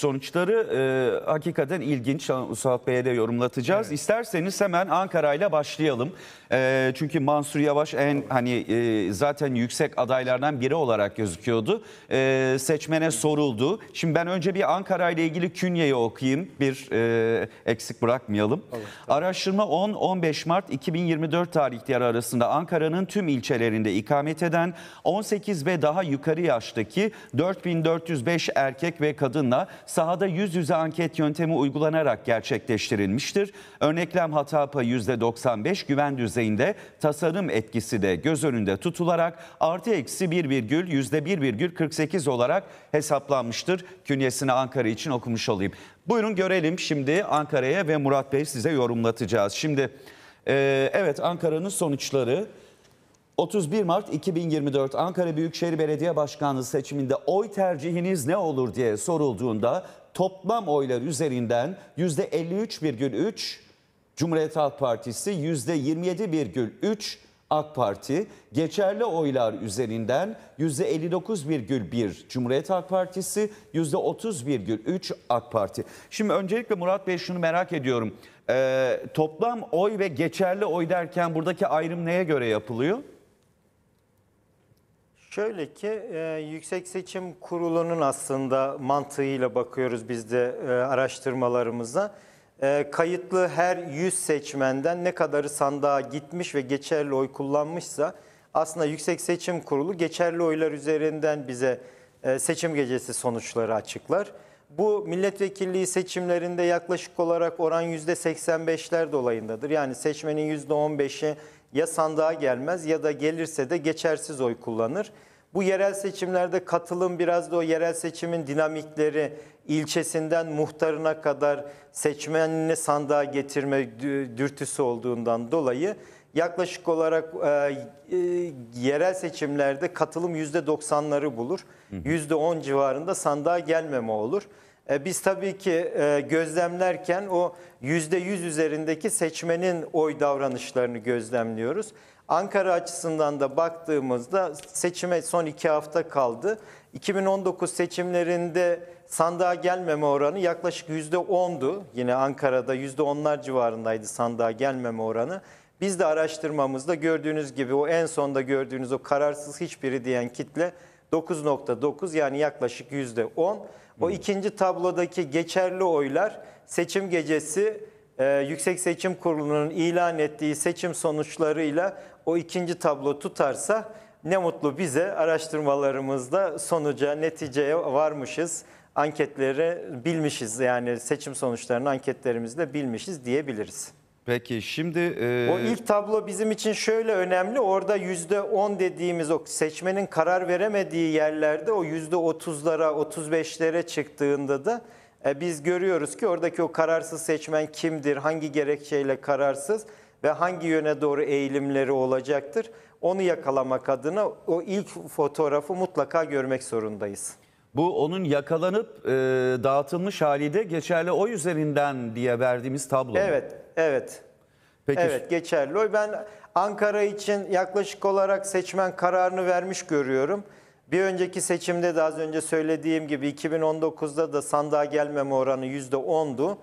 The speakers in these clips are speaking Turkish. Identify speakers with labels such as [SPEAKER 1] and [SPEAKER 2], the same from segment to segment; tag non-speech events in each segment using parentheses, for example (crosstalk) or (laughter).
[SPEAKER 1] sonuçları e, hakikaten ilginç. Usaf Bey'e de yorumlatacağız. Evet. İsterseniz hemen Ankara ile başlayalım. E, çünkü Mansur Yavaş en hani e, zaten yüksek adaylardan biri olarak gözüküyordu. E, seçmene soruldu. Şimdi ben önce bir Ankara ile ilgili künyeyi okuyayım. Bir e, eksik bırakmayalım. Evet, Araştırma 10-15 Mart 2024 tarihleri arasında Ankara'nın tüm ilçelerinde ikamet eden 18 ve daha yukarı yaştaki 4405 erkek ve kadınla sahada yüz yüze anket yöntemi uygulanarak gerçekleştirilmiştir. Örneklem hata payı %95 güven düzeyinde tasarım etkisi de göz önünde tutularak artı eksi %1,48 olarak hesaplanmıştır. Künyesini Ankara için okumuş olayım. Buyurun görelim şimdi Ankara'ya ve Murat Bey size yorumlatacağız. Şimdi e, evet Ankara'nın sonuçları 31 Mart 2024 Ankara Büyükşehir Belediye Başkanlığı seçiminde oy tercihiniz ne olur diye sorulduğunda toplam oylar üzerinden %53,3 Cumhuriyet Halk Partisi, %27,3 AK Parti, geçerli oylar üzerinden %59,1 Cumhuriyet Halk Partisi, %30,3 AK Parti. Şimdi öncelikle Murat Bey şunu merak ediyorum. Ee, toplam oy ve geçerli oy derken buradaki ayrım neye göre yapılıyor?
[SPEAKER 2] Şöyle ki e, Yüksek Seçim Kurulu'nun aslında mantığıyla bakıyoruz biz de e, araştırmalarımıza. E, kayıtlı her 100 seçmenden ne kadarı sandığa gitmiş ve geçerli oy kullanmışsa aslında Yüksek Seçim Kurulu geçerli oylar üzerinden bize e, seçim gecesi sonuçları açıklar. Bu milletvekilliği seçimlerinde yaklaşık olarak oran %85'ler dolayındadır. Yani seçmenin %15'i ya sandığa gelmez ya da gelirse de geçersiz oy kullanır. Bu yerel seçimlerde katılım biraz da o yerel seçimin dinamikleri ilçesinden muhtarına kadar seçmenini sandığa getirme dürtüsü olduğundan dolayı yaklaşık olarak e, e, yerel seçimlerde katılım %90'ları bulur. %10 civarında sandığa gelmeme olur. E, biz tabii ki e, gözlemlerken o %100 üzerindeki seçmenin oy davranışlarını gözlemliyoruz. Ankara açısından da baktığımızda seçime son iki hafta kaldı. 2019 seçimlerinde sandığa gelmeme oranı yaklaşık %10'du. Yine Ankara'da %10'lar civarındaydı sandığa gelmeme oranı. Biz de araştırmamızda gördüğünüz gibi o en sonda gördüğünüz o kararsız hiçbiri diyen kitle 9.9 yani yaklaşık %10. O ikinci tablodaki geçerli oylar seçim gecesi e, Yüksek Seçim Kurulu'nun ilan ettiği seçim sonuçlarıyla o ikinci tablo tutarsa ne mutlu bize araştırmalarımızda sonuca, neticeye varmışız. Anketleri bilmişiz yani seçim sonuçlarını anketlerimizde bilmişiz diyebiliriz.
[SPEAKER 1] Peki şimdi... E... O ilk
[SPEAKER 2] tablo bizim için şöyle önemli. Orada %10 dediğimiz o seçmenin karar veremediği yerlerde o %30'lara, 35'lere çıktığında da e, biz görüyoruz ki oradaki o kararsız seçmen kimdir, hangi gerekçeyle kararsız ve hangi yöne doğru eğilimleri olacaktır. Onu yakalamak adına o ilk fotoğrafı mutlaka görmek zorundayız.
[SPEAKER 1] Bu onun yakalanıp e, dağıtılmış hali de geçerli oy üzerinden diye verdiğimiz tablo. Evet. Evet. Peki. Evet
[SPEAKER 2] geçerli oy. Ben Ankara için yaklaşık olarak seçmen kararını vermiş görüyorum. Bir önceki seçimde de az önce söylediğim gibi 2019'da da sandığa gelmeme oranı %10'du.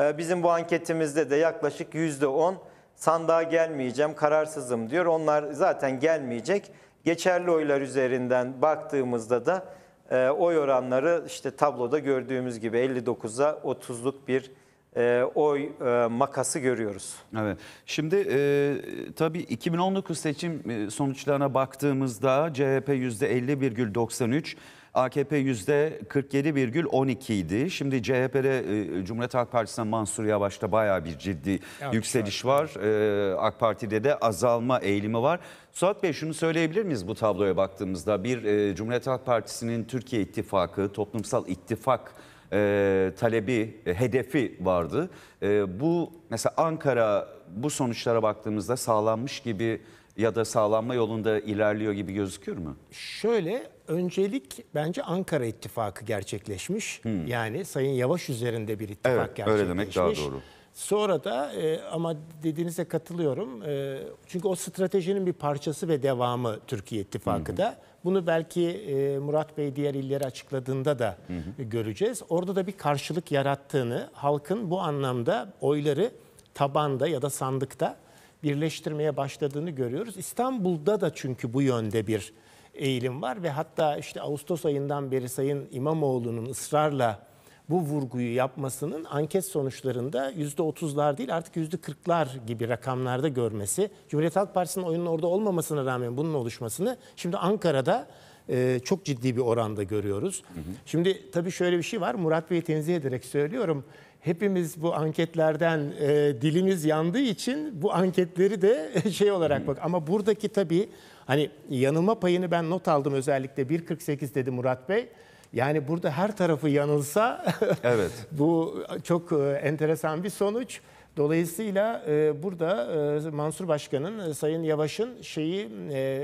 [SPEAKER 2] Ee, bizim bu anketimizde de yaklaşık %10 sandığa gelmeyeceğim, kararsızım diyor. Onlar zaten gelmeyecek. Geçerli oylar üzerinden baktığımızda da e, oy oranları işte tabloda gördüğümüz gibi 59'a 30'luk bir e, oy e, makası görüyoruz.
[SPEAKER 1] Evet. Şimdi e, tabii 2019 seçim e, sonuçlarına baktığımızda CHP %50,93, AKP %47,12 idi. Şimdi CHP'de e, Cumhuriyet Halk Partisi'nden Mansur Yavaş'ta bayağı bir ciddi Yapmışlar. yükseliş var. E, AK Parti'de de azalma eğilimi var. Suat Bey şunu söyleyebilir miyiz bu tabloya baktığımızda? Bir e, Cumhuriyet Halk Partisi'nin Türkiye İttifakı, toplumsal ittifak e, talebi, e, hedefi vardı. E, bu mesela Ankara bu sonuçlara baktığımızda sağlanmış gibi ya da sağlanma yolunda ilerliyor gibi gözüküyor mu?
[SPEAKER 3] Şöyle öncelik bence Ankara ittifakı gerçekleşmiş. Hmm. Yani Sayın Yavaş üzerinde bir ittifak evet, gerçekleşmiş. Evet öyle demek daha doğru. Sonra da e, ama dediğinize katılıyorum. E, çünkü o stratejinin bir parçası ve devamı Türkiye İttifakı da. Bunu belki e, Murat Bey diğer illeri açıkladığında da hı hı. göreceğiz. Orada da bir karşılık yarattığını, halkın bu anlamda oyları tabanda ya da sandıkta birleştirmeye başladığını görüyoruz. İstanbul'da da çünkü bu yönde bir eğilim var ve hatta işte Ağustos ayından beri Sayın İmamoğlu'nun ısrarla bu vurguyu yapmasının anket sonuçlarında %30'lar değil artık %40'lar gibi rakamlarda görmesi, Cumhuriyet Halk Partisi'nin oyunun orada olmamasına rağmen bunun oluşmasını şimdi Ankara'da e, çok ciddi bir oranda görüyoruz. Hı hı. Şimdi tabii şöyle bir şey var, Murat Bey'i tenzih ederek söylüyorum hepimiz bu anketlerden e, dilimiz yandığı için bu anketleri de (laughs) şey olarak bak. Ama buradaki tabii hani yanılma payını ben not aldım özellikle 1.48 dedi Murat Bey. Yani burada her tarafı yanılsa (laughs) evet. bu çok e, enteresan bir sonuç. Dolayısıyla e, burada e, Mansur Başkan'ın, Sayın Yavaş'ın şeyi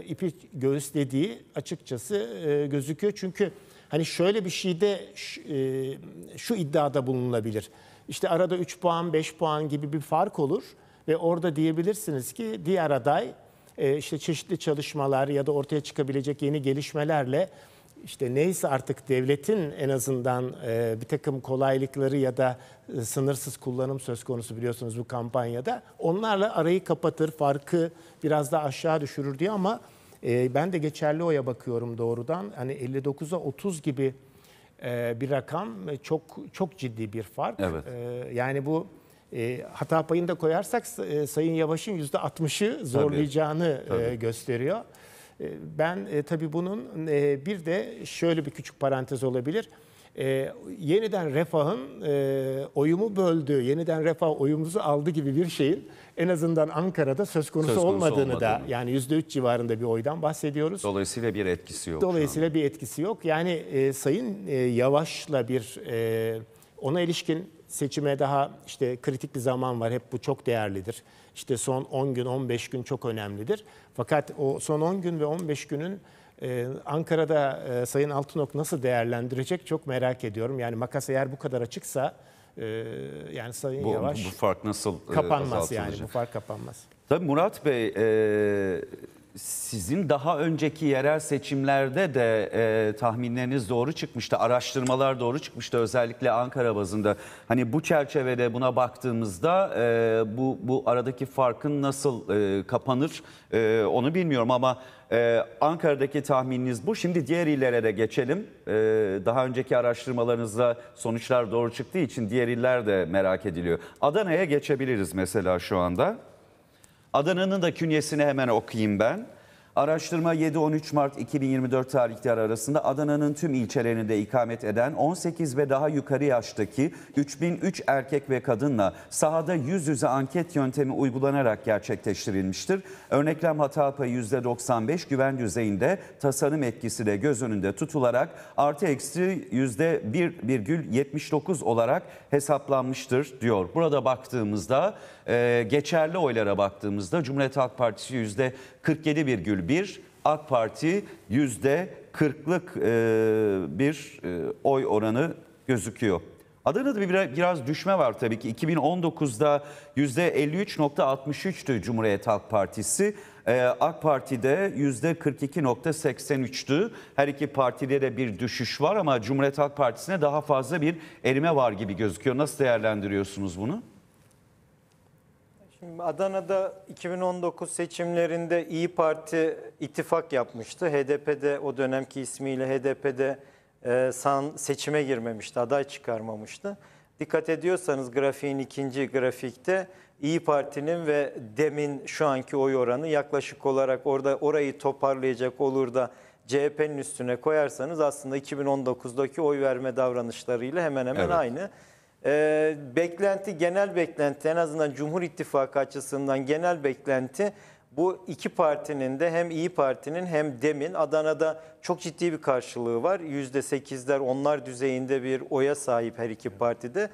[SPEAKER 3] ipi göğüslediği açıkçası gözüküyor. Çünkü hani şöyle bir şeyde şu, e, şu iddiada bulunulabilir. İşte arada 3 puan, 5 puan gibi bir fark olur ve orada diyebilirsiniz ki diğer aday işte çeşitli çalışmalar ya da ortaya çıkabilecek yeni gelişmelerle işte neyse artık devletin en azından e, bir takım kolaylıkları ya da e, sınırsız kullanım söz konusu biliyorsunuz bu kampanyada. Onlarla arayı kapatır, farkı biraz da aşağı düşürür diye ama e, ben de geçerli oya bakıyorum doğrudan. Hani 59'a 30 gibi bir rakam çok çok ciddi bir fark. Evet. yani bu e, hata payını da koyarsak e, Sayın Yavaş'ın %60'ı zorlayacağını Tabii. Tabii. E, gösteriyor. Ee, ben e, tabii bunun e, bir de şöyle bir küçük parantez olabilir. E, yeniden refahın e, oyumu böldü, yeniden refah oyumuzu aldı gibi bir şeyin en azından Ankara'da söz konusu, söz konusu olmadığını, olmadığını da yani %3 civarında bir oydan bahsediyoruz.
[SPEAKER 1] Dolayısıyla bir etkisi yok.
[SPEAKER 3] Dolayısıyla bir etkisi yok. Yani e, Sayın e, Yavaş'la bir e, ona ilişkin seçime daha işte kritik bir zaman var. Hep bu çok değerlidir işte son 10 gün 15 gün çok önemlidir. Fakat o son 10 gün ve 15 günün ee, Ankara'da e, Sayın Altınok nasıl değerlendirecek çok merak ediyorum. Yani makas eğer bu kadar açıksa e, yani Sayın bu, Yavaş bu fark
[SPEAKER 1] nasıl e, kapanmaz yani bu
[SPEAKER 3] fark kapanmaz.
[SPEAKER 1] Tabii Murat Bey e, sizin daha önceki yerel seçimlerde de e, tahminleriniz doğru çıkmıştı, araştırmalar doğru çıkmıştı özellikle Ankara bazında. Hani bu çerçevede buna baktığımızda e, bu bu aradaki farkın nasıl e, kapanır e, onu bilmiyorum ama e, Ankara'daki tahmininiz bu. Şimdi diğer illere de geçelim. E, daha önceki araştırmalarınızda sonuçlar doğru çıktığı için diğer iller de merak ediliyor. Adana'ya geçebiliriz mesela şu anda. Adana'nın da künyesini hemen okuyayım ben. Araştırma 7-13 Mart 2024 tarihleri arasında Adana'nın tüm ilçelerinde ikamet eden 18 ve daha yukarı yaştaki 3003 erkek ve kadınla sahada yüz yüze anket yöntemi uygulanarak gerçekleştirilmiştir. Örneklem hata payı %95 güven düzeyinde tasarım etkisi de göz önünde tutularak artı eksi %1,79 olarak hesaplanmıştır diyor. Burada baktığımızda e, geçerli oylara baktığımızda Cumhuriyet Halk Partisi %47,1 bir, AK Parti yüzde kırklık e, bir e, oy oranı gözüküyor. Adana'da bir biraz düşme var tabii ki. 2019'da yüzde %53.63'tü Cumhuriyet Halk Partisi. E, AK Parti'de %42.83'tü. Her iki partide de bir düşüş var ama Cumhuriyet Halk Partisi'ne daha fazla bir erime var gibi gözüküyor. Nasıl değerlendiriyorsunuz bunu?
[SPEAKER 2] Şimdi Adana'da 2019 seçimlerinde İyi Parti ittifak yapmıştı. HDP'de o dönemki ismiyle HDP'de e, san seçime girmemişti, aday çıkarmamıştı. Dikkat ediyorsanız grafiğin ikinci grafikte İyi Parti'nin ve Dem'in şu anki oy oranı yaklaşık olarak orada orayı toparlayacak olur da CHP'nin üstüne koyarsanız aslında 2019'daki oy verme davranışlarıyla hemen hemen evet. aynı. Ee, beklenti, genel beklenti en azından Cumhur İttifakı açısından genel beklenti bu iki partinin de hem İyi Parti'nin hem DEM'in Adana'da çok ciddi bir karşılığı var. yüzde sekizler onlar düzeyinde bir oya sahip her iki partide.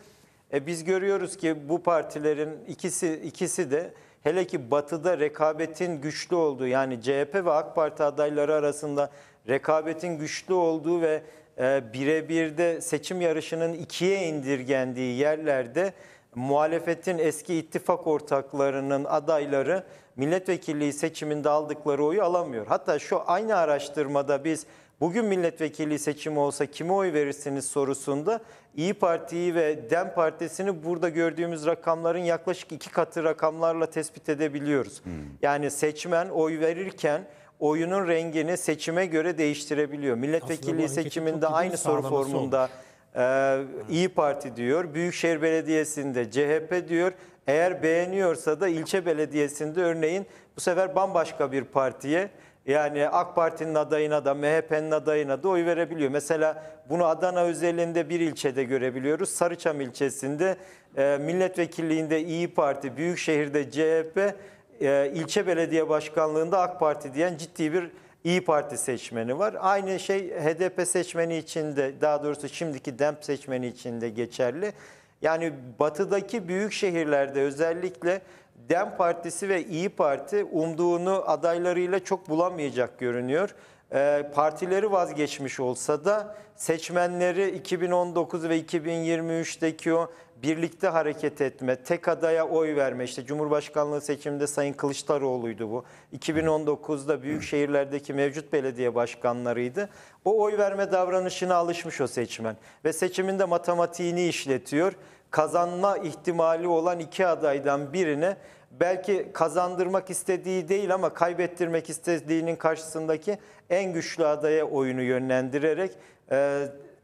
[SPEAKER 2] E biz görüyoruz ki bu partilerin ikisi ikisi de hele ki batıda rekabetin güçlü olduğu yani CHP ve AK Parti adayları arasında rekabetin güçlü olduğu ve ee, birebir de seçim yarışının ikiye indirgendiği yerlerde muhalefetin eski ittifak ortaklarının adayları milletvekilliği seçiminde aldıkları oyu alamıyor. Hatta şu aynı araştırmada biz bugün milletvekili seçimi olsa kime oy verirsiniz sorusunda İyi Parti'yi ve DEM Partisi'ni burada gördüğümüz rakamların yaklaşık iki katı rakamlarla tespit edebiliyoruz. Hmm. Yani seçmen oy verirken oyunun rengini seçime göre değiştirebiliyor. Milletvekilliği seçiminde aynı soru formunda e, İyi Parti diyor, Büyükşehir Belediyesi'nde CHP diyor. Eğer beğeniyorsa da ilçe belediyesinde örneğin bu sefer bambaşka bir partiye yani AK Parti'nin adayına da MHP'nin adayına da oy verebiliyor. Mesela bunu Adana özelinde bir ilçede görebiliyoruz. Sarıçam ilçesinde e, milletvekilliğinde İyi Parti, Büyükşehir'de CHP, e, ilçe belediye başkanlığında AK Parti diyen ciddi bir İyi Parti seçmeni var. Aynı şey HDP seçmeni için de daha doğrusu şimdiki Dem seçmeni için de geçerli. Yani batıdaki büyük şehirlerde özellikle DEM Partisi ve İyi Parti umduğunu adaylarıyla çok bulamayacak görünüyor. E, partileri vazgeçmiş olsa da seçmenleri 2019 ve 2023'teki o birlikte hareket etme, tek adaya oy verme. İşte Cumhurbaşkanlığı seçiminde Sayın Kılıçdaroğlu'ydu bu. 2019'da büyük şehirlerdeki mevcut belediye başkanlarıydı. O oy verme davranışına alışmış o seçmen ve seçiminde matematiğini işletiyor. Kazanma ihtimali olan iki adaydan birini belki kazandırmak istediği değil ama kaybettirmek istediğinin karşısındaki en güçlü adaya oyunu yönlendirerek e,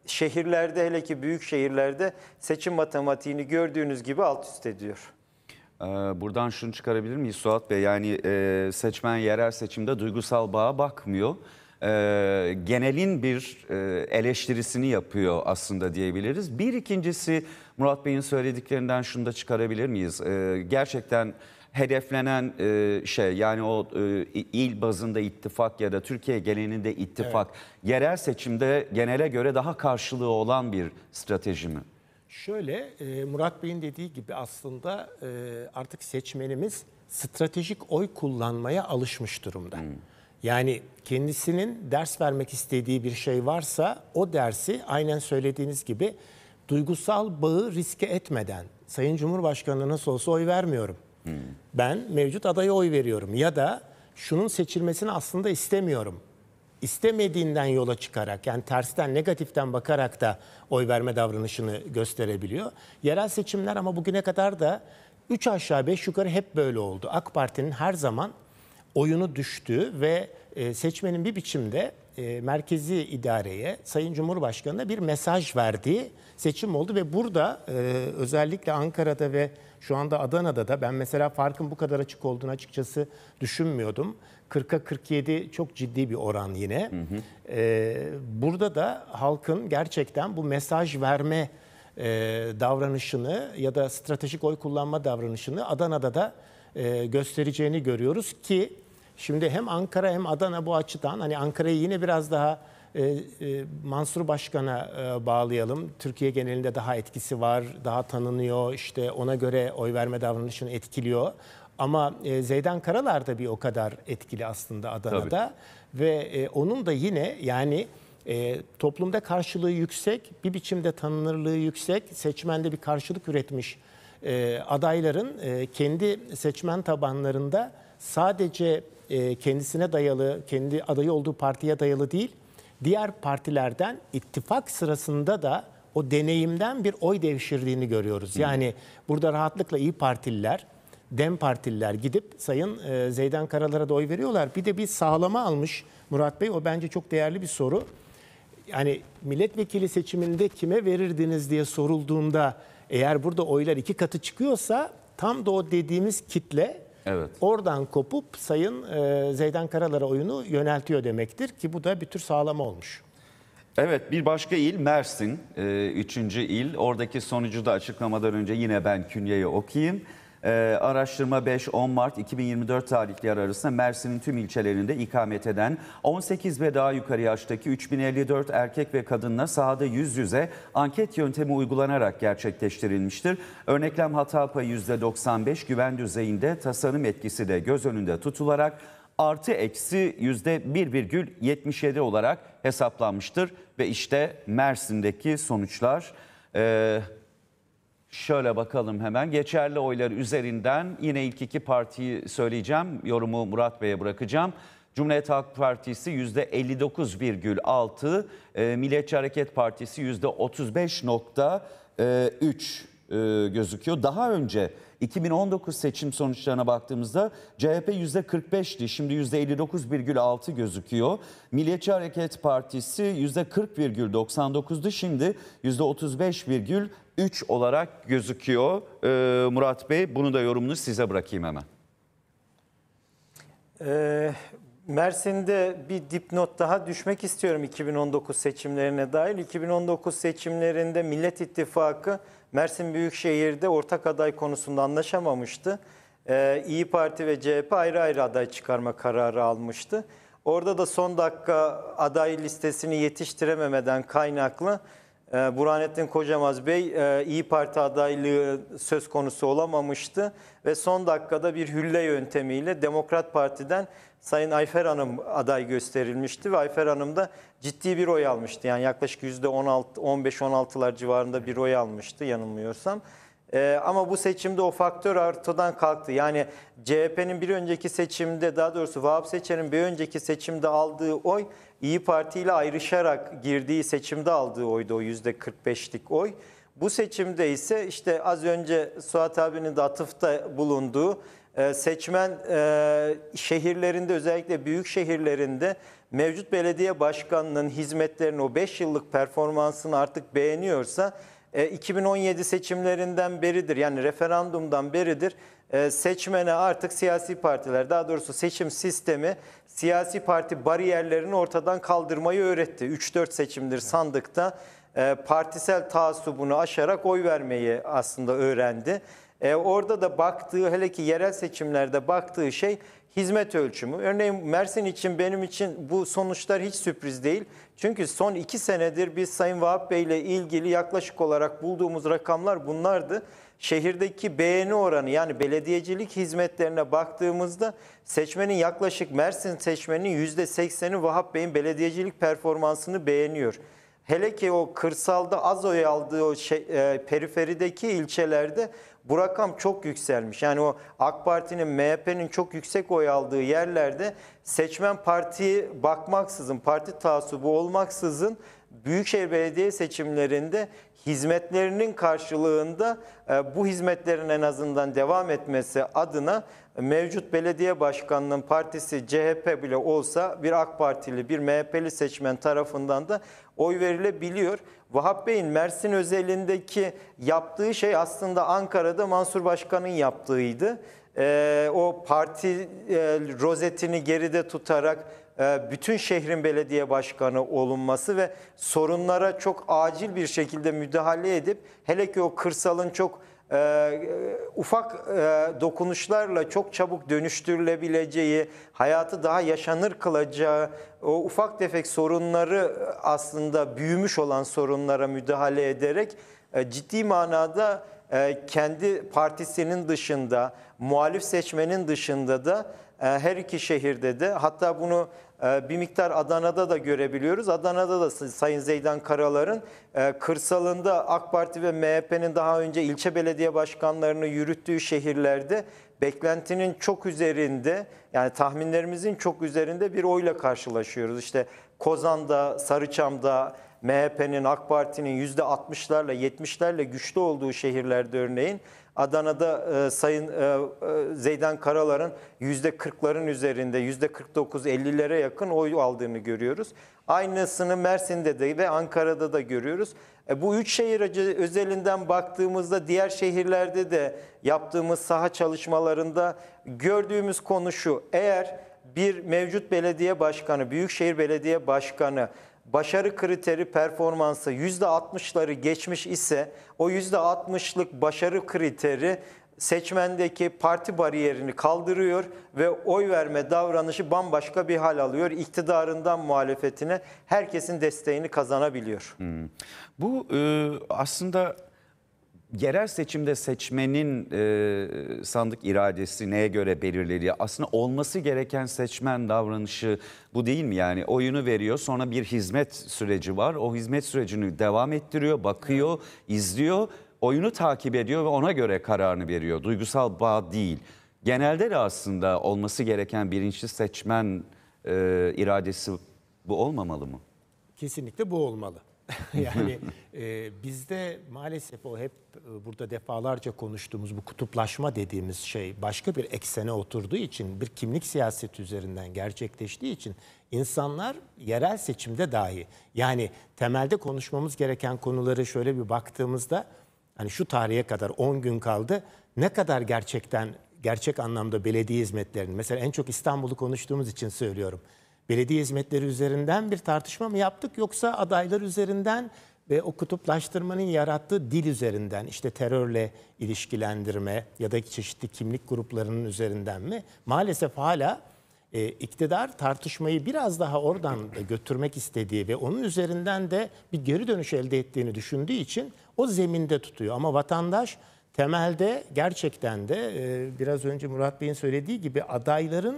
[SPEAKER 2] şehirlerde hele ki büyük şehirlerde seçim matematiğini gördüğünüz gibi alt üst ediyor.
[SPEAKER 1] Ee, buradan şunu çıkarabilir miyiz Suat Bey? Yani e, seçmen yerel seçimde duygusal bağa bakmıyor. Ee, genelin bir e, eleştirisini yapıyor aslında diyebiliriz. Bir ikincisi Murat Bey'in söylediklerinden şunu da çıkarabilir miyiz? Ee, gerçekten hedeflenen e, şey yani o e, il bazında ittifak ya da Türkiye genelinde ittifak evet. yerel seçimde genele göre daha karşılığı olan bir strateji mi?
[SPEAKER 3] Şöyle e, Murat Bey'in dediği gibi aslında e, artık seçmenimiz stratejik oy kullanmaya alışmış durumda. Hmm. Yani kendisinin ders vermek istediği bir şey varsa o dersi aynen söylediğiniz gibi duygusal bağı riske etmeden Sayın Cumhurbaşkanı nasıl olsa oy vermiyorum ben mevcut adaya oy veriyorum ya da şunun seçilmesini aslında istemiyorum. İstemediğinden yola çıkarak yani tersten negatiften bakarak da oy verme davranışını gösterebiliyor. Yerel seçimler ama bugüne kadar da 3 aşağı 5 yukarı hep böyle oldu. AK Parti'nin her zaman oyunu düştü ve e, seçmenin bir biçimde e, merkezi idareye, Sayın Cumhurbaşkanı'na bir mesaj verdiği seçim oldu ve burada e, özellikle Ankara'da ve şu anda Adana'da da ben mesela farkın bu kadar açık olduğunu açıkçası düşünmüyordum. 40'a 47 çok ciddi bir oran yine. Hı hı. Ee, burada da halkın gerçekten bu mesaj verme e, davranışını ya da stratejik oy kullanma davranışını Adana'da da e, göstereceğini görüyoruz ki şimdi hem Ankara hem Adana bu açıdan hani Ankara'yı yine biraz daha ee, e, Mansur Başkan'a e, bağlayalım. Türkiye genelinde daha etkisi var, daha tanınıyor, işte ona göre oy verme davranışını etkiliyor. Ama e, Zeydan Karalar da bir o kadar etkili aslında Adana'da. Tabii. Ve e, onun da yine yani e, toplumda karşılığı yüksek, bir biçimde tanınırlığı yüksek, seçmende bir karşılık üretmiş e, adayların e, kendi seçmen tabanlarında sadece e, kendisine dayalı, kendi adayı olduğu partiye dayalı değil, diğer partilerden ittifak sırasında da o deneyimden bir oy devşirdiğini görüyoruz. Hmm. Yani burada rahatlıkla iyi Partililer, Dem Partililer gidip Sayın e, Zeydan Karalar'a da oy veriyorlar. Bir de bir sağlama almış Murat Bey. O bence çok değerli bir soru. Yani milletvekili seçiminde kime verirdiniz diye sorulduğunda eğer burada oylar iki katı çıkıyorsa tam da o dediğimiz kitle Evet. Oradan kopup Sayın e, Zeydan Karalar'a oyunu yöneltiyor demektir ki bu da bir tür sağlama olmuş.
[SPEAKER 1] Evet bir başka il Mersin, e, üçüncü il. Oradaki sonucu da açıklamadan önce yine ben künyeye okuyayım. Ee, araştırma 5-10 Mart 2024 tarihleri arasında Mersin'in tüm ilçelerinde ikamet eden 18 ve daha yukarı yaştaki 3054 erkek ve kadınla sahada yüz yüze anket yöntemi uygulanarak gerçekleştirilmiştir. Örneklem hata payı %95 güven düzeyinde tasarım etkisi de göz önünde tutularak artı eksi %1,77 olarak hesaplanmıştır. Ve işte Mersin'deki sonuçlar... Ee, Şöyle bakalım hemen geçerli oylar üzerinden yine ilk iki partiyi söyleyeceğim. Yorumu Murat Bey'e bırakacağım. Cumhuriyet Halk Partisi %59,6, e, Milliyetçi Hareket Partisi %35,3 e, e, gözüküyor. Daha önce 2019 seçim sonuçlarına baktığımızda CHP %45'ti. Şimdi %59,6 gözüküyor. Milliyetçi Hareket Partisi %40,99'du. Şimdi %35,3 olarak gözüküyor. Ee, Murat Bey bunu da yorumunu size bırakayım hemen.
[SPEAKER 2] Ee, Mersin'de bir dipnot daha düşmek istiyorum 2019 seçimlerine dair. 2019 seçimlerinde Millet İttifakı Mersin Büyükşehir'de ortak aday konusunda anlaşamamıştı. Ee, İyi Parti ve CHP ayrı ayrı aday çıkarma kararı almıştı. Orada da son dakika aday listesini yetiştirememeden kaynaklı e, Burhanettin Kocamaz Bey e, İyi Parti adaylığı söz konusu olamamıştı ve son dakikada bir hülle yöntemiyle Demokrat Parti'den Sayın Ayfer Hanım aday gösterilmişti ve Ayfer Hanım da ciddi bir oy almıştı. Yani yaklaşık %15-16'lar civarında bir oy almıştı yanılmıyorsam. Ee, ama bu seçimde o faktör artıdan kalktı. Yani CHP'nin bir önceki seçimde daha doğrusu Vahap Seçer'in bir önceki seçimde aldığı oy İyi Parti ile ayrışarak girdiği seçimde aldığı oydu o %45'lik oy. Bu seçimde ise işte az önce Suat abinin de atıfta bulunduğu ee, seçmen e, şehirlerinde özellikle büyük şehirlerinde mevcut belediye başkanının hizmetlerini o 5 yıllık performansını artık beğeniyorsa 2017 e, seçimlerinden beridir yani referandumdan beridir e, seçmene artık siyasi partiler daha doğrusu seçim sistemi siyasi parti bariyerlerini ortadan kaldırmayı öğretti. 3-4 seçimdir sandıkta partisel taassubunu aşarak oy vermeyi aslında öğrendi. E, orada da baktığı hele ki yerel seçimlerde baktığı şey hizmet ölçümü. Örneğin Mersin için benim için bu sonuçlar hiç sürpriz değil. Çünkü son iki senedir biz Sayın Vahap Bey ile ilgili yaklaşık olarak bulduğumuz rakamlar bunlardı. Şehirdeki beğeni oranı yani belediyecilik hizmetlerine baktığımızda seçmenin yaklaşık Mersin seçmeninin sekseni Vahap Bey'in belediyecilik performansını beğeniyor. Hele ki o kırsalda az oy aldığı o şey, e, periferideki ilçelerde bu rakam çok yükselmiş. Yani o AK Parti'nin, MHP'nin çok yüksek oy aldığı yerlerde seçmen partiye bakmaksızın, parti taasubu olmaksızın Büyükşehir Belediye seçimlerinde hizmetlerinin karşılığında e, bu hizmetlerin en azından devam etmesi adına mevcut belediye başkanının partisi CHP bile olsa bir AK Partili, bir MHP'li seçmen tarafından da oy verilebiliyor. Vahap Bey'in Mersin özelindeki yaptığı şey aslında Ankara'da Mansur Başkan'ın yaptığıydı. Ee, o parti e, rozetini geride tutarak e, bütün şehrin belediye başkanı olunması ve sorunlara çok acil bir şekilde müdahale edip hele ki o kırsalın çok e, ufak e, dokunuşlarla çok çabuk dönüştürülebileceği, hayatı daha yaşanır kılacağı o ufak tefek sorunları aslında büyümüş olan sorunlara müdahale ederek e, ciddi manada e, kendi partisinin dışında, muhalif seçmenin dışında da ee, her iki şehirde de hatta bunu e, bir miktar Adana'da da görebiliyoruz. Adana'da da Sayın Zeydan Karalar'ın e, kırsalında AK Parti ve MHP'nin daha önce ilçe belediye başkanlarını yürüttüğü şehirlerde beklentinin çok üzerinde yani tahminlerimizin çok üzerinde bir oyla karşılaşıyoruz. İşte Kozan'da, Sarıçam'da MHP'nin, AK Parti'nin %60'larla, %70'lerle güçlü olduğu şehirlerde örneğin Adana'da e, Sayın e, e, Zeydan Karalar'ın %40'ların üzerinde %49-50'lere yakın oy aldığını görüyoruz. Aynısını Mersin'de de ve Ankara'da da görüyoruz. E, bu üç şehir özelinden baktığımızda diğer şehirlerde de yaptığımız saha çalışmalarında gördüğümüz konu şu. Eğer bir mevcut belediye başkanı, büyükşehir belediye başkanı başarı kriteri performansı %60'ları geçmiş ise o %60'lık başarı kriteri seçmendeki parti bariyerini kaldırıyor ve oy verme davranışı bambaşka bir hal alıyor. İktidarından muhalefetine herkesin desteğini kazanabiliyor.
[SPEAKER 1] Hmm. Bu e, aslında yerel seçimde seçmenin e, sandık iradesi neye göre belirleri? Aslında olması gereken seçmen davranışı bu değil mi? Yani oyunu veriyor sonra bir hizmet süreci var. O hizmet sürecini devam ettiriyor, bakıyor, izliyor, oyunu takip ediyor ve ona göre kararını veriyor. Duygusal bağ değil. Genelde de aslında olması gereken birinci seçmen e, iradesi bu olmamalı mı?
[SPEAKER 3] Kesinlikle bu olmalı. (laughs) (laughs) yani e, bizde maalesef o hep e, burada defalarca konuştuğumuz bu kutuplaşma dediğimiz şey başka bir eksene oturduğu için bir kimlik siyaseti üzerinden gerçekleştiği için insanlar yerel seçimde dahi yani temelde konuşmamız gereken konuları şöyle bir baktığımızda hani şu tarihe kadar 10 gün kaldı ne kadar gerçekten gerçek anlamda belediye hizmetlerini mesela en çok İstanbul'u konuştuğumuz için söylüyorum belediye hizmetleri üzerinden bir tartışma mı yaptık yoksa adaylar üzerinden ve o kutuplaştırmanın yarattığı dil üzerinden işte terörle ilişkilendirme ya da çeşitli kimlik gruplarının üzerinden mi? Maalesef hala e, iktidar tartışmayı biraz daha oradan da götürmek istediği ve onun üzerinden de bir geri dönüş elde ettiğini düşündüğü için o zeminde tutuyor. Ama vatandaş temelde gerçekten de e, biraz önce Murat Bey'in söylediği gibi adayların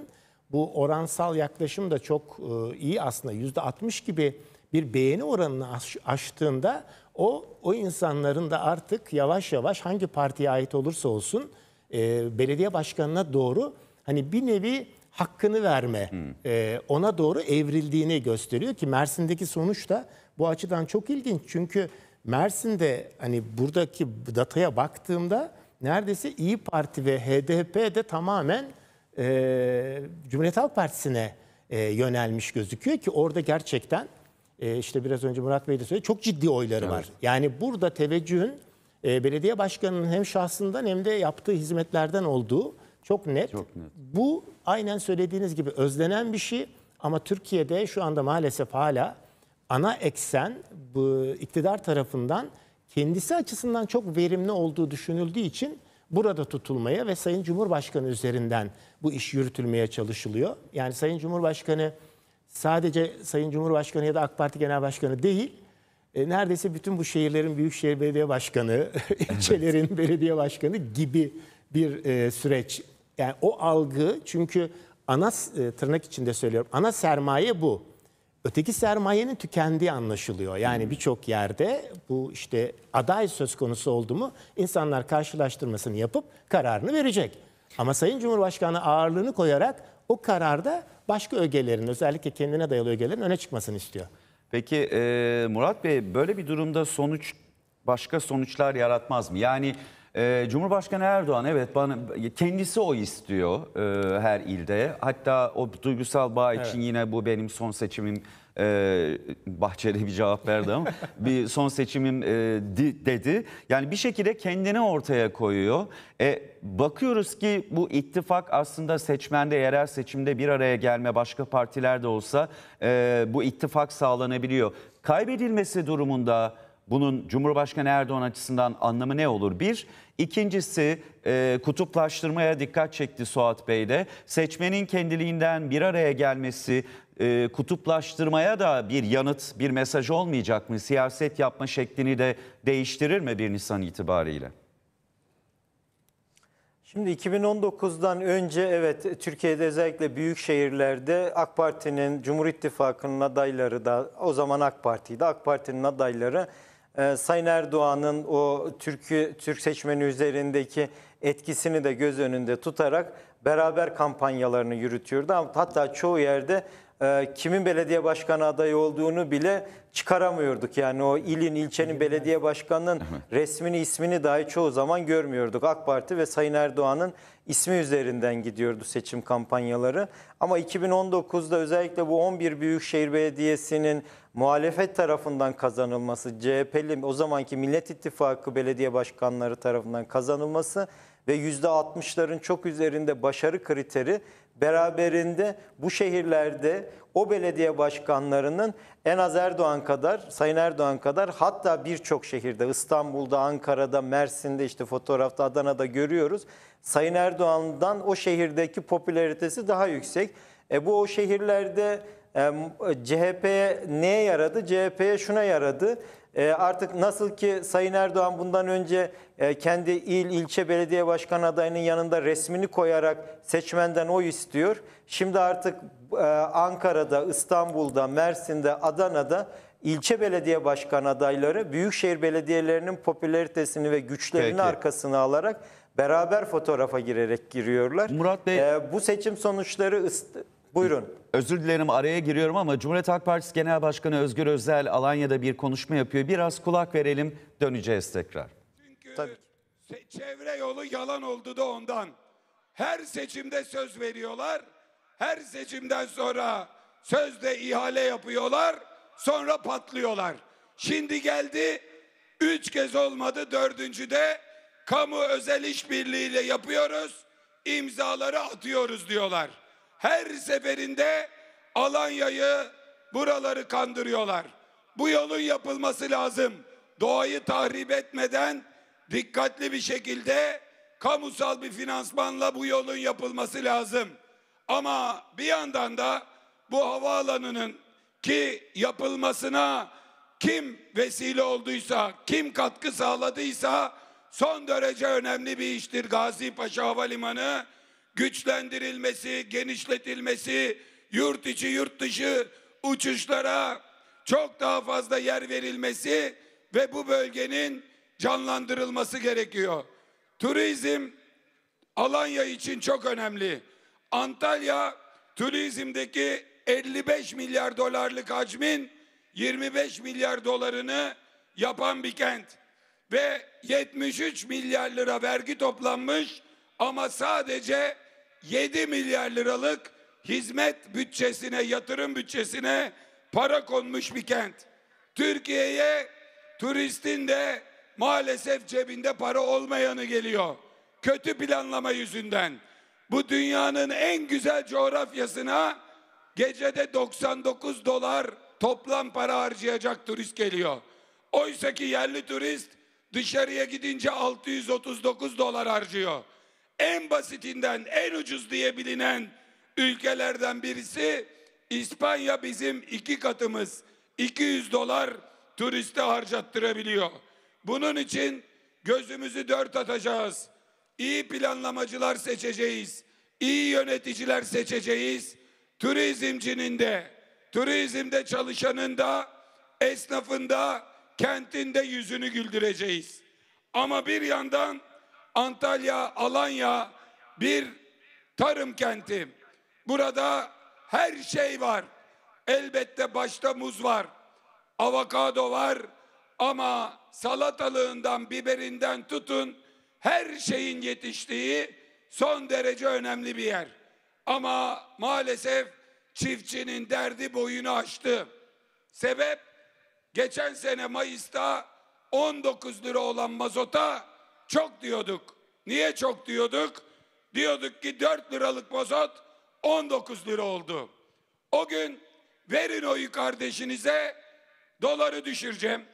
[SPEAKER 3] bu oransal yaklaşım da çok e, iyi aslında. Yüzde 60 gibi bir beğeni oranını aştığında o o insanların da artık yavaş yavaş hangi partiye ait olursa olsun e, belediye başkanına doğru hani bir nevi hakkını verme hmm. e, ona doğru evrildiğini gösteriyor ki Mersin'deki sonuç da bu açıdan çok ilginç. Çünkü Mersin'de hani buradaki dataya baktığımda neredeyse İyi Parti ve HDP de tamamen e, Cumhuriyet Halk Partisi'ne e, yönelmiş gözüküyor ki orada gerçekten e, işte biraz önce Murat Bey de söyledi çok ciddi oyları evet. var. Yani burada teveccühün e, belediye başkanının hem şahsından hem de yaptığı hizmetlerden olduğu çok net. Çok net. Bu aynen söylediğiniz gibi özlenen bir şey ama Türkiye'de şu anda maalesef hala ana eksen bu iktidar tarafından kendisi açısından çok verimli olduğu düşünüldüğü için burada tutulmaya ve Sayın Cumhurbaşkanı üzerinden bu iş yürütülmeye çalışılıyor. Yani Sayın Cumhurbaşkanı sadece Sayın Cumhurbaşkanı ya da AK Parti Genel Başkanı değil, e, neredeyse bütün bu şehirlerin büyükşehir belediye başkanı, (laughs) ilçelerin evet. belediye başkanı gibi bir e, süreç. Yani o algı çünkü ana e, tırnak içinde söylüyorum ana sermaye bu öteki sermayenin tükendiği anlaşılıyor. Yani birçok yerde bu işte aday söz konusu oldu mu insanlar karşılaştırmasını yapıp kararını verecek. Ama Sayın Cumhurbaşkanı ağırlığını koyarak o kararda başka ögelerin özellikle kendine dayalı ögelerin öne çıkmasını istiyor.
[SPEAKER 1] Peki Murat Bey böyle bir durumda sonuç başka sonuçlar yaratmaz mı? Yani ee, Cumhurbaşkanı Erdoğan evet bana kendisi o istiyor e, her ilde. Hatta o duygusal bağ için evet. yine bu benim son seçimim e, Bahçeli bir cevap verdi ama (laughs) bir son seçimim e, di, dedi. Yani bir şekilde kendini ortaya koyuyor. E, bakıyoruz ki bu ittifak aslında seçmende yerel seçimde bir araya gelme başka partilerde olsa e, bu ittifak sağlanabiliyor. Kaybedilmesi durumunda bunun Cumhurbaşkanı Erdoğan açısından anlamı ne olur? Bir. ikincisi e, kutuplaştırmaya dikkat çekti Suat Bey de. Seçmenin kendiliğinden bir araya gelmesi e, kutuplaştırmaya da bir yanıt, bir mesaj olmayacak mı? Siyaset yapma şeklini de değiştirir mi 1 Nisan itibariyle?
[SPEAKER 2] Şimdi 2019'dan önce evet Türkiye'de özellikle büyük şehirlerde AK Parti'nin Cumhur İttifakı'nın adayları da o zaman AK Parti'ydi. AK Parti'nin adayları e, Sayın Erdoğan'ın o Türk Türk seçmeni üzerindeki etkisini de göz önünde tutarak beraber kampanyalarını yürütüyordu. Hatta çoğu yerde e, kimin belediye başkanı adayı olduğunu bile çıkaramıyorduk. Yani o ilin, ilçenin belediye başkanının resmini, ismini dahi çoğu zaman görmüyorduk. AK Parti ve Sayın Erdoğan'ın ismi üzerinden gidiyordu seçim kampanyaları. Ama 2019'da özellikle bu 11 Büyükşehir Belediyesi'nin muhalefet tarafından kazanılması, CHP'li o zamanki Millet İttifakı belediye başkanları tarafından kazanılması ve %60'ların çok üzerinde başarı kriteri beraberinde bu şehirlerde o belediye başkanlarının en az Erdoğan kadar, Sayın Erdoğan kadar hatta birçok şehirde İstanbul'da, Ankara'da, Mersin'de işte fotoğrafta Adana'da görüyoruz. Sayın Erdoğan'dan o şehirdeki popülaritesi daha yüksek. E bu o şehirlerde CHP'ye ee, neye yaradı? CHP'ye şuna yaradı. Ee, artık nasıl ki Sayın Erdoğan bundan önce e, kendi il, ilçe belediye başkan adayının yanında resmini koyarak seçmenden oy istiyor. Şimdi artık e, Ankara'da, İstanbul'da, Mersin'de, Adana'da ilçe belediye başkan adayları büyükşehir belediyelerinin popülaritesini ve güçlerini Peki. arkasına alarak beraber fotoğrafa girerek giriyorlar. Murat Bey, ee, bu seçim sonuçları buyurun.
[SPEAKER 1] Özür dilerim araya giriyorum ama Cumhuriyet Halk Partisi Genel Başkanı Özgür Özel Alanya'da bir konuşma yapıyor. Biraz kulak verelim döneceğiz tekrar.
[SPEAKER 4] Çünkü Tabii. çevre yolu yalan oldu da ondan. Her seçimde söz veriyorlar. Her seçimden sonra sözde ihale yapıyorlar. Sonra patlıyorlar. Şimdi geldi üç kez olmadı dördüncü de kamu özel işbirliğiyle yapıyoruz. imzaları atıyoruz diyorlar her seferinde Alanya'yı buraları kandırıyorlar. Bu yolun yapılması lazım. Doğayı tahrip etmeden dikkatli bir şekilde kamusal bir finansmanla bu yolun yapılması lazım. Ama bir yandan da bu havaalanının ki yapılmasına kim vesile olduysa, kim katkı sağladıysa son derece önemli bir iştir Gazi Paşa Havalimanı güçlendirilmesi, genişletilmesi, yurt içi yurt dışı uçuşlara çok daha fazla yer verilmesi ve bu bölgenin canlandırılması gerekiyor. Turizm Alanya için çok önemli. Antalya turizmdeki 55 milyar dolarlık hacmin 25 milyar dolarını yapan bir kent ve 73 milyar lira vergi toplanmış ama sadece 7 milyar liralık hizmet bütçesine, yatırım bütçesine para konmuş bir kent. Türkiye'ye turistin de maalesef cebinde para olmayanı geliyor. Kötü planlama yüzünden. Bu dünyanın en güzel coğrafyasına gecede 99 dolar toplam para harcayacak turist geliyor. Oysa ki yerli turist dışarıya gidince 639 dolar harcıyor en basitinden en ucuz diye bilinen ülkelerden birisi İspanya bizim iki katımız 200 dolar turiste harcattırabiliyor. Bunun için gözümüzü dört atacağız. İyi planlamacılar seçeceğiz. İyi yöneticiler seçeceğiz. Turizmcinin de, turizmde çalışanın da, esnafın da, kentinde yüzünü güldüreceğiz. Ama bir yandan Antalya, Alanya bir tarım kenti. Burada her şey var. Elbette başta muz var, avokado var ama salatalığından, biberinden tutun her şeyin yetiştiği son derece önemli bir yer. Ama maalesef çiftçinin derdi boyunu açtı. Sebep geçen sene Mayıs'ta 19 lira olan mazota çok diyorduk. Niye çok diyorduk? Diyorduk ki 4 liralık mazot 19 lira oldu. O gün verin oyu kardeşinize doları düşüreceğim,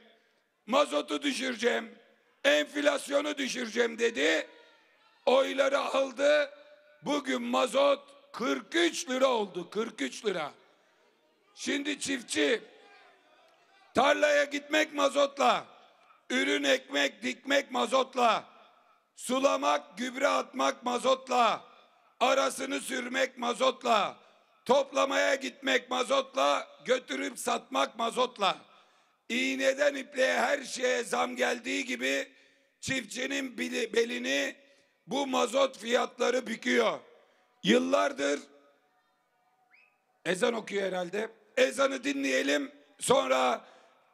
[SPEAKER 4] mazotu düşüreceğim, enflasyonu düşüreceğim dedi. Oyları aldı. Bugün mazot 43 lira oldu. 43 lira. Şimdi çiftçi tarlaya gitmek mazotla ürün ekmek dikmek mazotla, sulamak, gübre atmak mazotla, arasını sürmek mazotla, toplamaya gitmek mazotla, götürüp satmak mazotla. İğneden ipliğe her şeye zam geldiği gibi çiftçinin belini bu mazot fiyatları büküyor. Yıllardır ezan okuyor herhalde. Ezanı dinleyelim sonra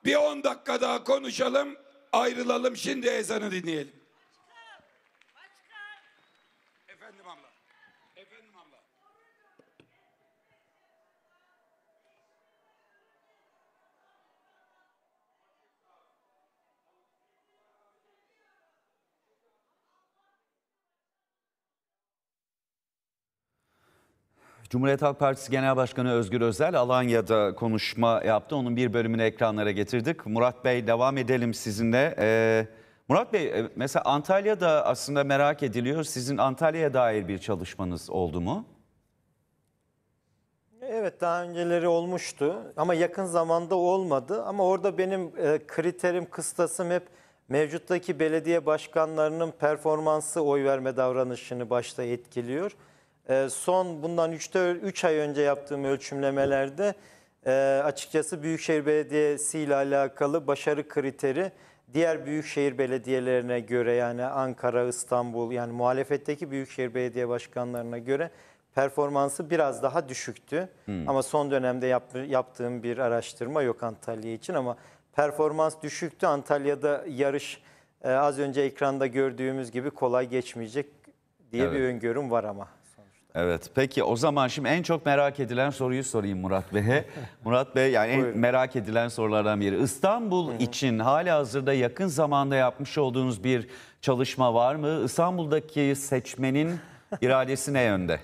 [SPEAKER 4] bir on dakika daha konuşalım ayrılalım şimdi ezanı dinleyelim.
[SPEAKER 1] Cumhuriyet Halk Partisi Genel Başkanı Özgür Özel Alanya'da konuşma yaptı. Onun bir bölümünü ekranlara getirdik. Murat Bey devam edelim sizinle. Ee, Murat Bey e, mesela Antalya'da aslında merak ediliyor. Sizin Antalya'ya dair bir çalışmanız oldu mu?
[SPEAKER 2] Evet daha önceleri olmuştu ama yakın zamanda olmadı. Ama orada benim e, kriterim, kıstasım hep mevcuttaki belediye başkanlarının performansı oy verme davranışını başta etkiliyor. Ee, son bundan 3 ay önce yaptığım ölçümlemelerde e, açıkçası Büyükşehir Belediyesi ile alakalı başarı kriteri diğer büyükşehir belediyelerine göre yani Ankara, İstanbul yani muhalefetteki büyükşehir belediye başkanlarına göre performansı biraz daha düşüktü. Hmm. Ama son dönemde yap, yaptığım bir araştırma yok Antalya için ama performans düşüktü. Antalya'da yarış e, az önce ekranda gördüğümüz gibi kolay geçmeyecek diye evet. bir öngörüm var ama.
[SPEAKER 1] Evet peki o zaman şimdi en çok merak edilen soruyu sorayım Murat Bey'e. (laughs) Murat Bey yani en merak edilen sorulardan biri. İstanbul için hala hazırda yakın zamanda yapmış olduğunuz bir çalışma var mı? İstanbul'daki seçmenin (laughs) iradesi ne yönde?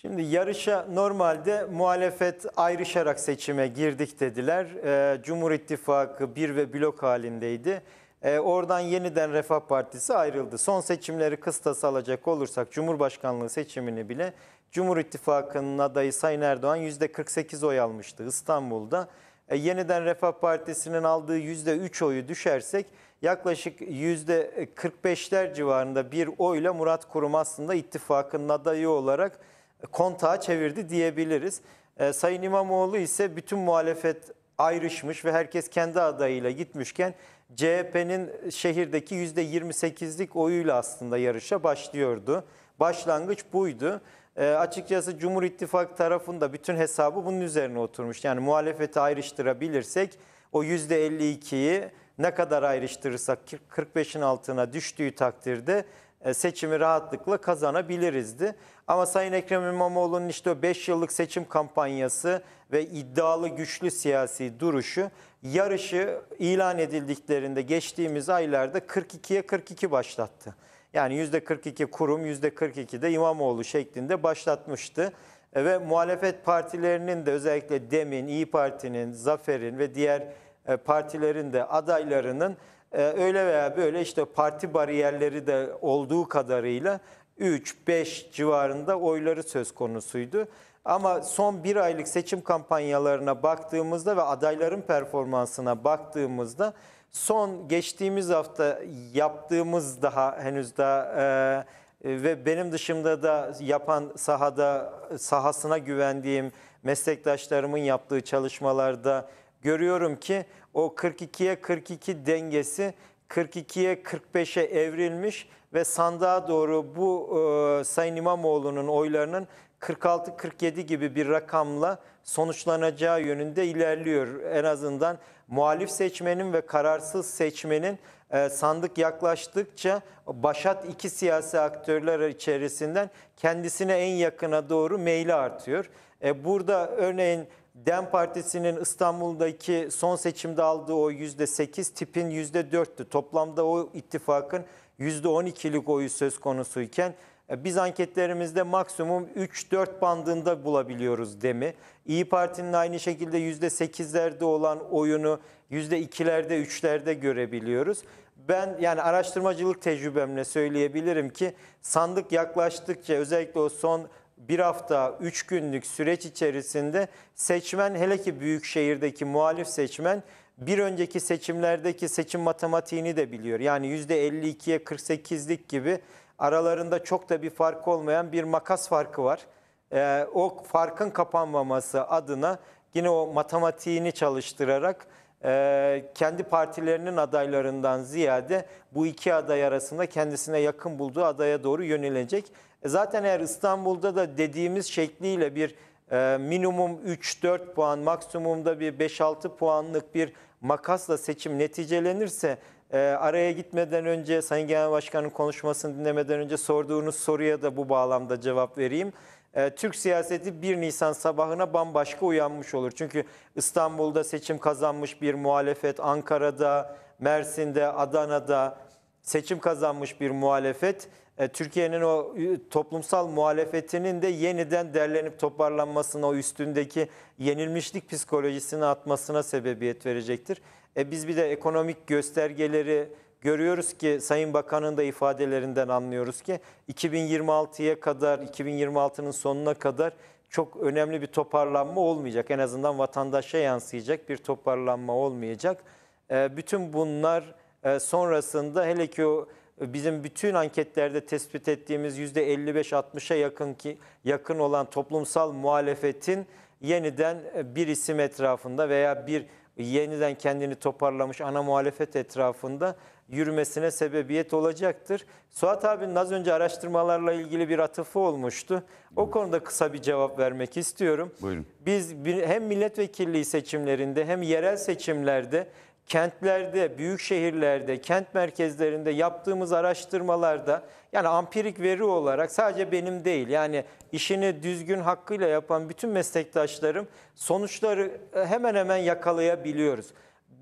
[SPEAKER 2] Şimdi yarışa normalde muhalefet ayrışarak seçime girdik dediler. Ee, Cumhur İttifakı bir ve blok halindeydi. E, oradan yeniden Refah Partisi ayrıldı. Son seçimleri kıstas alacak olursak Cumhurbaşkanlığı seçimini bile Cumhur İttifakı'nın adayı Sayın Erdoğan %48 oy almıştı İstanbul'da. E, yeniden Refah Partisi'nin aldığı %3 oyu düşersek yaklaşık %45'ler civarında bir oyla Murat Kurum aslında ittifakın adayı olarak kontağa çevirdi diyebiliriz. E, Sayın İmamoğlu ise bütün muhalefet ayrışmış ve herkes kendi adayıyla gitmişken CHP'nin şehirdeki %28'lik oyuyla aslında yarışa başlıyordu. Başlangıç buydu. E, açıkçası Cumhur İttifak tarafında bütün hesabı bunun üzerine oturmuş. Yani muhalefeti ayrıştırabilirsek o %52'yi ne kadar ayrıştırırsak 45'in altına düştüğü takdirde e, seçimi rahatlıkla kazanabilirizdi. Ama Sayın Ekrem İmamoğlu'nun işte o 5 yıllık seçim kampanyası ve iddialı güçlü siyasi duruşu yarışı ilan edildiklerinde geçtiğimiz aylarda 42'ye 42 başlattı. Yani %42 kurum, %42 de İmamoğlu şeklinde başlatmıştı. E, ve muhalefet partilerinin de özellikle DEM'in, İyi Parti'nin, Zafer'in ve diğer e, partilerin de adaylarının e, öyle veya böyle işte parti bariyerleri de olduğu kadarıyla 3-5 civarında oyları söz konusuydu. Ama son bir aylık seçim kampanyalarına baktığımızda ve adayların performansına baktığımızda son geçtiğimiz hafta yaptığımız daha henüz daha e, ve benim dışımda da yapan sahada sahasına güvendiğim meslektaşlarımın yaptığı çalışmalarda görüyorum ki o 42'ye 42 dengesi 42'ye 45'e evrilmiş ve sandığa doğru bu e, Sayın İmamoğlu'nun oylarının 46-47 gibi bir rakamla sonuçlanacağı yönünde ilerliyor. En azından muhalif seçmenin ve kararsız seçmenin e, sandık yaklaştıkça başat iki siyasi aktörler içerisinden kendisine en yakına doğru meyli artıyor. E, burada örneğin DEM Partisi'nin İstanbul'daki son seçimde aldığı o %8, tipin %4'tü. Toplamda o ittifakın %12'lik oyu söz konusuyken e, biz anketlerimizde maksimum 3-4 bandında bulabiliyoruz demi. İyi Parti'nin aynı şekilde %8'lerde olan oyunu %2'lerde 3'lerde görebiliyoruz. Ben yani araştırmacılık tecrübemle söyleyebilirim ki sandık yaklaştıkça özellikle o son bir hafta, üç günlük süreç içerisinde seçmen hele ki büyük şehirdeki muhalif seçmen bir önceki seçimlerdeki seçim matematiğini de biliyor. Yani %52'ye 48'lik gibi aralarında çok da bir fark olmayan bir makas farkı var. Ee, o farkın kapanmaması adına yine o matematiğini çalıştırarak e, kendi partilerinin adaylarından ziyade bu iki aday arasında kendisine yakın bulduğu adaya doğru yönelecek. E zaten eğer İstanbul'da da dediğimiz şekliyle bir e, minimum 3-4 puan, maksimumda bir 5-6 puanlık bir makasla seçim neticelenirse e, araya gitmeden önce Sayın Genel Başkan'ın konuşmasını dinlemeden önce sorduğunuz soruya da bu bağlamda cevap vereyim. E, Türk siyaseti 1 Nisan sabahına bambaşka uyanmış olur. Çünkü İstanbul'da seçim kazanmış bir muhalefet, Ankara'da, Mersin'de, Adana'da seçim kazanmış bir muhalefet e, Türkiye'nin o toplumsal muhalefetinin de yeniden derlenip toparlanmasına, o üstündeki yenilmişlik psikolojisini atmasına sebebiyet verecektir. E biz bir de ekonomik göstergeleri görüyoruz ki Sayın Bakan'ın da ifadelerinden anlıyoruz ki 2026'ya kadar, 2026'nın sonuna kadar çok önemli bir toparlanma olmayacak. En azından vatandaşa yansıyacak bir toparlanma olmayacak. E, bütün bunlar e, sonrasında hele ki o bizim bütün anketlerde tespit ettiğimiz yüzde %55-60'a yakın ki yakın olan toplumsal muhalefetin yeniden e, bir isim etrafında veya bir yeniden kendini toparlamış ana muhalefet etrafında yürümesine sebebiyet olacaktır. Suat abinin az önce araştırmalarla ilgili bir atıfı olmuştu. O konuda kısa bir cevap vermek istiyorum. Buyurun. Biz hem milletvekilliği seçimlerinde hem yerel seçimlerde kentlerde, büyük şehirlerde, kent merkezlerinde yaptığımız araştırmalarda yani ampirik veri olarak sadece benim değil yani işini düzgün hakkıyla yapan bütün meslektaşlarım sonuçları e, hemen hemen yakalayabiliyoruz.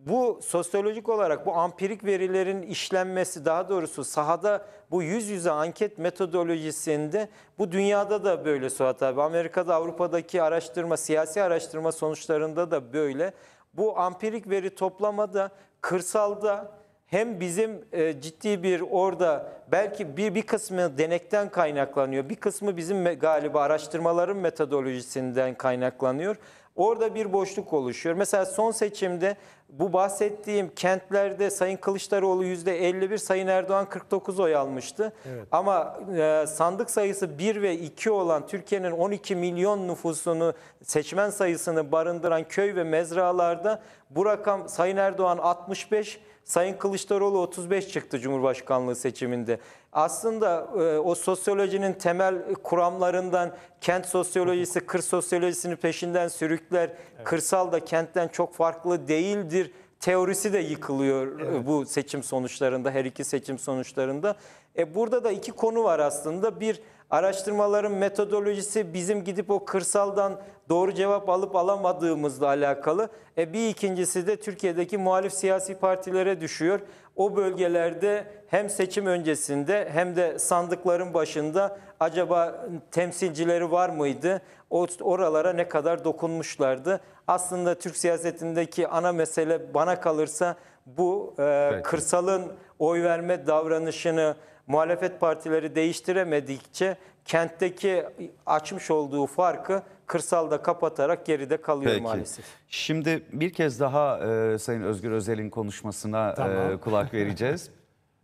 [SPEAKER 2] Bu sosyolojik olarak bu ampirik verilerin işlenmesi daha doğrusu sahada bu yüz yüze anket metodolojisinde bu dünyada da böyle Suat abi. Amerika'da Avrupa'daki araştırma siyasi araştırma sonuçlarında da böyle bu ampirik veri toplamada kırsalda hem bizim e, ciddi bir orada belki bir bir kısmı denekten kaynaklanıyor. Bir kısmı bizim galiba araştırmaların metodolojisinden kaynaklanıyor. Orada bir boşluk oluşuyor. Mesela son seçimde bu bahsettiğim kentlerde Sayın Kılıçdaroğlu %51, Sayın Erdoğan 49 oy almıştı. Evet. Ama e, sandık sayısı 1 ve 2 olan Türkiye'nin 12 milyon nüfusunu, seçmen sayısını barındıran köy ve mezralarda bu rakam Sayın Erdoğan 65, Sayın Kılıçdaroğlu 35 çıktı Cumhurbaşkanlığı seçiminde. Aslında e, o sosyolojinin temel kuramlarından kent sosyolojisi, kır sosyolojisini peşinden sürükler. Evet. Kırsal da kentten çok farklı değildir teorisi de yıkılıyor e, evet. bu seçim sonuçlarında, her iki seçim sonuçlarında. E burada da iki konu var aslında. Bir Araştırmaların metodolojisi bizim gidip o kırsaldan doğru cevap alıp alamadığımızla alakalı. E bir ikincisi de Türkiye'deki muhalif siyasi partilere düşüyor. O bölgelerde hem seçim öncesinde hem de sandıkların başında acaba temsilcileri var mıydı? O oralara ne kadar dokunmuşlardı? Aslında Türk siyasetindeki ana mesele bana kalırsa bu e, kırsalın oy verme davranışını muhalefet partileri değiştiremedikçe kentteki açmış olduğu farkı kırsalda kapatarak geride kalıyor Peki. maalesef.
[SPEAKER 1] Şimdi bir kez daha e, Sayın Özgür Özel'in konuşmasına e, tamam. e, (laughs) kulak vereceğiz.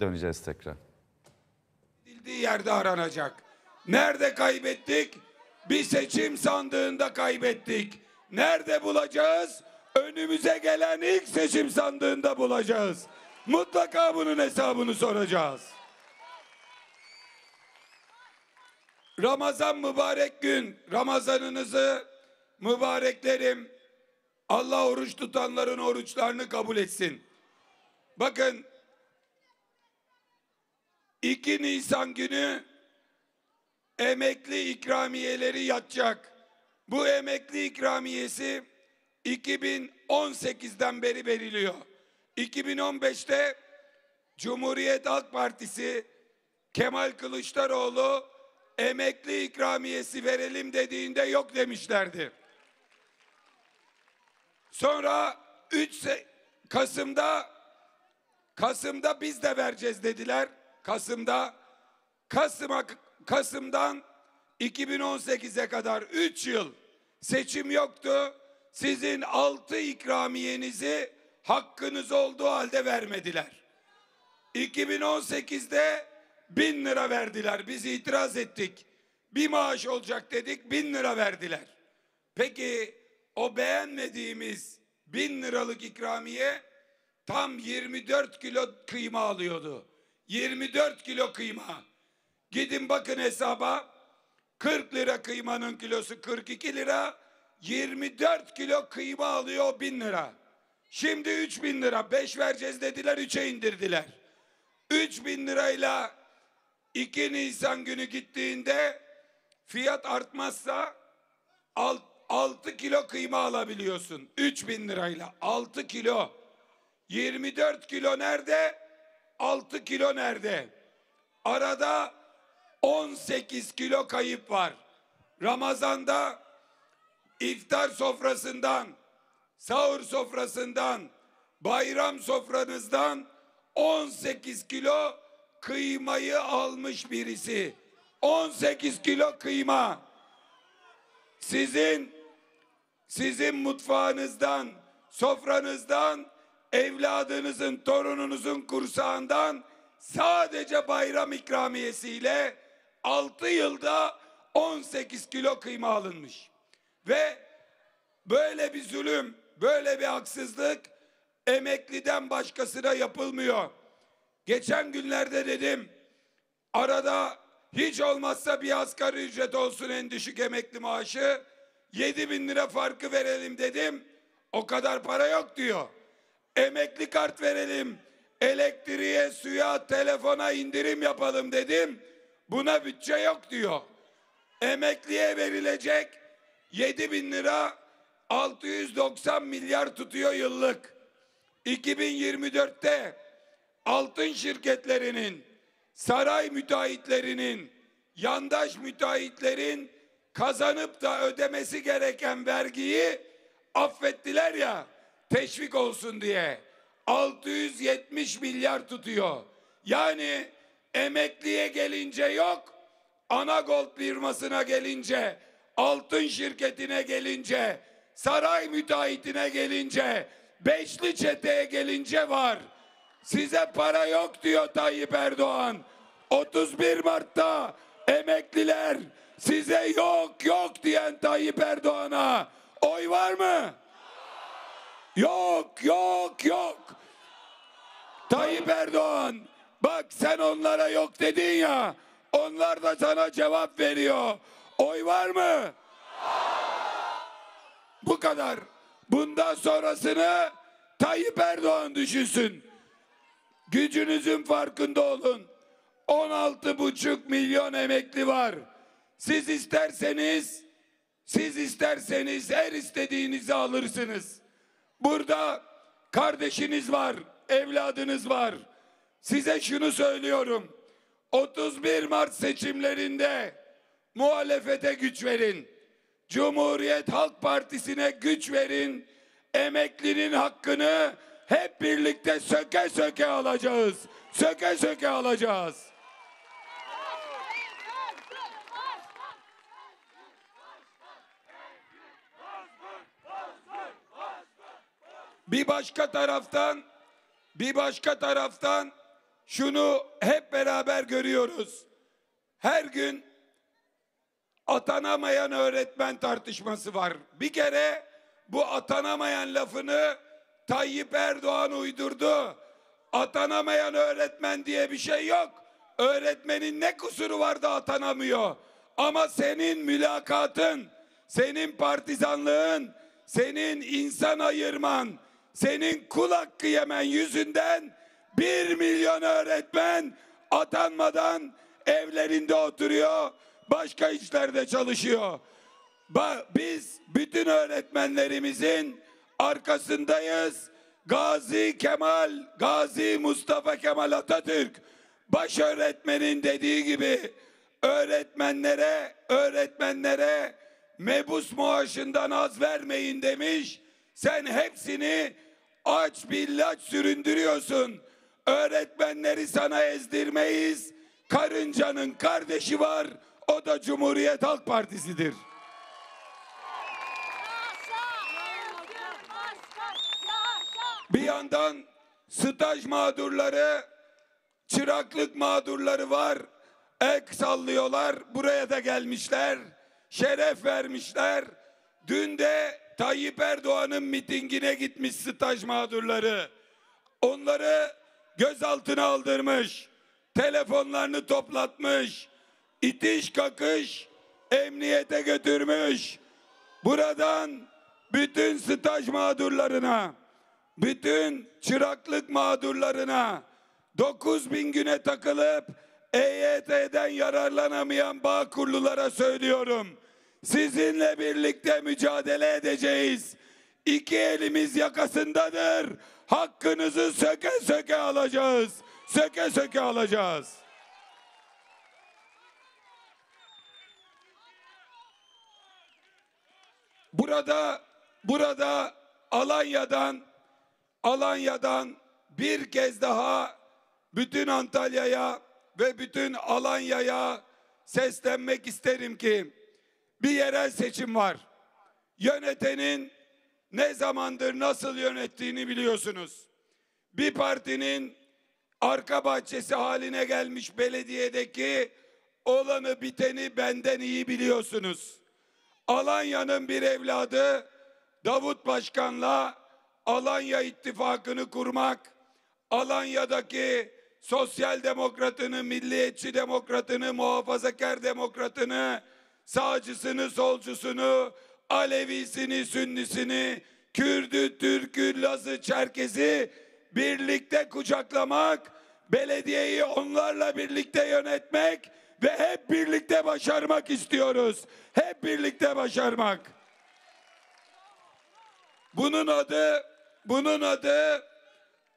[SPEAKER 1] Döneceğiz tekrar.
[SPEAKER 4] Dildiği yerde aranacak. Nerede kaybettik? Bir seçim sandığında kaybettik. Nerede bulacağız? Önümüze gelen ilk seçim sandığında bulacağız. Mutlaka bunun hesabını soracağız. Ramazan mübarek gün. Ramazanınızı mübareklerim. Allah oruç tutanların oruçlarını kabul etsin. Bakın 2 Nisan günü emekli ikramiyeleri yatacak. Bu emekli ikramiyesi 2018'den beri veriliyor. 2015'te Cumhuriyet Halk Partisi Kemal Kılıçdaroğlu emekli ikramiyesi verelim dediğinde yok demişlerdi. Sonra 3 Kasım'da Kasım'da biz de vereceğiz dediler. Kasım'da Kasım'a Kasım'dan 2018'e kadar 3 yıl seçim yoktu. Sizin 6 ikramiyenizi hakkınız olduğu halde vermediler. 2018'de bin lira verdiler. Biz itiraz ettik. Bir maaş olacak dedik bin lira verdiler. Peki o beğenmediğimiz bin liralık ikramiye tam 24 kilo kıyma alıyordu. 24 kilo kıyma. Gidin bakın hesaba. 40 lira kıymanın kilosu 42 lira. 24 kilo kıyma alıyor bin lira. Şimdi bin lira. 5 vereceğiz dediler 3'e indirdiler. 3000 lirayla 2 Nisan günü gittiğinde fiyat artmazsa alt, 6 kilo kıyma alabiliyorsun. 3 bin lirayla 6 kilo. 24 kilo nerede? 6 kilo nerede? Arada 18 kilo kayıp var. Ramazanda iftar sofrasından, sahur sofrasından, bayram sofranızdan 18 kilo kıymayı almış birisi. 18 kilo kıyma. Sizin sizin mutfağınızdan, sofranızdan, evladınızın, torununuzun kursağından sadece bayram ikramiyesiyle 6 yılda 18 kilo kıyma alınmış. Ve böyle bir zulüm, böyle bir haksızlık emekliden başkasına yapılmıyor. Geçen günlerde dedim arada hiç olmazsa bir asgari ücret olsun en düşük emekli maaşı. 7 bin lira farkı verelim dedim. O kadar para yok diyor. Emekli kart verelim. Elektriğe, suya, telefona indirim yapalım dedim. Buna bütçe yok diyor. Emekliye verilecek 7 bin lira 690 milyar tutuyor yıllık. 2024'te altın şirketlerinin, saray müteahhitlerinin, yandaş müteahhitlerin kazanıp da ödemesi gereken vergiyi affettiler ya teşvik olsun diye. 670 milyar tutuyor. Yani emekliye gelince yok, ana gold firmasına gelince, altın şirketine gelince, saray müteahhitine gelince, beşli çeteye gelince var. Size para yok diyor Tayyip Erdoğan. 31 Mart'ta emekliler size yok yok diyen Tayyip Erdoğan'a oy var mı? Yok yok yok. Tayyip Erdoğan bak sen onlara yok dedin ya onlar da sana cevap veriyor. Oy var mı? Bu kadar. Bundan sonrasını Tayyip Erdoğan düşünsün. Gücünüzün farkında olun. 16,5 milyon emekli var. Siz isterseniz siz isterseniz her istediğinizi alırsınız. Burada kardeşiniz var, evladınız var. Size şunu söylüyorum. 31 Mart seçimlerinde muhalefete güç verin. Cumhuriyet Halk Partisi'ne güç verin. Emeklinin hakkını hep birlikte söke söke alacağız. Söke söke alacağız. Bir başka taraftan bir başka taraftan şunu hep beraber görüyoruz. Her gün atanamayan öğretmen tartışması var. Bir kere bu atanamayan lafını Tayyip Erdoğan uydurdu. Atanamayan öğretmen diye bir şey yok. Öğretmenin ne kusuru var da atanamıyor? Ama senin mülakatın, senin partizanlığın, senin insan ayırman, senin kul hakkı yemen yüzünden bir milyon öğretmen atanmadan evlerinde oturuyor, başka işlerde çalışıyor. biz bütün öğretmenlerimizin arkasındayız. Gazi Kemal, Gazi Mustafa Kemal Atatürk baş öğretmenin dediği gibi öğretmenlere, öğretmenlere mebus maaşından az vermeyin demiş. Sen hepsini aç billaç süründürüyorsun. Öğretmenleri sana ezdirmeyiz. Karıncanın kardeşi var. O da Cumhuriyet Halk Partisi'dir. Bir yandan staj mağdurları, çıraklık mağdurları var. Ek sallıyorlar. Buraya da gelmişler. Şeref vermişler. Dün de Tayyip Erdoğan'ın mitingine gitmiş staj mağdurları. Onları gözaltına aldırmış. Telefonlarını toplatmış. İtiş kakış emniyete götürmüş. Buradan bütün staj mağdurlarına bütün çıraklık mağdurlarına 9000 güne takılıp EYT'den yararlanamayan bağ kurlulara söylüyorum. Sizinle birlikte mücadele edeceğiz. İki elimiz yakasındadır. Hakkınızı söke söke alacağız. Söke söke alacağız. Burada, burada Alanya'dan Alanya'dan bir kez daha bütün Antalya'ya ve bütün Alanya'ya seslenmek isterim ki bir yerel seçim var. Yönetenin ne zamandır nasıl yönettiğini biliyorsunuz. Bir partinin arka bahçesi haline gelmiş belediyedeki olanı biteni benden iyi biliyorsunuz. Alanya'nın bir evladı Davut Başkan'la Alanya ittifakını kurmak, Alanya'daki sosyal demokratını, milliyetçi demokratını, muhafazakar demokratını, sağcısını, solcusunu, Alevisini, Sünnisini, Kürdü, Türkü, Lazı, Çerkezi birlikte kucaklamak, belediyeyi onlarla birlikte yönetmek ve hep birlikte başarmak istiyoruz. Hep birlikte başarmak. Bunun adı bunun adı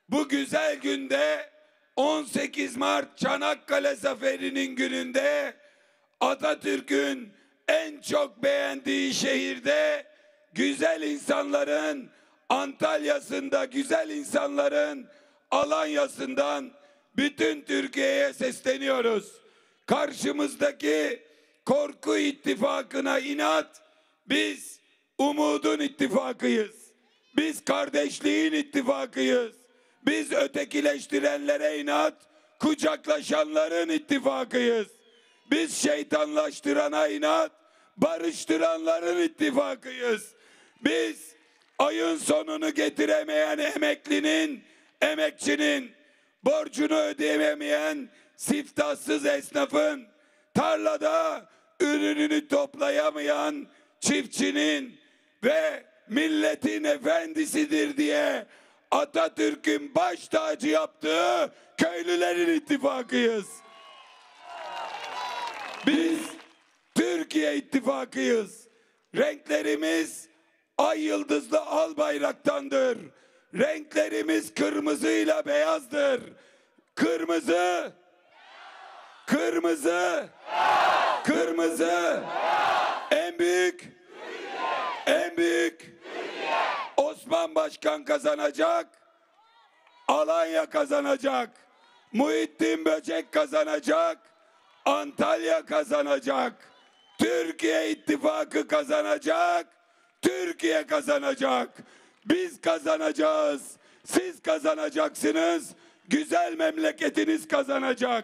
[SPEAKER 4] bu güzel günde 18 Mart Çanakkale Zaferi'nin gününde Atatürk'ün en çok beğendiği şehirde güzel insanların Antalya'sında güzel insanların Alanya'sından bütün Türkiye'ye sesleniyoruz. Karşımızdaki korku ittifakına inat biz umudun ittifakıyız. Biz kardeşliğin ittifakıyız. Biz ötekileştirenlere inat, kucaklaşanların ittifakıyız. Biz şeytanlaştırana inat, barıştıranların ittifakıyız. Biz ayın sonunu getiremeyen emeklinin, emekçinin, borcunu ödeyemeyen siftahsız esnafın, tarlada ürününü toplayamayan çiftçinin ve milletin efendisidir diye Atatürk'ün baş tacı yaptığı köylülerin ittifakıyız. Biz Türkiye ittifakıyız. Renklerimiz ay yıldızlı al bayraktandır. Renklerimiz kırmızıyla beyazdır. Kırmızı Kırmızı Kırmızı En büyük En büyük Osman Başkan kazanacak. Alanya kazanacak. Muhittin Böcek kazanacak. Antalya kazanacak. Türkiye ittifakı kazanacak. Türkiye kazanacak. Biz kazanacağız. Siz kazanacaksınız. Güzel memleketiniz kazanacak.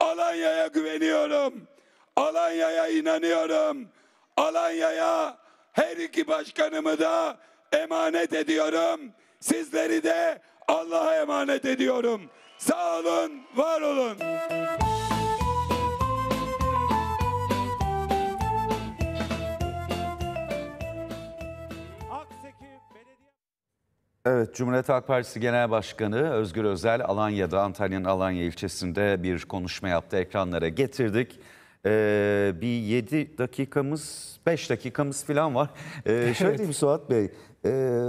[SPEAKER 4] Alanya'ya güveniyorum. Alanya'ya inanıyorum. Alanya'ya her iki başkanımı da emanet ediyorum. Sizleri de Allah'a emanet ediyorum. Sağ olun, var olun.
[SPEAKER 1] Evet, Cumhuriyet Halk Partisi Genel Başkanı Özgür Özel Alanya'da, Antalya'nın Alanya ilçesinde bir konuşma yaptı. Ekranlara getirdik. Ee, bir 7 dakikamız, 5 dakikamız falan var. Ee, şöyle evet. diyeyim Suat Bey, ee,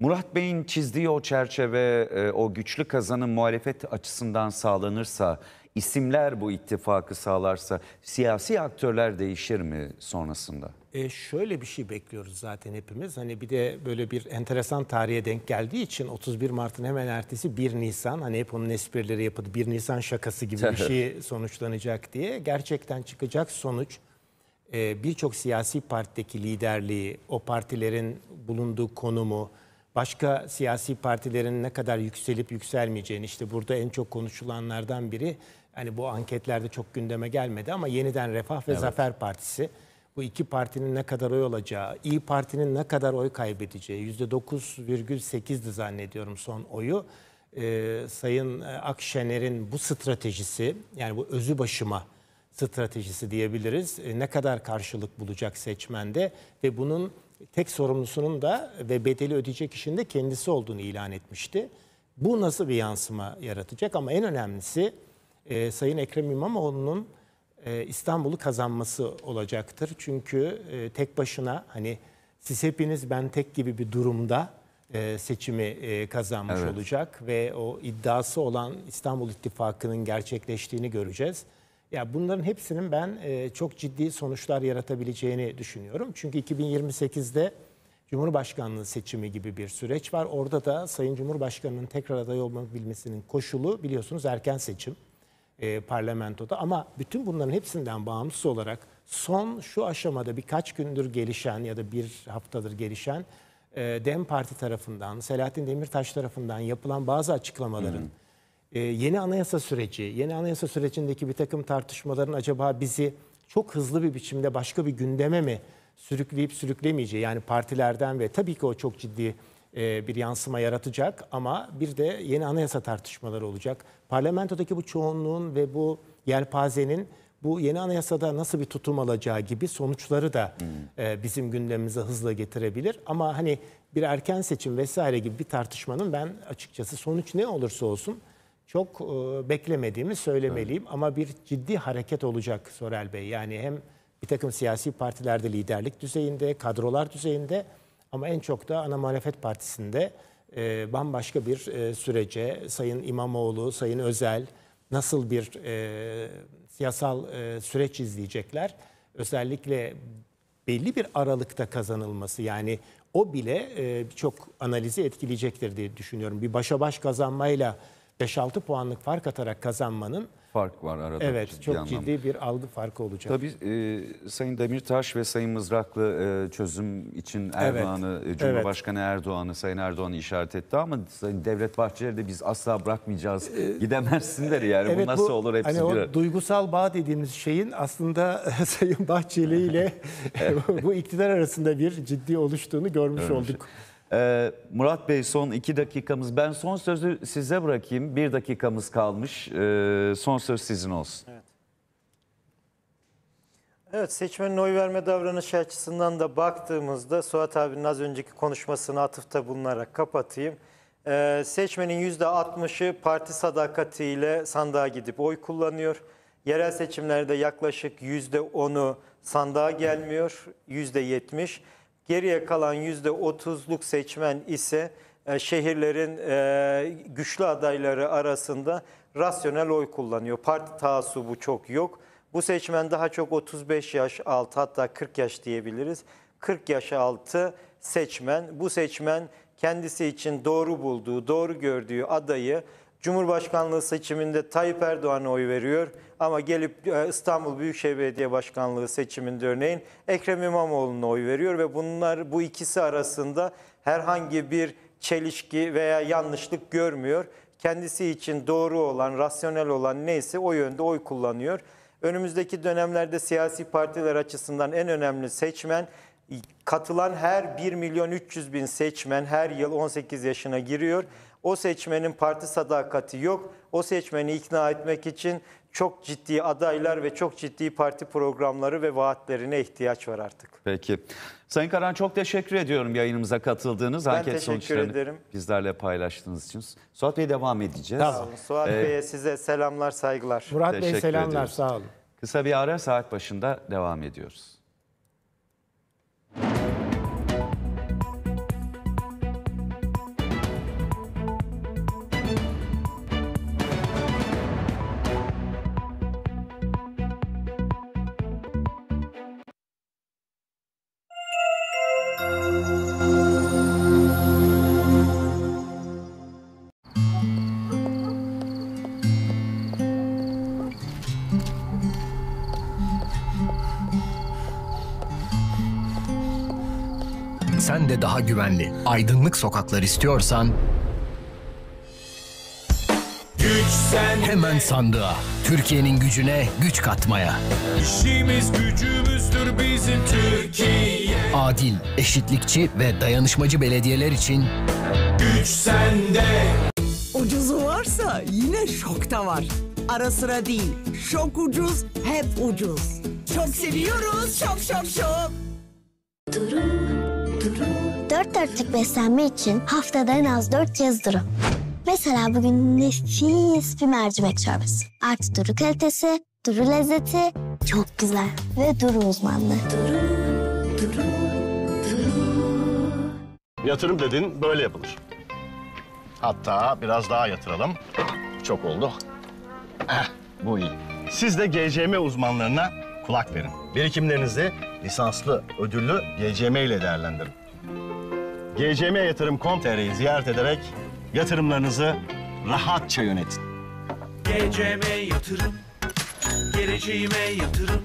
[SPEAKER 1] Murat Bey'in çizdiği o çerçeve, e, o güçlü kazanım muhalefet açısından sağlanırsa, isimler bu ittifakı sağlarsa siyasi aktörler değişir mi sonrasında?
[SPEAKER 3] E şöyle bir şey bekliyoruz zaten hepimiz. Hani bir de böyle bir enteresan tarihe denk geldiği için 31 Mart'ın hemen ertesi 1 Nisan hani hep onun esprileri yapıldı. 1 Nisan şakası gibi bir (laughs) şey sonuçlanacak diye. Gerçekten çıkacak sonuç e, birçok siyasi partideki liderliği, o partilerin bulunduğu konumu, başka siyasi partilerin ne kadar yükselip yükselmeyeceğini işte burada en çok konuşulanlardan biri hani bu anketlerde çok gündeme gelmedi ama yeniden Refah ve evet. Zafer Partisi bu iki partinin ne kadar oy olacağı, İyi Parti'nin ne kadar oy kaybedeceği %9,8'di zannediyorum son oyu. Ee, Sayın Akşener'in bu stratejisi yani bu özü başıma stratejisi diyebiliriz. E, ne kadar karşılık bulacak seçmende ve bunun tek sorumlusunun da ve bedeli ödeyecek kişinin de kendisi olduğunu ilan etmişti. Bu nasıl bir yansıma yaratacak ama en önemlisi e, Sayın Ekrem İmamoğlu'nun e, İstanbul'u kazanması olacaktır. Çünkü e, tek başına hani siz hepiniz ben tek gibi bir durumda e, seçimi e, kazanmış evet. olacak ve o iddiası olan İstanbul İttifakı'nın gerçekleştiğini göreceğiz. Ya bunların hepsinin ben e, çok ciddi sonuçlar yaratabileceğini düşünüyorum. Çünkü 2028'de Cumhurbaşkanlığı seçimi gibi bir süreç var. Orada da Sayın Cumhurbaşkanı'nın tekrar aday olabilmesinin koşulu biliyorsunuz erken seçim e, parlamentoda. Ama bütün bunların hepsinden bağımsız olarak son şu aşamada birkaç gündür gelişen ya da bir haftadır gelişen e, DEM Parti tarafından, Selahattin Demirtaş tarafından yapılan bazı açıklamaların... Hmm e, yeni anayasa süreci, yeni anayasa sürecindeki bir takım tartışmaların acaba bizi çok hızlı bir biçimde başka bir gündeme mi sürükleyip sürüklemeyeceği yani partilerden ve tabii ki o çok ciddi e, bir yansıma yaratacak ama bir de yeni anayasa tartışmaları olacak. Parlamentodaki bu çoğunluğun ve bu yelpazenin bu yeni anayasada nasıl bir tutum alacağı gibi sonuçları da e, bizim gündemimize hızla getirebilir. Ama hani bir erken seçim vesaire gibi bir tartışmanın ben açıkçası sonuç ne olursa olsun çok e, beklemediğimi söylemeliyim. Evet. Ama bir ciddi hareket olacak Sorel Bey. Yani hem bir takım siyasi partilerde liderlik düzeyinde, kadrolar düzeyinde ama en çok da ana muhalefet partisinde e, bambaşka bir e, sürece Sayın İmamoğlu, Sayın Özel nasıl bir e, siyasal e, süreç izleyecekler? Özellikle belli bir aralıkta kazanılması yani o bile e, çok analizi etkileyecektir diye düşünüyorum. Bir başa baş kazanmayla 5-6 puanlık fark atarak kazanmanın
[SPEAKER 1] fark var arada. Evet ciddi çok anlamda. ciddi
[SPEAKER 3] bir aldı farkı olacak. Tabii
[SPEAKER 1] e, Sayın Demirtaş ve Sayın Mızraklı e, çözüm için Erdoğan'ı, e, evet. Cumhurbaşkanı evet. Erdoğan'ı, Sayın Erdoğan'ı işaret etti ama Sayın Devlet Bahçeli'yi de biz asla bırakmayacağız. E, Gidemezsinler yani evet, bu nasıl bu, olur hepsi hani bir o
[SPEAKER 3] duygusal bağ dediğimiz şeyin aslında (laughs) Sayın Bahçeli ile (laughs) (laughs) bu iktidar arasında bir ciddi oluştuğunu görmüş evet. olduk. Ee,
[SPEAKER 1] Murat Bey son iki dakikamız. Ben son sözü size bırakayım. Bir dakikamız kalmış. Ee, son söz sizin olsun. Evet.
[SPEAKER 2] Evet seçmenin oy verme davranışı açısından da baktığımızda Suat abinin az önceki konuşmasını atıfta bulunarak kapatayım. Ee, seçmenin %60'ı parti sadakatiyle sandığa gidip oy kullanıyor. Yerel seçimlerde yaklaşık %10'u sandığa gelmiyor, %70. Geriye kalan %30'luk seçmen ise e, şehirlerin e, güçlü adayları arasında rasyonel oy kullanıyor. Parti taassubu çok yok. Bu seçmen daha çok 35 yaş altı hatta 40 yaş diyebiliriz. 40 yaş altı seçmen. Bu seçmen kendisi için doğru bulduğu, doğru gördüğü adayı Cumhurbaşkanlığı seçiminde Tayyip Erdoğan'a oy veriyor ama gelip e, İstanbul Büyükşehir Belediye Başkanlığı seçiminde örneğin Ekrem İmamoğlu'na oy veriyor ve bunlar bu ikisi arasında herhangi bir çelişki veya yanlışlık görmüyor. Kendisi için doğru olan, rasyonel olan neyse o yönde oy kullanıyor. Önümüzdeki dönemlerde siyasi partiler açısından en önemli seçmen katılan her 1 milyon 300 bin seçmen her yıl 18 yaşına giriyor. O seçmenin parti sadakati yok. O seçmeni ikna etmek için çok ciddi adaylar ve çok ciddi parti programları ve vaatlerine ihtiyaç var artık.
[SPEAKER 1] Peki. Sayın Karan çok teşekkür ediyorum yayınımıza katıldığınız ben anket sonuçlarını ederim. bizlerle paylaştığınız için. Suat Bey devam edeceğiz. Tamam. Suat ee, Bey'e
[SPEAKER 2] size selamlar, saygılar. Murat teşekkür Bey selamlar, ediyoruz. sağ
[SPEAKER 1] olun. Kısa bir ara saat başında devam ediyoruz.
[SPEAKER 5] daha güvenli, aydınlık sokaklar istiyorsan Güç Hemen
[SPEAKER 6] sandığa. Türkiye'nin gücüne güç katmaya.
[SPEAKER 4] İşimiz gücümüzdür bizim Türkiye.
[SPEAKER 6] Adil, eşitlikçi ve dayanışmacı belediyeler için güç sende.
[SPEAKER 2] Ucuzu varsa yine şokta var. Ara sıra değil, şok ucuz, hep ucuz. Çok seviyoruz, şok şok
[SPEAKER 3] şok. Durum, durum
[SPEAKER 6] dört dörtlük beslenme için haftada en az dört kez duru. Mesela bugün nefis bir mercimek çorbası. Artı duru kalitesi, duru lezzeti çok güzel ve duru uzmanlığı. Duru, duru,
[SPEAKER 5] duru. Yatırım dedin böyle yapılır. Hatta biraz daha yatıralım. Çok oldu. Eh, bu iyi. Siz de GCM uzmanlarına kulak verin. Birikimlerinizi lisanslı, ödüllü GCM ile değerlendirin. GCM Yatırım.com.tr'yi
[SPEAKER 3] ziyaret ederek yatırımlarınızı rahatça yönetin. GCM Yatırım, geleceğime yatırım.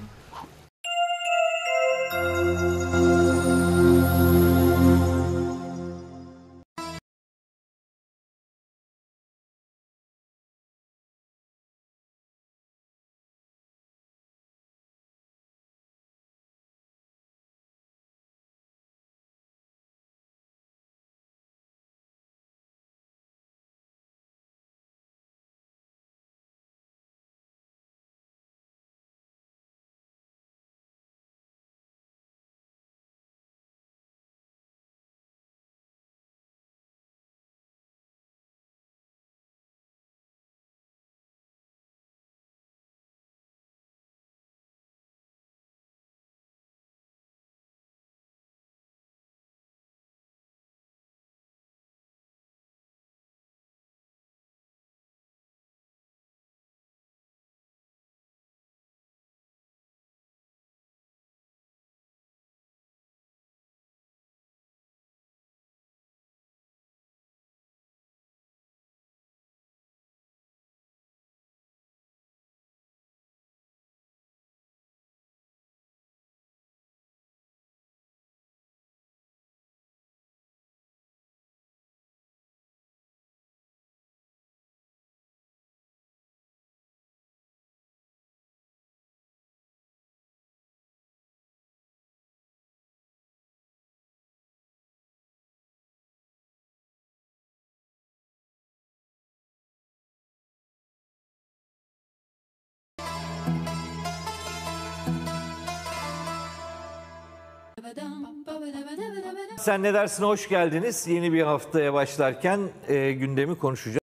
[SPEAKER 1] Sen ne dersin hoş geldiniz. Yeni bir haftaya
[SPEAKER 3] başlarken e, gündemi konuşacağız.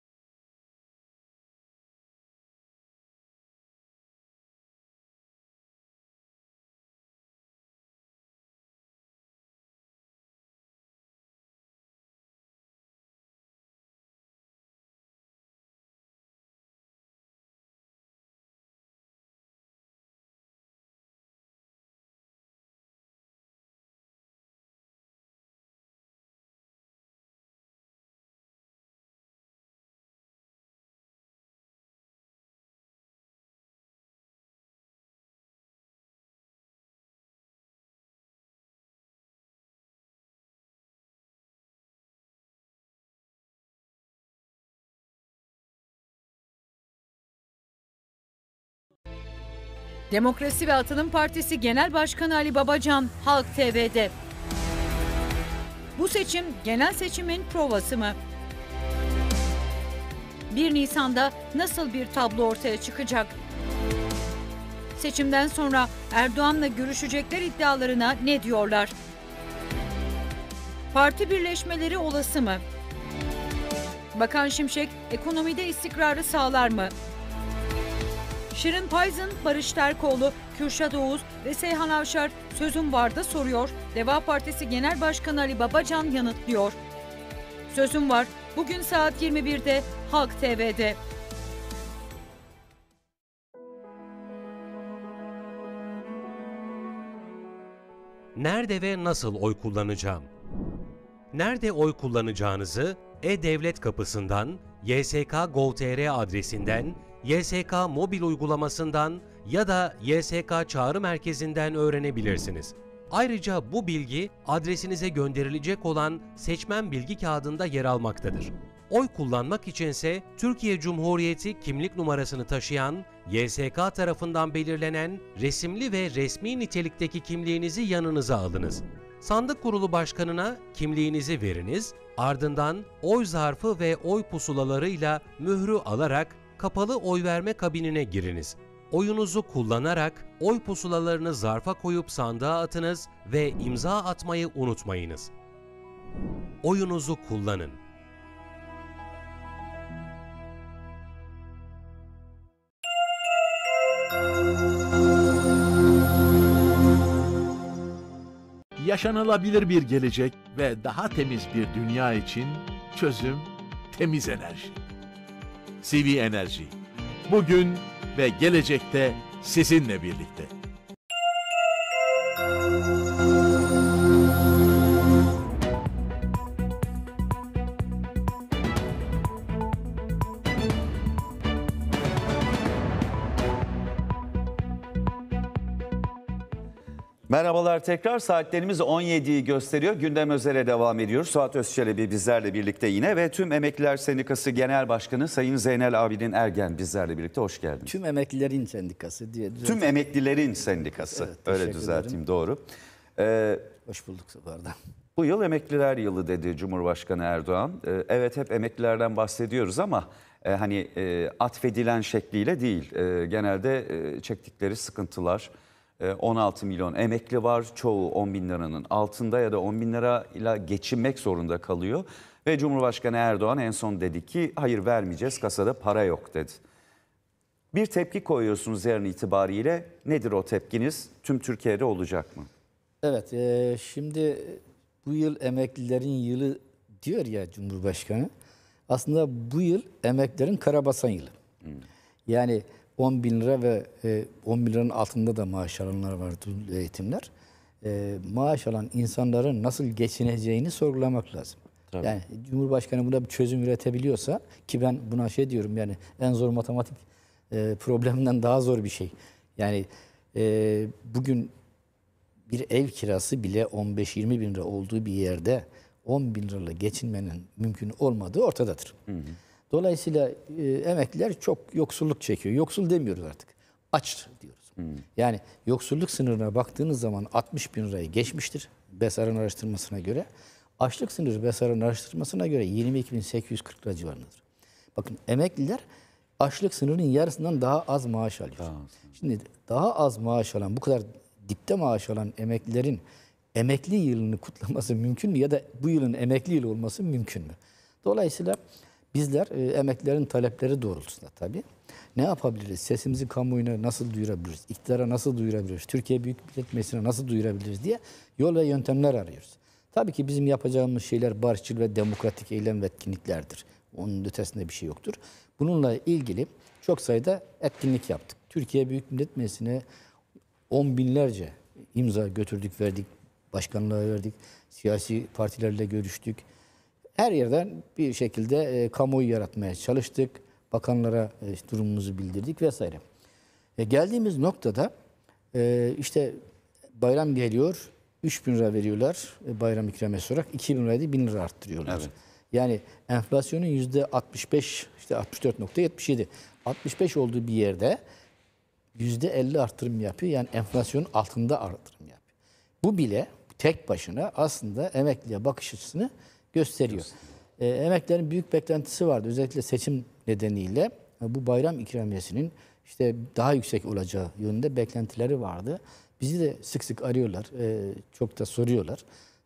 [SPEAKER 1] Demokrasi ve Atılım Partisi Genel Başkanı Ali Babacan Halk TV'de. Bu seçim genel seçimin provası mı? 1 Nisan'da nasıl bir tablo ortaya çıkacak? Seçimden sonra Erdoğan'la görüşecekler iddialarına
[SPEAKER 2] ne diyorlar? Parti birleşmeleri olası mı? Bakan Şimşek ekonomide istikrarı sağlar mı?
[SPEAKER 1] Şirin Payzın, Barış Terkoğlu, Kürşat Oğuz ve Seyhan Avşar sözüm varda soruyor. Deva Partisi Genel Başkanı Ali Babacan yanıtlıyor.
[SPEAKER 6] Sözüm var bugün saat 21'de Halk TV'de.
[SPEAKER 5] Nerede ve nasıl oy kullanacağım? Nerede oy kullanacağınızı
[SPEAKER 4] e-devlet kapısından, ysk.gov.tr adresinden YSK
[SPEAKER 5] mobil uygulamasından ya da YSK çağrı merkezinden öğrenebilirsiniz. Ayrıca bu bilgi adresinize gönderilecek olan seçmen bilgi kağıdında yer almaktadır. Oy kullanmak içinse Türkiye Cumhuriyeti kimlik numarasını taşıyan, YSK tarafından belirlenen resimli ve resmi nitelikteki kimliğinizi yanınıza alınız. Sandık Kurulu Başkanına kimliğinizi veriniz, ardından oy zarfı ve oy pusulalarıyla mührü alarak kapalı oy verme kabinine giriniz. Oyunuzu kullanarak oy pusulalarını zarfa koyup sandığa atınız ve imza atmayı unutmayınız. Oyunuzu kullanın. yaşanılabilir bir gelecek ve daha temiz bir dünya için çözüm temiz enerji. CV Enerji. Bugün ve gelecekte sizinle birlikte.
[SPEAKER 1] Merhabalar tekrar saatlerimiz 17'yi gösteriyor. Gündem özele devam ediyor. Suat Özçelebi bizlerle birlikte yine ve tüm Emekliler Sendikası Genel Başkanı Sayın Zeynel Abidin Ergen bizlerle birlikte hoş geldiniz.
[SPEAKER 6] Tüm Emeklilerin Sendikası diye düzelteyim.
[SPEAKER 1] Tüm Emeklilerin Sendikası evet, öyle düzelteyim ederim. doğru. Ee, hoş bulduk Sabar'dan. Bu yıl emekliler yılı dedi Cumhurbaşkanı Erdoğan. Ee, evet hep emeklilerden bahsediyoruz ama e, hani e, atfedilen şekliyle değil. E, genelde e, çektikleri sıkıntılar 16 ee, milyon emekli var. Çoğu 10 bin liranın altında ya da 10 bin lirayla geçinmek zorunda kalıyor. Ve Cumhurbaşkanı Erdoğan en son dedi ki hayır vermeyeceğiz kasada para yok dedi. Bir tepki koyuyorsunuz yarın itibariyle. Nedir o tepkiniz? Tüm Türkiye'de olacak mı?
[SPEAKER 6] Evet e, şimdi bu yıl emeklilerin yılı diyor ya Cumhurbaşkanı. Aslında bu yıl emeklilerin karabasan yılı. Hmm. Yani 10 bin lira ve 10 e, bin liranın altında da maaş alanlar var eğitimler. E, maaş alan insanların nasıl geçineceğini sorgulamak lazım. Tabii. Yani Cumhurbaşkanı buna bir çözüm üretebiliyorsa ki ben buna şey diyorum yani en zor matematik e, probleminden daha zor bir şey. Yani bugün bir ev kirası bile 15-20 bin lira olduğu bir yerde 10 bin lirayla geçinmenin mümkün olmadığı ortadadır. Hı hı. Dolayısıyla e, emekliler çok yoksulluk çekiyor. Yoksul demiyoruz artık. Aç diyoruz. Hmm. Yani yoksulluk sınırına baktığınız zaman 60 bin lirayı geçmiştir. BESAR'ın araştırmasına göre. Açlık sınırı BESAR'ın araştırmasına göre 22.840 lira civarındadır. Bakın emekliler açlık sınırının yarısından daha az maaş alıyor. Daha az. Şimdi daha az maaş alan, bu kadar dipte maaş alan emeklilerin emekli yılını kutlaması mümkün mü? Ya da bu yılın emekli yılı olması mümkün mü? Dolayısıyla Bizler e, emeklerin talepleri doğrultusunda tabii ne yapabiliriz? Sesimizi kamuoyuna nasıl duyurabiliriz? İktidara nasıl duyurabiliriz? Türkiye Büyük Millet Meclisi'ne nasıl duyurabiliriz diye yol ve yöntemler arıyoruz. Tabii ki bizim yapacağımız şeyler barışçıl ve demokratik eylem ve etkinliklerdir. Onun ötesinde bir şey yoktur. Bununla ilgili çok sayıda etkinlik yaptık. Türkiye Büyük Millet Meclisi'ne on binlerce imza götürdük, verdik, başkanlığa verdik, siyasi partilerle görüştük her yerden bir şekilde e, kamuoyu yaratmaya çalıştık. Bakanlara e, durumumuzu bildirdik vesaire. E, geldiğimiz noktada e, işte bayram geliyor. 3 bin lira veriyorlar e, bayram ikramiyesi olarak. 2 bin liraydı 1000 lira arttırıyorlar. Evet. Yani enflasyonun %65 işte 64.77 65 olduğu bir yerde %50 artırım yapıyor. Yani enflasyonun altında artırım yapıyor. Bu bile tek başına aslında emekliye bakış açısını gösteriyor. E, ee, emeklerin büyük beklentisi vardı. Özellikle seçim nedeniyle ee, bu bayram ikramiyesinin işte daha yüksek olacağı yönünde beklentileri vardı. Bizi de sık sık arıyorlar, e, çok da soruyorlar.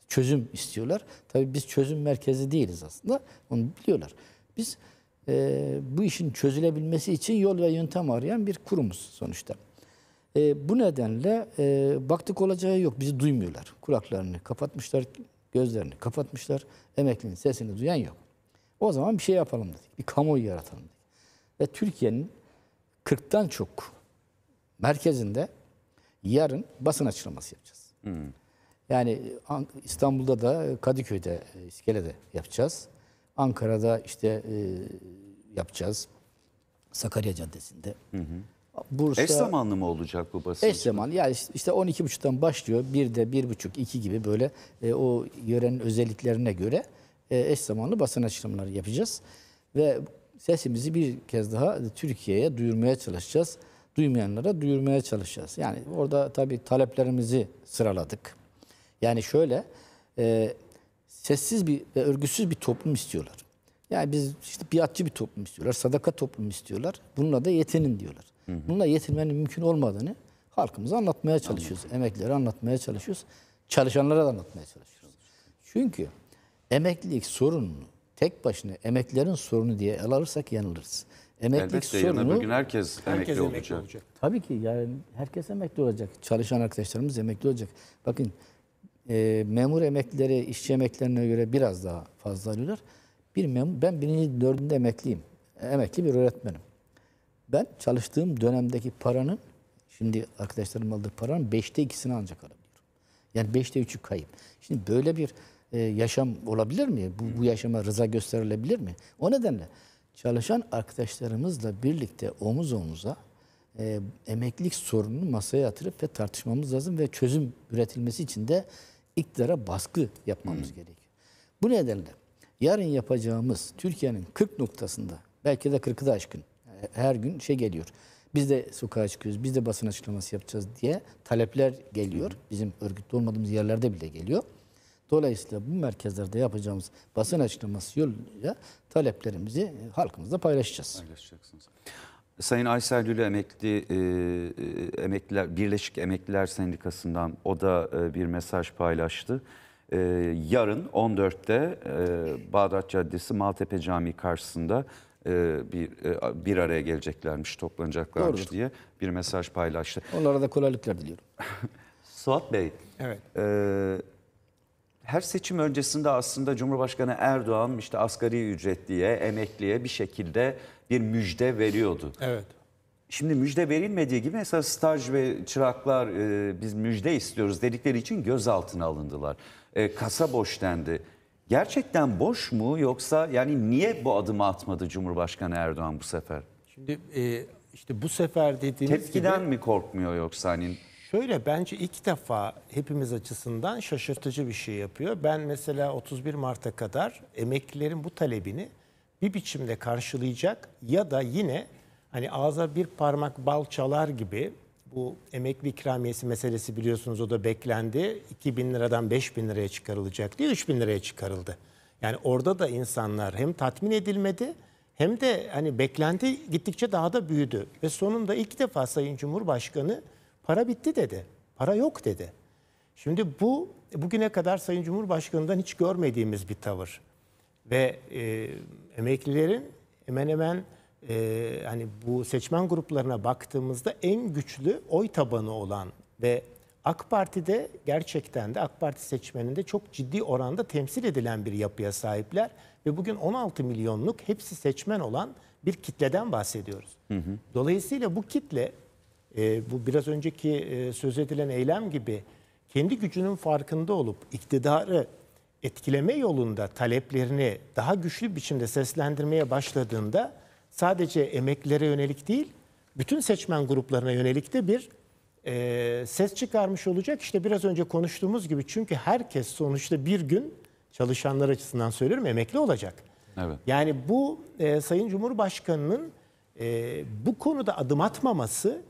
[SPEAKER 6] Çözüm istiyorlar. Tabii biz çözüm merkezi değiliz aslında. Onu biliyorlar. Biz e, bu işin çözülebilmesi için yol ve yöntem arayan bir kurumuz sonuçta. E, bu nedenle e, baktık olacağı yok. Bizi duymuyorlar. Kulaklarını kapatmışlar. Gözlerini kapatmışlar. Emeklinin sesini duyan yok. O zaman bir şey yapalım dedik. Bir kamuoyu yaratalım dedik. Ve Türkiye'nin 40'tan çok merkezinde yarın basın açıklaması yapacağız. Hmm. Yani İstanbul'da da Kadıköy'de, e, İskele'de yapacağız. Ankara'da işte e, yapacağız. Sakarya Caddesi'nde. Hı hı. Bursa, eş zamanlı
[SPEAKER 1] mı olacak bu basın? Eş zaman
[SPEAKER 6] yani işte 12.30'dan başlıyor. Bir de 1.30, 2 gibi böyle e, o yörenin özelliklerine göre e, eş zamanlı basın açılımları yapacağız. Ve sesimizi bir kez daha Türkiye'ye duyurmaya çalışacağız. Duymayanlara duyurmaya çalışacağız. Yani orada tabii taleplerimizi sıraladık. Yani şöyle e, sessiz bir ve örgütsüz bir toplum istiyorlar. Yani biz işte biatçı bir toplum istiyorlar, sadaka toplum istiyorlar. Bununla da yetinin diyorlar. Bununla yetinmenin mümkün olmadığını halkımıza anlatmaya çalışıyoruz. Anladım. Emeklileri anlatmaya çalışıyoruz. Çalışanlara da anlatmaya çalışıyoruz. Çünkü emeklilik sorununu tek başına emeklilerin sorunu diye el alırsak yanılırız. Emeklilik Elbette sorunu, yarın bugün herkes, herkes emekli, emekli olacak. olacak. Tabii ki yani herkes emekli olacak. Çalışan arkadaşlarımız emekli olacak. Bakın e, memur emeklileri işçi emeklilerine göre biraz daha fazla alıyorlar. Bir memur, ben birinci dördünde emekliyim. Emekli bir öğretmenim. Ben çalıştığım dönemdeki paranın şimdi arkadaşlarım aldığı paranın beşte ikisini ancak alabiliyorum. Yani beşte üçü kayıp. Şimdi böyle bir e, yaşam olabilir mi? Bu, bu yaşama rıza gösterilebilir mi? O nedenle çalışan arkadaşlarımızla birlikte omuz omuza e, emeklilik sorununu masaya yatırıp ve tartışmamız lazım ve çözüm üretilmesi için de iktidara baskı yapmamız hmm. gerekiyor. Bu nedenle yarın yapacağımız Türkiye'nin 40 noktasında belki de 40'ı da aşkın her gün şey geliyor. Biz de sokağa çıkıyoruz, biz de basın açıklaması yapacağız diye talepler geliyor. Bizim örgütlü olmadığımız yerlerde bile geliyor. Dolayısıyla bu merkezlerde yapacağımız basın açıklaması yoluyla taleplerimizi e, halkımızla paylaşacağız. Paylaşacaksınız.
[SPEAKER 1] Sayın Aysel Lülü emekli, e, e, emekliler, Birleşik Emekliler Sendikası'ndan o da bir mesaj paylaştı. yarın 14'te Bağdat Caddesi Maltepe Camii karşısında e, bir e, bir araya geleceklermiş, toplanacaklarmış Doğrudur. diye bir mesaj paylaştı.
[SPEAKER 6] Onlara da kolaylıklar diliyorum. (laughs)
[SPEAKER 1] Suat Bey, evet. E, her seçim öncesinde aslında Cumhurbaşkanı Erdoğan işte asgari ücretliye, emekliye bir şekilde bir müjde veriyordu. Evet. Şimdi müjde verilmediği gibi mesela staj ve çıraklar e, biz müjde istiyoruz dedikleri için gözaltına alındılar. E, kasa boş dendi gerçekten boş mu yoksa yani niye bu adımı atmadı Cumhurbaşkanı Erdoğan bu sefer?
[SPEAKER 3] Şimdi e, işte bu sefer dediğiniz Tepkiden gibi...
[SPEAKER 1] mi korkmuyor yoksa hani?
[SPEAKER 3] Şöyle bence ilk defa hepimiz açısından şaşırtıcı bir şey yapıyor. Ben mesela 31 Mart'a kadar emeklilerin bu talebini bir biçimde karşılayacak ya da yine hani ağza bir parmak bal çalar gibi bu emekli ikramiyesi meselesi biliyorsunuz o da beklendi. 2 bin liradan 5 bin liraya çıkarılacak diye 3 bin liraya çıkarıldı. Yani orada da insanlar hem tatmin edilmedi hem de hani beklenti gittikçe daha da büyüdü. Ve sonunda ilk defa Sayın Cumhurbaşkanı para bitti dedi. Para yok dedi. Şimdi bu bugüne kadar Sayın Cumhurbaşkanı'ndan hiç görmediğimiz bir tavır. Ve e, emeklilerin hemen hemen e, hani bu seçmen gruplarına baktığımızda en güçlü oy tabanı olan ve AK Parti'de gerçekten de AK Parti seçmeninde çok ciddi oranda temsil edilen bir yapıya sahipler ve bugün 16 milyonluk hepsi seçmen olan bir kitleden bahsediyoruz. Hı hı. Dolayısıyla bu kitle e, bu biraz önceki e, söz edilen eylem gibi kendi gücünün farkında olup iktidarı etkileme yolunda taleplerini daha güçlü biçimde seslendirmeye başladığında sadece emeklilere yönelik değil, bütün seçmen gruplarına yönelik de bir e, ses çıkarmış olacak. İşte biraz önce konuştuğumuz gibi çünkü herkes sonuçta bir gün çalışanlar açısından söylüyorum emekli olacak. Evet. Yani bu e, Sayın Cumhurbaşkanı'nın e, bu konuda adım atmaması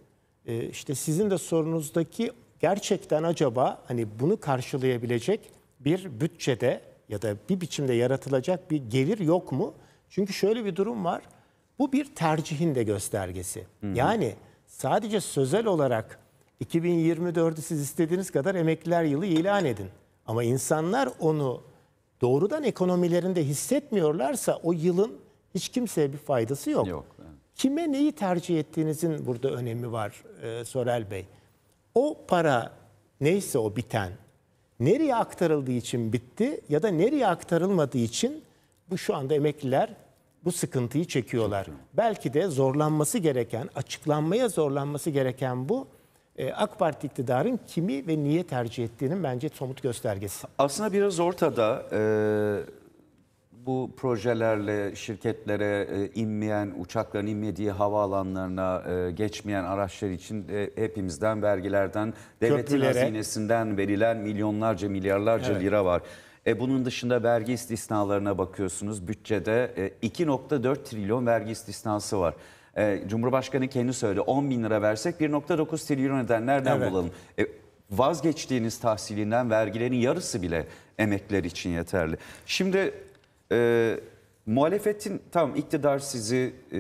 [SPEAKER 3] e, işte sizin de sorunuzdaki gerçekten acaba hani bunu karşılayabilecek bir bütçede ya da bir biçimde yaratılacak bir gelir yok mu? Çünkü şöyle bir durum var. Bu bir tercihin de göstergesi. Hı hı. Yani sadece sözel olarak 2024'ü siz istediğiniz kadar emekliler yılı ilan edin. Ama insanlar onu doğrudan ekonomilerinde hissetmiyorlarsa o yılın hiç kimseye bir faydası yok. yok evet. Kime neyi tercih ettiğinizin burada önemi var e, Sorel Bey. O para neyse o biten nereye aktarıldığı için bitti ya da nereye aktarılmadığı için bu şu anda emekliler bu sıkıntıyı çekiyorlar. Belki de zorlanması gereken, açıklanmaya zorlanması gereken bu e, AK Parti iktidarın kimi ve niye tercih ettiğinin bence somut göstergesi.
[SPEAKER 1] Aslında biraz ortada e, bu projelerle şirketlere e, inmeyen, uçakların inmediği havaalanlarına e, geçmeyen araçlar için e, hepimizden vergilerden, devletin Köprülere. hazinesinden verilen milyonlarca, milyarlarca evet. lira var. E, bunun dışında vergi istisnalarına bakıyorsunuz. Bütçede e, 2.4 trilyon vergi istisnası var. E, Cumhurbaşkanı kendi söyledi 10 bin lira versek 1.9 trilyon eder nereden evet. bulalım? E, vazgeçtiğiniz tahsilinden vergilerin yarısı bile emekler için yeterli. Şimdi e, muhalefetin tam iktidar sizi e,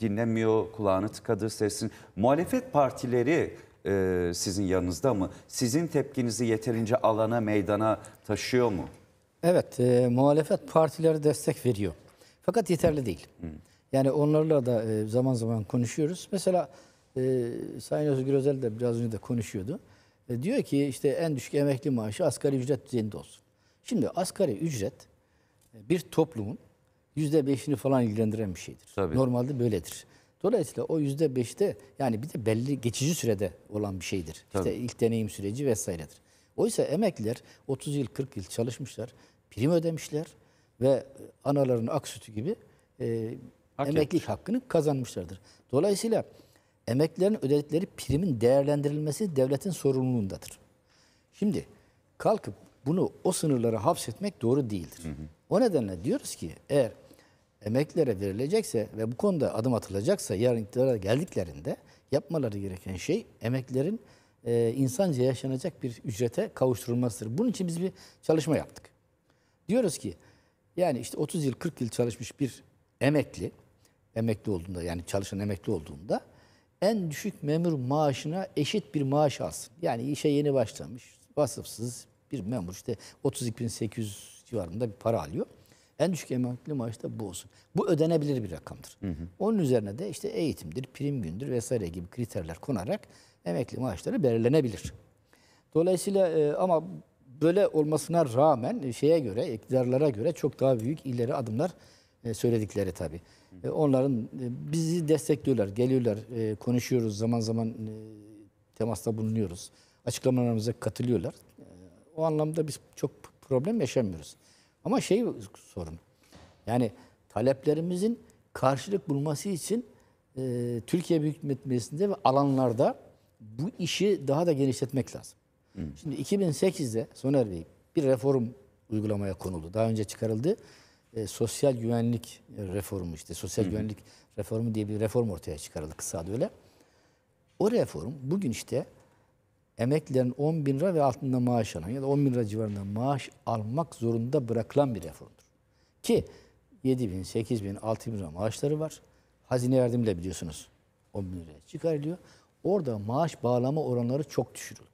[SPEAKER 1] dinlemiyor kulağını tıkadı sesin. Muhalefet partileri e, sizin yanınızda mı? Sizin tepkinizi yeterince alana, meydana taşıyor mu?
[SPEAKER 6] Evet, e, muhalefet partileri destek veriyor. Fakat yeterli değil. Yani onlarla da e, zaman zaman konuşuyoruz. Mesela e, Sayın Özgür Özel de biraz önce de konuşuyordu. E, diyor ki işte en düşük emekli maaşı asgari ücret düzeyinde olsun. Şimdi asgari ücret e, bir toplumun yüzde beşini falan ilgilendiren bir şeydir. Tabii. Normalde böyledir. Dolayısıyla o yüzde beşte yani bir de belli geçici sürede olan bir şeydir. Tabii. İşte ilk deneyim süreci vesairedir. Oysa emekliler 30 yıl 40 yıl çalışmışlar, prim ödemişler ve e, anaların ak sütü gibi e, Hak emeklilik hakkını kazanmışlardır. Dolayısıyla emeklilerin ödedikleri primin değerlendirilmesi devletin sorumluluğundadır. Şimdi kalkıp bunu o sınırlara hapsetmek doğru değildir. Hı hı. O nedenle diyoruz ki eğer emeklere verilecekse ve bu konuda adım atılacaksa yarın iktidara geldiklerinde yapmaları gereken şey emeklerin e, insanca yaşanacak bir ücrete kavuşturulmasıdır. Bunun için biz bir çalışma yaptık. Diyoruz ki yani işte 30 yıl 40 yıl çalışmış bir emekli emekli olduğunda yani çalışan emekli olduğunda en düşük memur maaşına eşit bir maaş alsın. Yani işe yeni başlamış vasıfsız bir memur işte 32.800 civarında bir para alıyor. En düşük emekli maaşı da bu olsun. Bu ödenebilir bir rakamdır. Hı hı. Onun üzerine de işte eğitimdir, prim gündür vesaire gibi kriterler konarak emekli maaşları belirlenebilir. Dolayısıyla e, ama böyle olmasına rağmen e, şeye göre, iktidarlara göre çok daha büyük ileri adımlar e, söyledikleri tabii. E, onların e, bizi destekliyorlar, geliyorlar, e, konuşuyoruz zaman zaman e, temasta bulunuyoruz. Açıklamalarımıza katılıyorlar. E, o anlamda biz çok problem yaşamıyoruz. Ama şey sorun. Yani taleplerimizin karşılık bulması için e, Türkiye Büyük Millet Meclisi'nde ve alanlarda bu işi daha da genişletmek lazım. Hı. Hmm. Şimdi 2008'de Soner Bey bir reform uygulamaya konuldu. Daha önce çıkarıldı. E, sosyal güvenlik reformu işte sosyal Hı. Hmm. güvenlik reformu diye bir reform ortaya çıkarıldı kısa adı öyle. O reform bugün işte emeklilerin 10 bin lira ve altında maaş alan ya da 10 bin lira civarında maaş almak zorunda bırakılan bir reformdur. Ki 7 bin, 8 bin, 6 bin lira maaşları var. Hazine yardımıyla biliyorsunuz 10 bin liraya çıkarılıyor. Orada maaş bağlama oranları çok düşürüldü.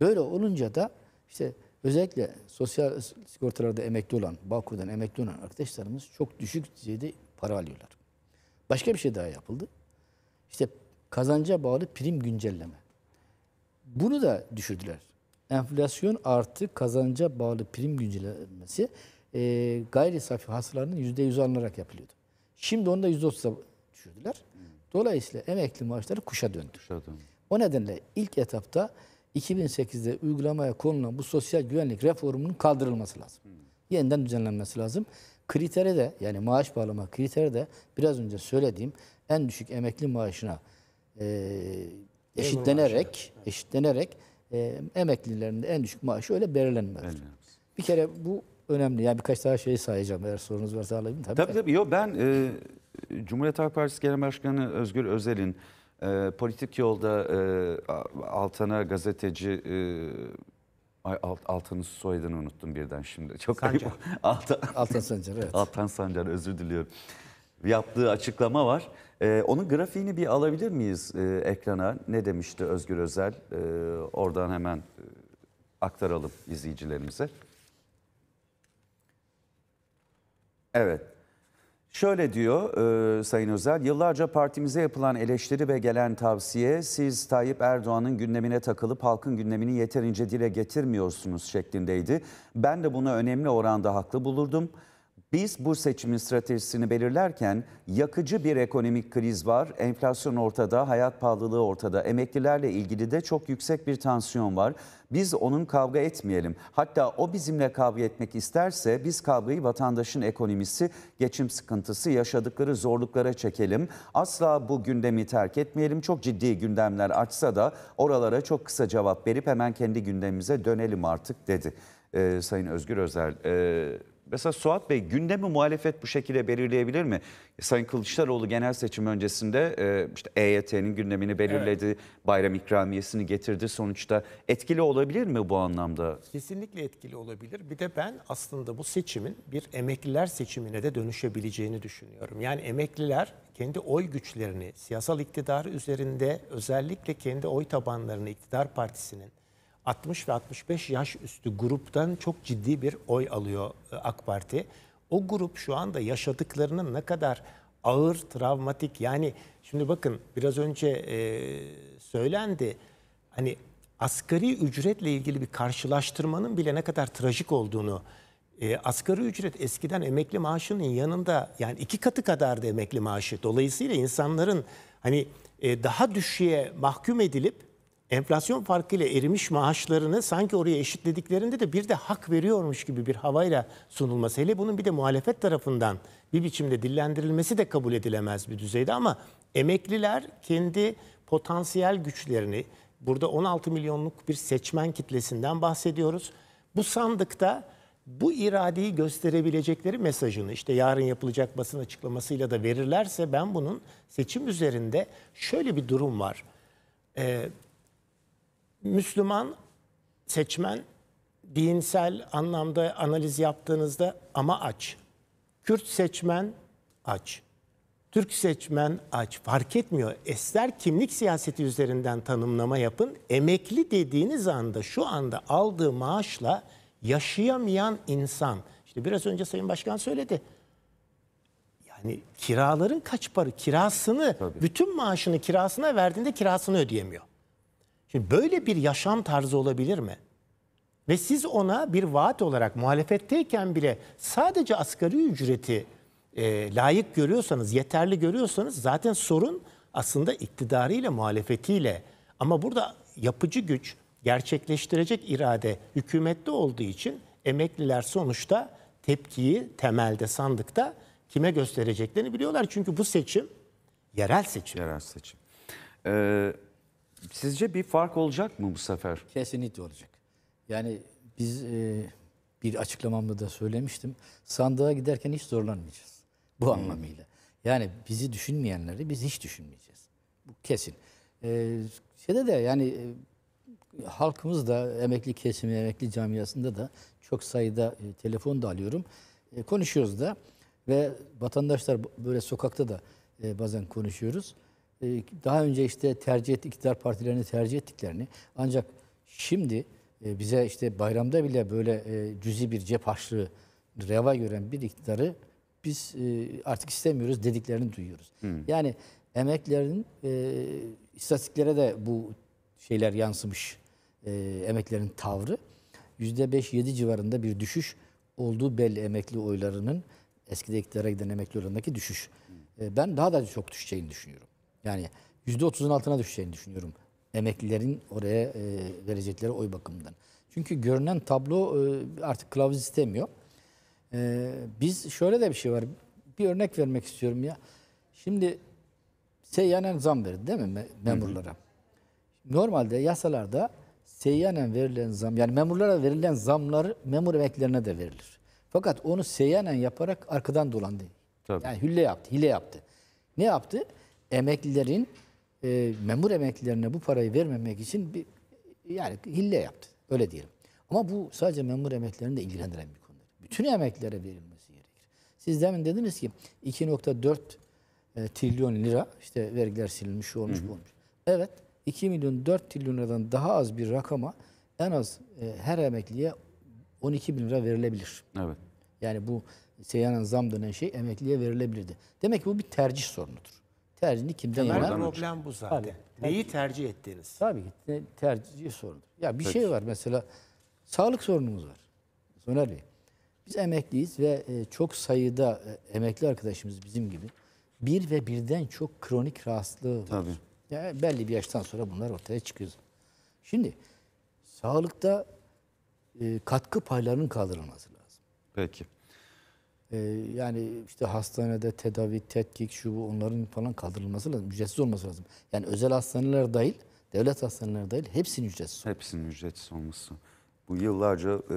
[SPEAKER 6] Böyle olunca da işte özellikle sosyal sigortalarda emekli olan, Bağkur'dan emekli olan arkadaşlarımız çok düşük düzeyde para alıyorlar. Başka bir şey daha yapıldı. İşte kazanca bağlı prim güncelleme. Bunu da düşürdüler. Enflasyon artı kazanca bağlı prim güncellemesi e, gayri safi hasılanın %100 alınarak yapılıyordu. Şimdi onu da %30'a düşürdüler. Dolayısıyla emekli maaşları kuşa döndü. Kuşa O nedenle ilk etapta 2008'de uygulamaya konulan bu sosyal güvenlik reformunun kaldırılması lazım. Hmm. Yeniden düzenlenmesi lazım. Kriteri de yani maaş bağlama kriteri de biraz önce söylediğim en düşük emekli maaşına e, eşitlenenerek eşitlenenerek e, emeklilerin en düşük maaşı öyle belirlenmez. Bir kere bu önemli. Yani birkaç daha şey sayacağım eğer sorunuz varsa alayım tabii. Tabii
[SPEAKER 1] tabii. Yok ben e, Cumhuriyet Halk Partisi Genel Başkanı Özgür Özel'in e, politik yolda e, Altan'a gazeteci e, Ay Alt, Altan'ın soyadını unuttum birden şimdi. Çok Sancar. ayıp. (laughs) Altan,
[SPEAKER 6] Altan Sancar evet.
[SPEAKER 1] Altan Sancar özür diliyorum. Yaptığı açıklama var. Ee, onun grafiğini bir alabilir miyiz e, ekrana? Ne demişti Özgür Özel? E, oradan hemen e, aktaralım izleyicilerimize. Evet. Şöyle diyor e, Sayın Özel, yıllarca partimize yapılan eleştiri ve gelen tavsiye siz Tayyip Erdoğan'ın gündemine takılıp halkın gündemini yeterince dile getirmiyorsunuz şeklindeydi. Ben de buna önemli oranda haklı bulurdum. Biz bu seçimin stratejisini belirlerken yakıcı bir ekonomik kriz var, enflasyon ortada, hayat pahalılığı ortada, emeklilerle ilgili de çok yüksek bir tansiyon var. Biz onun kavga etmeyelim. Hatta o bizimle kavga etmek isterse biz kavgayı vatandaşın ekonomisi, geçim sıkıntısı, yaşadıkları zorluklara çekelim. Asla bu gündemi terk etmeyelim. Çok ciddi gündemler açsa da oralara çok kısa cevap verip hemen kendi gündemimize dönelim artık dedi. Ee, Sayın Özgür Özel, e, Mesela Suat Bey gündemi muhalefet bu şekilde belirleyebilir mi? Sayın Kılıçdaroğlu genel seçim öncesinde e, işte EYT'nin gündemini belirledi, evet. bayram ikramiyesini getirdi. Sonuçta etkili olabilir mi bu anlamda?
[SPEAKER 3] Kesinlikle etkili olabilir. Bir de ben aslında bu seçimin bir emekliler seçimine de dönüşebileceğini düşünüyorum. Yani emekliler kendi oy güçlerini, siyasal iktidar üzerinde özellikle kendi oy tabanlarını iktidar partisinin 60 ve 65 yaş üstü gruptan çok ciddi bir oy alıyor e, AK Parti. O grup şu anda yaşadıklarının ne kadar ağır, travmatik yani şimdi bakın biraz önce e, söylendi hani asgari ücretle ilgili bir karşılaştırmanın bile ne kadar trajik olduğunu e, asgari ücret eskiden emekli maaşının yanında yani iki katı kadar da emekli maaşı. Dolayısıyla insanların hani e, daha düşüğe mahkum edilip enflasyon farkıyla erimiş maaşlarını sanki oraya eşitlediklerinde de bir de hak veriyormuş gibi bir havayla sunulması. Hele bunun bir de muhalefet tarafından bir biçimde dillendirilmesi de kabul edilemez bir düzeyde ama emekliler kendi potansiyel güçlerini burada 16 milyonluk bir seçmen kitlesinden bahsediyoruz. Bu sandıkta bu iradeyi gösterebilecekleri mesajını işte yarın yapılacak basın açıklamasıyla da verirlerse ben bunun seçim üzerinde şöyle bir durum var. Ee, Müslüman seçmen dinsel anlamda analiz yaptığınızda ama aç. Kürt seçmen aç. Türk seçmen aç. Fark etmiyor. Ester kimlik siyaseti üzerinden tanımlama yapın. Emekli dediğiniz anda şu anda aldığı maaşla yaşayamayan insan. İşte biraz önce Sayın Başkan söyledi. Yani kiraların kaç para? Kirasını, Tabii. bütün maaşını kirasına verdiğinde kirasını ödeyemiyor. Şimdi böyle bir yaşam tarzı olabilir mi? Ve siz ona bir vaat olarak muhalefetteyken bile sadece asgari ücreti e, layık görüyorsanız, yeterli görüyorsanız zaten sorun aslında iktidarıyla, muhalefetiyle. Ama burada yapıcı güç, gerçekleştirecek irade hükümette olduğu için emekliler sonuçta tepkiyi temelde sandıkta kime göstereceklerini biliyorlar. Çünkü bu seçim yerel seçim. Yerel seçim. Ee, Sizce bir fark olacak mı bu sefer? Kesinlikle olacak. Yani
[SPEAKER 6] biz e, bir açıklamamda da söylemiştim. Sandığa giderken hiç zorlanmayacağız. Bu hmm. anlamıyla. Yani bizi düşünmeyenleri biz hiç düşünmeyeceğiz. Bu kesin. Ee, şeyde de yani e, halkımız da emekli kesimi, emekli camiasında da çok sayıda e, telefon da alıyorum. E, konuşuyoruz da ve vatandaşlar böyle sokakta da e, bazen konuşuyoruz. Ee, daha önce işte tercih etti, iktidar partilerini tercih ettiklerini ancak şimdi e, bize işte bayramda bile böyle e, cüzi bir cep harçlığı reva gören bir iktidarı biz e, artık istemiyoruz dediklerini duyuyoruz. Hmm. Yani emeklerin e, istatistiklere de bu şeyler yansımış e, emeklerin tavrı. %5-7 civarında bir düşüş olduğu belli emekli oylarının eski iktidara giden emekli oranındaki düşüş. ben daha da çok düşeceğini düşünüyorum. Yani %30'un altına düşeceğini düşünüyorum. Emeklilerin oraya e, verecekleri oy bakımından. Çünkü görünen tablo e, artık kılavuz istemiyor. E, biz şöyle de bir şey var. Bir örnek vermek istiyorum ya. Şimdi seyyanen zam verildi değil mi me memurlara? Hı hı. Normalde yasalarda seyyanen verilen zam, yani memurlara verilen zamları memur emeklilerine de verilir. Fakat onu seyyanen yaparak arkadan dolandı. Tabii. Yani hülle yaptı, hile yaptı. Ne yaptı? emeklilerin e, memur emeklilerine bu parayı vermemek için bir yani hille yaptı. Öyle diyelim. Ama bu sadece memur emeklilerini de ilgilendiren bir konu. Bütün emeklilere verilmesi gerekir. Siz demin dediniz ki 2.4 e, trilyon lira işte vergiler silinmiş, şu olmuş, hı hı. bu olmuş. Evet 2 milyon 4 trilyon liradan daha az bir rakama en az e, her emekliye 12 bin lira verilebilir. Evet. Yani bu seyyanen zam denen şey emekliye verilebilirdi. Demek ki bu bir tercih sorunudur tercihini kimden Temel yapar? problem bu zaten. Tabii. Neyi tercih ettiniz? Tabii ki tercih sorunudur. Ya bir şey Peki. şey var mesela sağlık sorunumuz var. Soner Bey. Biz emekliyiz ve e, çok sayıda e, emekli arkadaşımız bizim gibi bir ve birden çok kronik rahatsızlığı var. Tabii. Yani belli bir yaştan sonra bunlar ortaya çıkıyor. Şimdi sağlıkta e, katkı paylarının kaldırılması lazım. Peki. Ee, yani işte hastanede tedavi, tetkik, şu bu onların falan kaldırılması lazım. Ücretsiz olması lazım. Yani özel hastaneler dahil, devlet hastaneleri dahil hepsinin ücretsiz olması.
[SPEAKER 1] Hepsinin ücretsiz olması. Bu yıllarca e,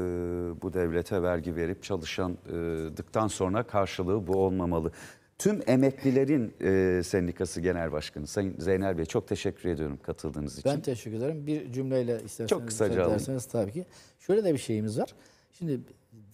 [SPEAKER 1] bu devlete vergi verip çalışandıktan e, sonra karşılığı bu olmamalı. Tüm emeklilerin e, sendikası genel başkanı Sayın Zeynel Bey çok teşekkür ediyorum katıldığınız için. Ben
[SPEAKER 6] teşekkür ederim. Bir cümleyle isterseniz, çok kısaca isterseniz tabii ki. Şöyle de bir şeyimiz var. Şimdi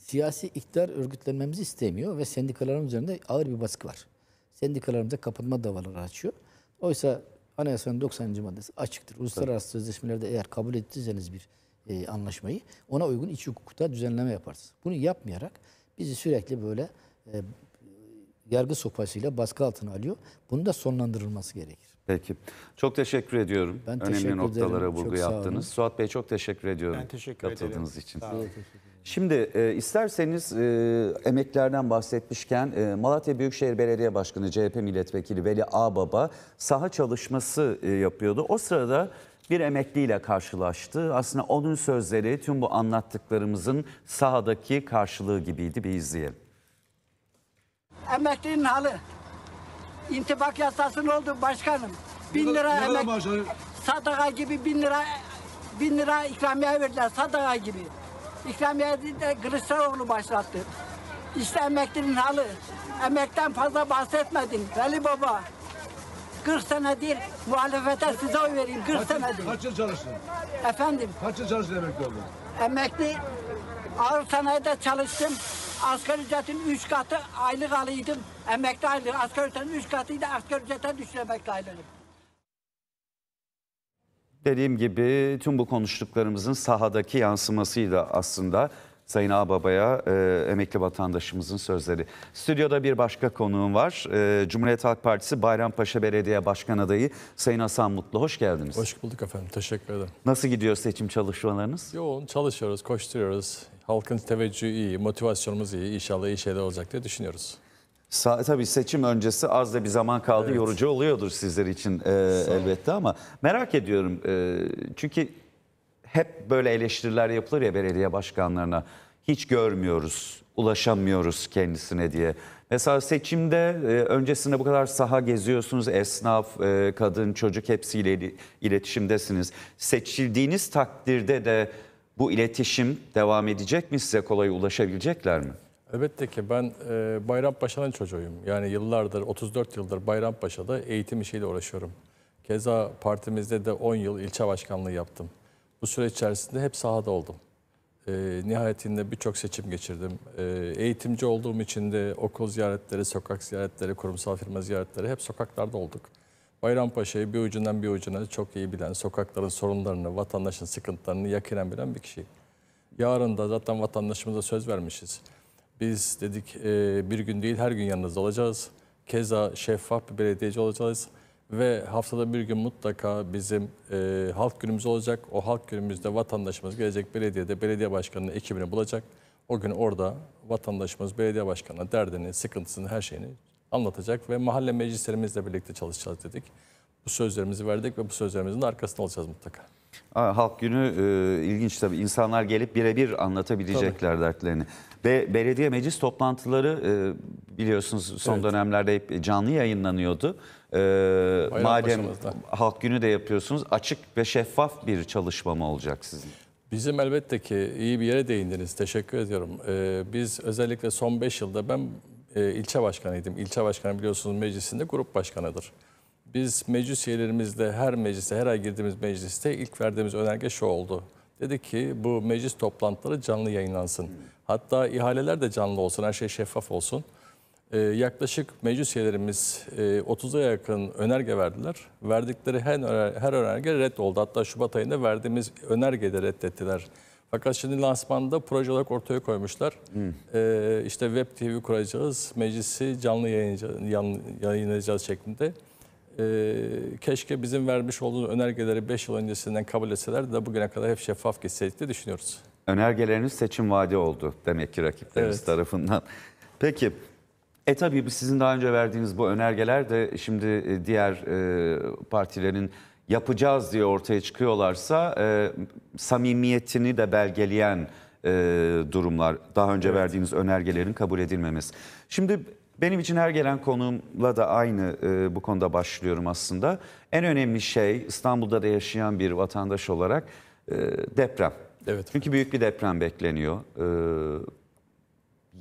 [SPEAKER 6] siyasi iktidar örgütlenmemizi istemiyor ve sendikaların üzerinde ağır bir baskı var. Sendikalarımıza kapanma davaları açıyor. Oysa anayasanın 90. maddesi açıktır. Uluslararası Tabii. sözleşmelerde eğer kabul ettiyseniz bir e, anlaşmayı ona uygun iç hukukuta düzenleme yaparsınız. Bunu yapmayarak bizi sürekli böyle e, yargı sopasıyla baskı altına alıyor. Bunu da sonlandırılması gerekir.
[SPEAKER 1] Peki. Çok teşekkür ediyorum. Ben Önemli teşekkür noktalara ederim. vurgu çok yaptınız. Suat Bey çok teşekkür ediyorum. Ben teşekkür Katıldığınız ederim. için. Sağ olun. Şimdi e, isterseniz e, emeklerden bahsetmişken e, Malatya Büyükşehir Belediye Başkanı CHP Milletvekili Veli Ağbaba saha çalışması e, yapıyordu. O sırada bir emekliyle karşılaştı. Aslında onun sözleri tüm bu anlattıklarımızın sahadaki karşılığı gibiydi. Bir izleyelim.
[SPEAKER 6] Emeklinin halı. İntibak yasasının oldu başkanım. Bin lira emek, sadaka gibi bin lira bin lira ikramiye verdiler sadaka gibi. İkramiyeyi de Kılıçdaroğlu başlattı. İşte emeklinin halı. Emekten fazla bahsetmedin Veli Baba. 40 senedir muhalefete size oy vereyim 40 senedir. Kaç yıl çalıştın? Efendim? Kaç yıl çalıştın emekli oldun? Emekli ağır sanayide çalıştım. Asgari ücretin 3 katı aylık alıyordum. Emekli aylık asgari ücretin 3 katıydı. Asgari ücrete düştü emekli aylık.
[SPEAKER 1] Dediğim gibi tüm bu konuştuklarımızın sahadaki yansımasıydı aslında Sayın Ağbaba'ya e, emekli vatandaşımızın sözleri. Stüdyoda bir başka konuğum var. E, Cumhuriyet Halk Partisi Bayrampaşa Belediye Başkan Adayı Sayın Hasan Mutlu.
[SPEAKER 5] Hoş geldiniz. Hoş bulduk efendim. Teşekkür ederim. Nasıl gidiyor seçim çalışmalarınız? Yoğun çalışıyoruz, koşturuyoruz. Halkın teveccühü iyi, motivasyonumuz iyi. İnşallah iyi şeyler olacak diye düşünüyoruz.
[SPEAKER 1] Sa tabii seçim öncesi az da bir zaman kaldı evet. yorucu oluyordur sizler için e, elbette ama merak ediyorum e, çünkü hep böyle eleştiriler yapılır ya belediye başkanlarına hiç görmüyoruz ulaşamıyoruz kendisine diye. Mesela seçimde e, öncesinde bu kadar saha geziyorsunuz esnaf e, kadın çocuk hepsiyle iletişimdesiniz seçildiğiniz takdirde de bu iletişim devam edecek mi size kolay ulaşabilecekler mi?
[SPEAKER 5] Elbette ki ben e, Bayrampaşa'nın çocuğuyum. Yani yıllardır, 34 yıldır Bayrampaşa'da eğitim işiyle uğraşıyorum. Keza partimizde de 10 yıl ilçe başkanlığı yaptım. Bu süre içerisinde hep sahada oldum. E, nihayetinde birçok seçim geçirdim. E, eğitimci olduğum için de okul ziyaretleri, sokak ziyaretleri, kurumsal firma ziyaretleri hep sokaklarda olduk. Bayrampaşa'yı bir ucundan bir ucuna çok iyi bilen, sokakların sorunlarını, vatandaşın sıkıntılarını yakinen bilen bir kişi. Yarın da zaten vatandaşımıza söz vermişiz. Biz dedik e, bir gün değil her gün yanınızda olacağız. Keza şeffaf bir belediyeci olacağız. Ve haftada bir gün mutlaka bizim e, halk günümüz olacak. O halk günümüzde vatandaşımız gelecek belediyede belediye başkanının ekibini bulacak. O gün orada vatandaşımız belediye başkanına derdini, sıkıntısını, her şeyini anlatacak ve mahalle meclislerimizle birlikte çalışacağız dedik. Bu sözlerimizi verdik ve bu sözlerimizin arkasında olacağız mutlaka.
[SPEAKER 1] halk günü e, ilginç tabii. İnsanlar gelip birebir anlatabilecekler tabii. dertlerini. Ve belediye meclis toplantıları e, biliyorsunuz son evet. dönemlerde hep canlı yayınlanıyordu. E, Bayram madem halk günü de yapıyorsunuz açık ve şeffaf
[SPEAKER 5] bir çalışma mı olacak sizin? Bizim elbette ki iyi bir yere değindiniz. Teşekkür ediyorum. E, biz özellikle son 5 yılda ben ilçe başkanıydım. İlçe başkanı biliyorsunuz meclisinde grup başkanıdır. Biz meclis üyelerimizde her mecliste, her ay girdiğimiz mecliste ilk verdiğimiz önerge şu oldu. Dedi ki bu meclis toplantıları canlı yayınlansın. Hatta ihaleler de canlı olsun, her şey şeffaf olsun. Ee, yaklaşık meclis üyelerimiz e, 30'a yakın önerge verdiler. Verdikleri her, her önerge reddoldu. Hatta Şubat ayında verdiğimiz önergede reddettiler. Fakat şimdi lansmanda proje olarak ortaya koymuşlar. Hmm. Ee, işte web TV kuracağız, meclisi canlı yayınlayacağız şeklinde. Ee, keşke bizim vermiş olduğumuz önergeleri 5 yıl öncesinden kabul etseler de bugüne kadar hep şeffaf geçseydik de düşünüyoruz.
[SPEAKER 1] Önergeleriniz seçim vaadi oldu demek ki rakipleriniz evet. tarafından. Peki e tabii sizin daha önce verdiğiniz bu önergeler de şimdi e, diğer e, partilerin yapacağız diye ortaya çıkıyorlarsa e, samimiyetini de belgeleyen e, durumlar. Daha önce evet. verdiğiniz önergelerin kabul edilmemesi. Şimdi benim için her gelen konumla da aynı e, bu konuda başlıyorum aslında. En önemli şey İstanbul'da da yaşayan bir vatandaş olarak e, deprem. Evet. Çünkü büyük bir deprem bekleniyor. Ee,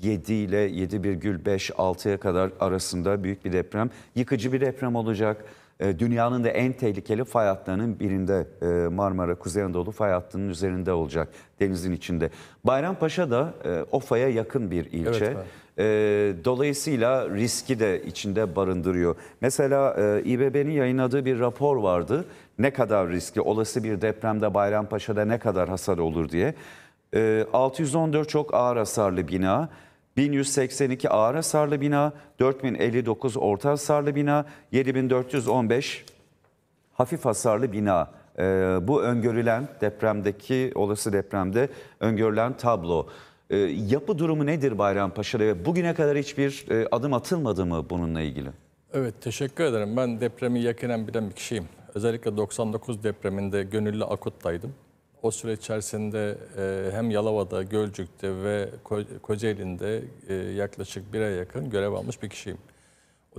[SPEAKER 1] 7 ile 7,5-6'ya kadar arasında büyük bir deprem. Yıkıcı bir deprem olacak. Ee, dünyanın da en tehlikeli fay hatlarının birinde e, Marmara Kuzey Anadolu fay hattının üzerinde olacak denizin içinde. Bayrampaşa da e, ee, Ofa'ya yakın bir ilçe. Evet, e, dolayısıyla riski de içinde barındırıyor. Mesela e, İBB'nin yayınladığı bir rapor vardı ne kadar riskli, olası bir depremde Bayrampaşa'da ne kadar hasar olur diye. 614 ee, çok ağır hasarlı bina, 1182 ağır hasarlı bina, 4059 orta hasarlı bina, 7415 hafif hasarlı bina. Ee, bu öngörülen depremdeki, olası depremde öngörülen tablo. Ee, yapı durumu nedir Bayrampaşa'da ve bugüne kadar hiçbir e, adım atılmadı mı bununla ilgili?
[SPEAKER 5] Evet teşekkür ederim. Ben depremi yakinen bilen bir kişiyim özellikle 99 depreminde gönüllü Akut'taydım. O süre içerisinde e, hem Yalova'da, Gölcük'te ve Kocaeli'nde e, yaklaşık bir ay yakın görev almış bir kişiyim.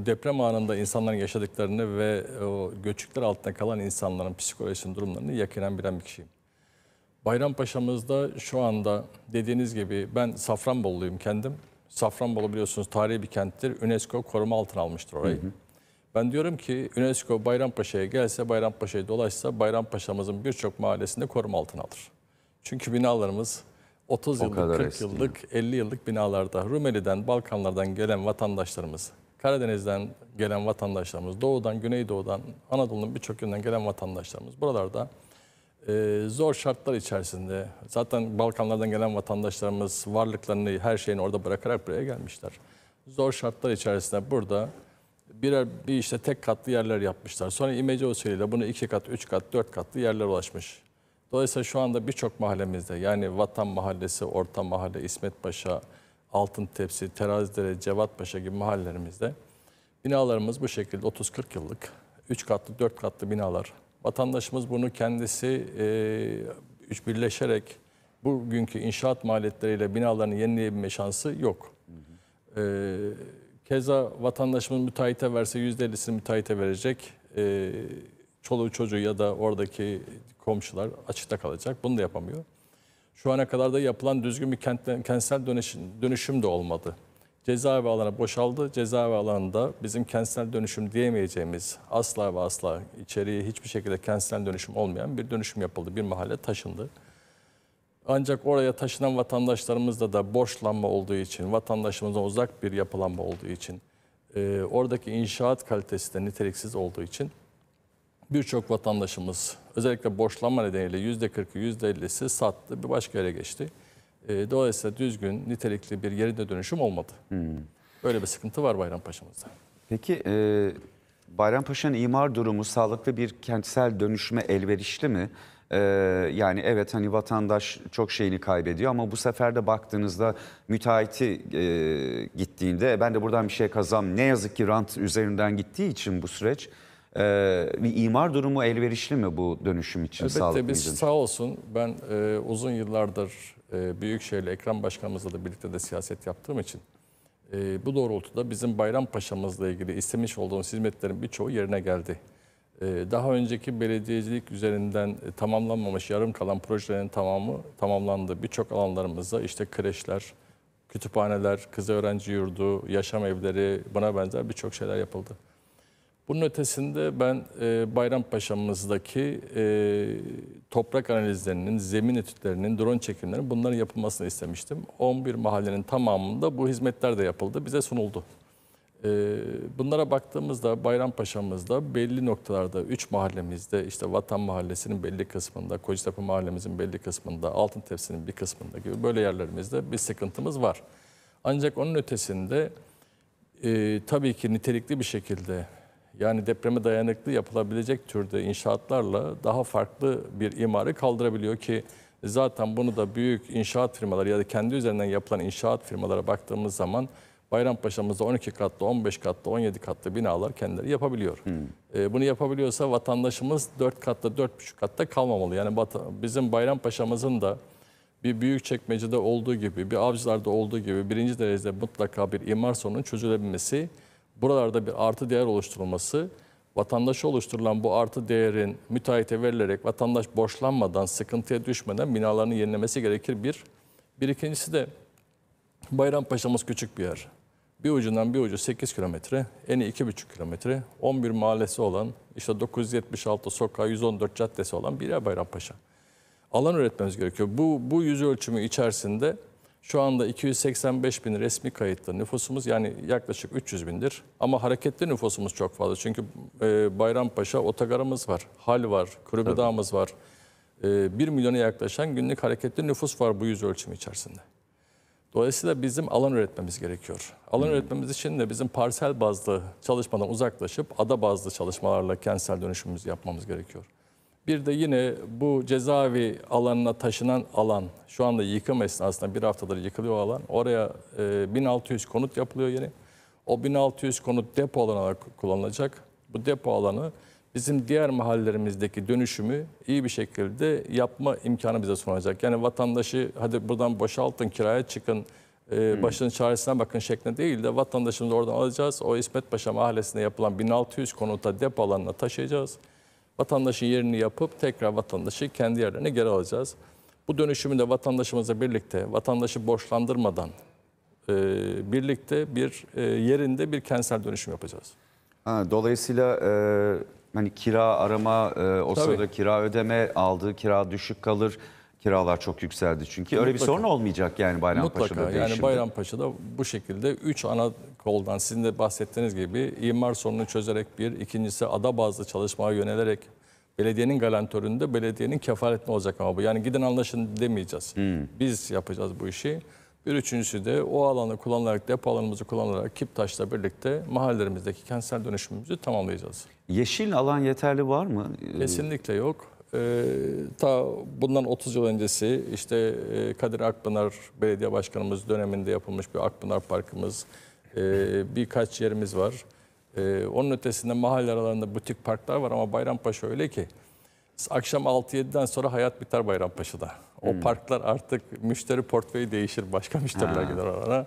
[SPEAKER 5] O deprem anında insanların yaşadıklarını ve e, o göçükler altında kalan insanların psikolojisinin durumlarını yakinen bilen bir kişiyim. Bayrampaşa'mızda şu anda dediğiniz gibi ben Safranbolu'yum kendim. Safranbolu biliyorsunuz tarihi bir kenttir. UNESCO koruma altına almıştır orayı. Hı hı. Ben diyorum ki UNESCO Bayrampaşa'ya gelse, Bayrampaşa'yı dolaşsa Bayrampaşa'mızın birçok mahallesinde koruma altına alır. Çünkü binalarımız 30 o yıllık, 40 eski. yıllık, 50 yıllık binalarda Rumeli'den, Balkanlardan gelen vatandaşlarımız, Karadeniz'den gelen vatandaşlarımız, Doğu'dan, Güneydoğu'dan, Anadolu'nun birçok yönden gelen vatandaşlarımız buralarda e, zor şartlar içerisinde zaten Balkanlardan gelen vatandaşlarımız varlıklarını her şeyini orada bırakarak buraya gelmişler. Zor şartlar içerisinde burada birer bir işte tek katlı yerler yapmışlar. Sonra imece usulüyle bunu iki kat, üç kat, dört katlı yerler ulaşmış. Dolayısıyla şu anda birçok mahallemizde yani Vatan Mahallesi, Orta Mahalle, İsmet Paşa, Altın Tepsi, Terazidere, Paşa gibi mahallelerimizde binalarımız bu şekilde 30-40 yıllık, üç katlı, dört katlı binalar. Vatandaşımız bunu kendisi e, birleşerek bugünkü inşaat maliyetleriyle binalarını yenileyebilme şansı yok. Hı hı. E, Keza vatandaşımın müteahhite verse %50'sini müteahhite verecek. E, çoluğu çocuğu ya da oradaki komşular açıkta kalacak. Bunu da yapamıyor. Şu ana kadar da yapılan düzgün bir kentle, kentsel dönüşüm, dönüşüm de olmadı. Cezaevi alanı boşaldı. Cezaevi alanında bizim kentsel dönüşüm diyemeyeceğimiz asla ve asla içeriye hiçbir şekilde kentsel dönüşüm olmayan bir dönüşüm yapıldı. Bir mahalle taşındı. Ancak oraya taşınan vatandaşlarımızda da borçlanma olduğu için, vatandaşımızdan uzak bir yapılanma olduğu için, e, oradaki inşaat kalitesi de niteliksiz olduğu için birçok vatandaşımız özellikle borçlanma nedeniyle yüzde %40'ı %50'si sattı, bir başka yere geçti. E, dolayısıyla düzgün, nitelikli bir yerine dönüşüm olmadı. Hmm. Böyle bir sıkıntı var Bayrampaşa'mızda.
[SPEAKER 1] Peki e, Bayrampaşa'nın imar durumu sağlıklı bir kentsel dönüşüme elverişli mi? Ee, yani evet hani vatandaş çok şeyini kaybediyor ama bu sefer de baktığınızda müteahhiti e, gittiğinde e, ben de buradan bir şey kazam ne yazık ki rant üzerinden gittiği için bu süreç e, bir imar durumu elverişli mi bu dönüşüm için? Elbette biz için? sağ
[SPEAKER 5] olsun ben e, uzun yıllardır e, Büyükşehir'le Ekrem Başkanımızla da birlikte de siyaset yaptığım için e, bu doğrultuda bizim Bayrampaşa'mızla ilgili istemiş olduğumuz hizmetlerin birçoğu yerine geldi. Ee, daha önceki belediyecilik üzerinden e, tamamlanmamış, yarım kalan projelerin tamamı tamamlandı. Birçok alanlarımızda işte kreşler, kütüphaneler, kız öğrenci yurdu, yaşam evleri buna benzer birçok şeyler yapıldı. Bunun ötesinde ben e, Bayrampaşa'mızdaki e, toprak analizlerinin, zemin etütlerinin, drone çekimlerinin bunların yapılmasını istemiştim. 11 mahallenin tamamında bu hizmetler de yapıldı, bize sunuldu. Ee, bunlara baktığımızda Bayrampaşa'mızda belli noktalarda 3 mahallemizde işte Vatan Mahallesi'nin belli kısmında, Kocatepe Mahallemizin belli kısmında, Altın Tepsi'nin bir kısmında gibi böyle yerlerimizde bir sıkıntımız var. Ancak onun ötesinde e, tabii ki nitelikli bir şekilde yani depreme dayanıklı yapılabilecek türde inşaatlarla daha farklı bir imarı kaldırabiliyor ki zaten bunu da büyük inşaat firmaları ya da kendi üzerinden yapılan inşaat firmalara baktığımız zaman Bayrampaşa'mızda 12 katlı, 15 katlı, 17 katlı binalar kendileri yapabiliyor. Hmm. E, bunu yapabiliyorsa vatandaşımız 4 katlı, 4,5 katta kalmamalı. Yani bizim Bayrampaşa'mızın da bir büyük çekmecede olduğu gibi, bir avcılarda olduğu gibi birinci derecede mutlaka bir imar sorunun çözülebilmesi, buralarda bir artı değer oluşturulması, vatandaşa oluşturulan bu artı değerin müteahhite verilerek vatandaş borçlanmadan, sıkıntıya düşmeden binalarını yenilemesi gerekir bir. Bir ikincisi de Bayrampaşa'mız küçük bir yer bir ucundan bir ucu 8 kilometre, eni 2,5 kilometre, 11 mahallesi olan, işte 976 sokağı 114 caddesi olan Biriye Bayrampaşa. Alan üretmemiz gerekiyor. Bu, bu yüz ölçümü içerisinde şu anda 285 bin resmi kayıtlı nüfusumuz yani yaklaşık 300 bindir. Ama hareketli nüfusumuz çok fazla. Çünkü e, Bayrampaşa otogarımız var, hal var, Kırıbı Dağımız var. E, 1 milyona yaklaşan günlük hareketli nüfus var bu yüz ölçümü içerisinde. Dolayısıyla bizim alan üretmemiz gerekiyor. Alan hmm. üretmemiz için de bizim parsel bazlı çalışmadan uzaklaşıp ada bazlı çalışmalarla kentsel dönüşümümüzü yapmamız gerekiyor. Bir de yine bu cezaevi alanına taşınan alan, şu anda yıkım esnasında bir haftadır yıkılıyor alan. Oraya 1600 e, konut yapılıyor yeni. O 1600 konut depo alanı kullanılacak. Bu depo alanı bizim diğer mahallelerimizdeki dönüşümü iyi bir şekilde yapma imkanı bize sunacak. Yani vatandaşı hadi buradan boşaltın, kiraya çıkın, e, hmm. başının çaresine bakın şeklinde değil de vatandaşımızı oradan alacağız. O İsmet Paşa mahallesinde yapılan 1600 konuta depo alanına taşıyacağız. Vatandaşın yerini yapıp tekrar vatandaşı kendi yerlerine geri alacağız. Bu dönüşümü de vatandaşımızla birlikte, vatandaşı borçlandırmadan e, birlikte bir e, yerinde bir kentsel dönüşüm yapacağız.
[SPEAKER 1] Ha, dolayısıyla e, hani kira arama, e, o Tabii. sırada kira ödeme, aldığı kira düşük kalır. Kiralar çok yükseldi çünkü. Öyle bir sorun olmayacak yani Bayrampaşa'da Mutlaka. değişimde. Yani
[SPEAKER 5] Bayrampaşa'da bu şekilde 3 ana koldan sizin de bahsettiğiniz gibi imar sorununu çözerek bir, ikincisi ada bazlı çalışmaya yönelerek belediyenin galantöründe belediyenin kefaletine olacak ama bu. Yani gidin anlaşın demeyeceğiz. Hmm. Biz yapacağız bu işi. Bir üçüncüsü de o alanı kullanarak, depo alanımızı kullanarak Kiptaş'la birlikte mahallelerimizdeki kentsel dönüşümümüzü tamamlayacağız. Yeşil alan yeterli var mı? Kesinlikle yok. Ee, ta bundan 30 yıl öncesi işte e, Kadir Akpınar Belediye Başkanımız döneminde yapılmış bir Akpınar Parkımız, e, birkaç yerimiz var. E, onun ötesinde mahalle aralarında butik parklar var ama Bayrampaşa öyle ki akşam 6-7'den sonra hayat biter Bayrampaşa'da. O hmm. parklar artık müşteri portföyü değişir. Başka müşteriler ha. gider oraya.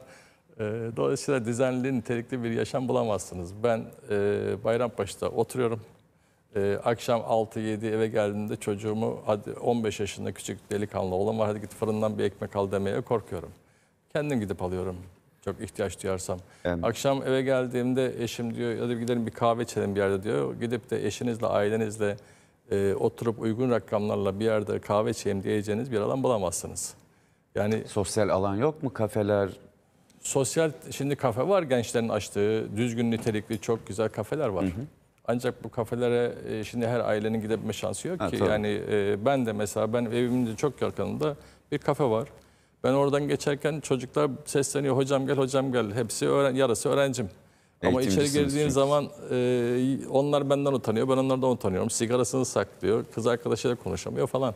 [SPEAKER 5] Ee, dolayısıyla düzenli, nitelikli bir yaşam bulamazsınız. Ben e, Bayrampaşa'da oturuyorum. E, akşam 6-7 eve geldiğimde çocuğumu hadi 15 yaşında küçük delikanlı oğlum var. Hadi git fırından bir ekmek al demeye korkuyorum. Kendim gidip alıyorum. Çok ihtiyaç duyarsam. Yani. Akşam eve geldiğimde eşim diyor hadi gidelim bir kahve içelim bir yerde diyor. Gidip de eşinizle, ailenizle e, oturup uygun rakamlarla bir yerde kahve içeyim diyeceğiniz bir alan bulamazsınız. Yani sosyal alan yok mu? Kafeler, sosyal şimdi kafe var gençlerin açtığı düzgün nitelikli çok güzel kafeler var. Hı hı. Ancak bu kafelere e, şimdi her ailenin gidebilme şansı yok ha, ki. Tabii. Yani e, ben de mesela ben evimin çok yakınında bir kafe var. Ben oradan geçerken çocuklar sesleniyor hocam gel hocam gel. Hepsi öğren yarısı öğrencim. Ama içeri girdiğin çünkü. zaman e, onlar benden utanıyor, ben onlardan utanıyorum. Sigarasını saklıyor, kız arkadaşıyla konuşamıyor falan.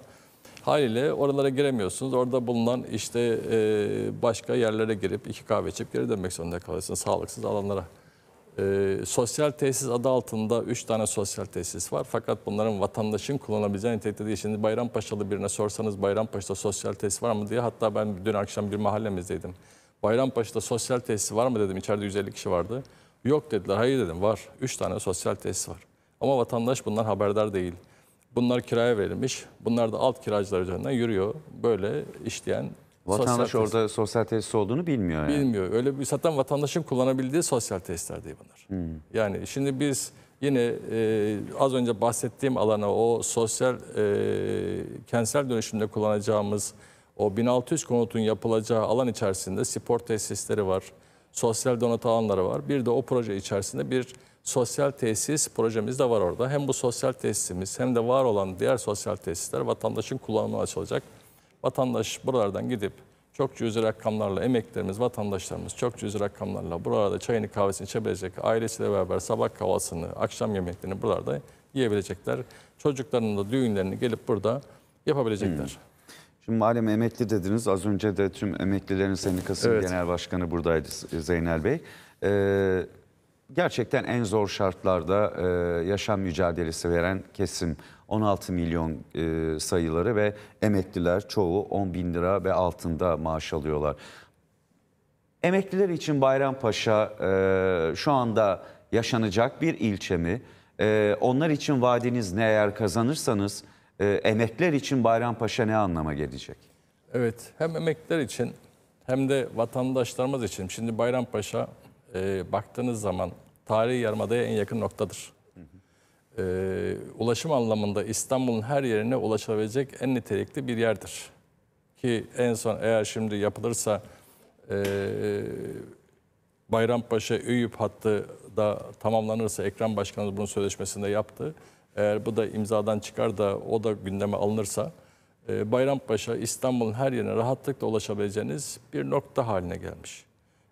[SPEAKER 5] Haliyle oralara giremiyorsunuz. Orada bulunan işte e, başka yerlere girip iki kahve içip geri dönmek zorunda kalıyorsunuz sağlıksız alanlara. E, sosyal tesis adı altında üç tane sosyal tesis var. Fakat bunların vatandaşın kullanabileceği nitelikte değil. Şimdi Bayrampaşalı birine sorsanız Bayrampaşa'da sosyal tesis var mı diye. Hatta ben dün akşam bir mahallemizdeydim. Bayrampaşa'da sosyal tesis var mı dedim. İçeride 150 kişi vardı. Yok dediler. Hayır dedim. Var. Üç tane sosyal tesis var. Ama vatandaş bundan haberdar değil. Bunlar kiraya verilmiş. Bunlar da alt kiracılar üzerinden yürüyor. Böyle işleyen Vatandaş sosyal orada
[SPEAKER 1] tesis. sosyal tesis olduğunu bilmiyor
[SPEAKER 5] yani. Bilmiyor. Öyle bir zaten vatandaşın kullanabildiği sosyal tesisler değil bunlar. Hmm. Yani şimdi biz yine e, az önce bahsettiğim alana o sosyal e, kentsel dönüşümde kullanacağımız o 1600 konutun yapılacağı alan içerisinde spor tesisleri var sosyal donatı alanları var. Bir de o proje içerisinde bir sosyal tesis projemiz de var orada. Hem bu sosyal tesisimiz hem de var olan diğer sosyal tesisler vatandaşın kullanımına açılacak. Vatandaş buralardan gidip çok cüzi rakamlarla emeklerimiz, vatandaşlarımız çok cüzi rakamlarla buralarda çayını kahvesini içebilecek, ailesiyle beraber sabah kahvaltısını, akşam yemeklerini buralarda yiyebilecekler. Çocuklarının da düğünlerini gelip burada yapabilecekler. Hmm.
[SPEAKER 1] Şimdi malum emekli dediniz. Az önce de tüm emeklilerin sendikasının evet. genel başkanı buradaydı Zeynel Bey. Ee, gerçekten en zor şartlarda e, yaşam mücadelesi veren kesim 16 milyon e, sayıları ve emekliler çoğu 10 bin lira ve altında maaş alıyorlar. Emekliler için Bayrampaşa e, şu anda yaşanacak bir ilçe mi? E, onlar için vaadiniz ne eğer kazanırsanız e, emekler için Bayrampaşa ne anlama gelecek?
[SPEAKER 5] Evet hem emekler için hem de vatandaşlarımız için. Şimdi Bayrampaşa e, baktığınız zaman tarihi yarımadaya en yakın noktadır. E, ulaşım anlamında İstanbul'un her yerine ulaşabilecek en nitelikli bir yerdir. Ki en son eğer şimdi yapılırsa e, Bayrampaşa üyüp hattı da tamamlanırsa Ekrem Başkanımız bunun sözleşmesinde yaptı. Eğer bu da imzadan çıkar da o da gündeme alınırsa e, Bayrampaşa İstanbul'un her yerine rahatlıkla ulaşabileceğiniz bir nokta haline gelmiş.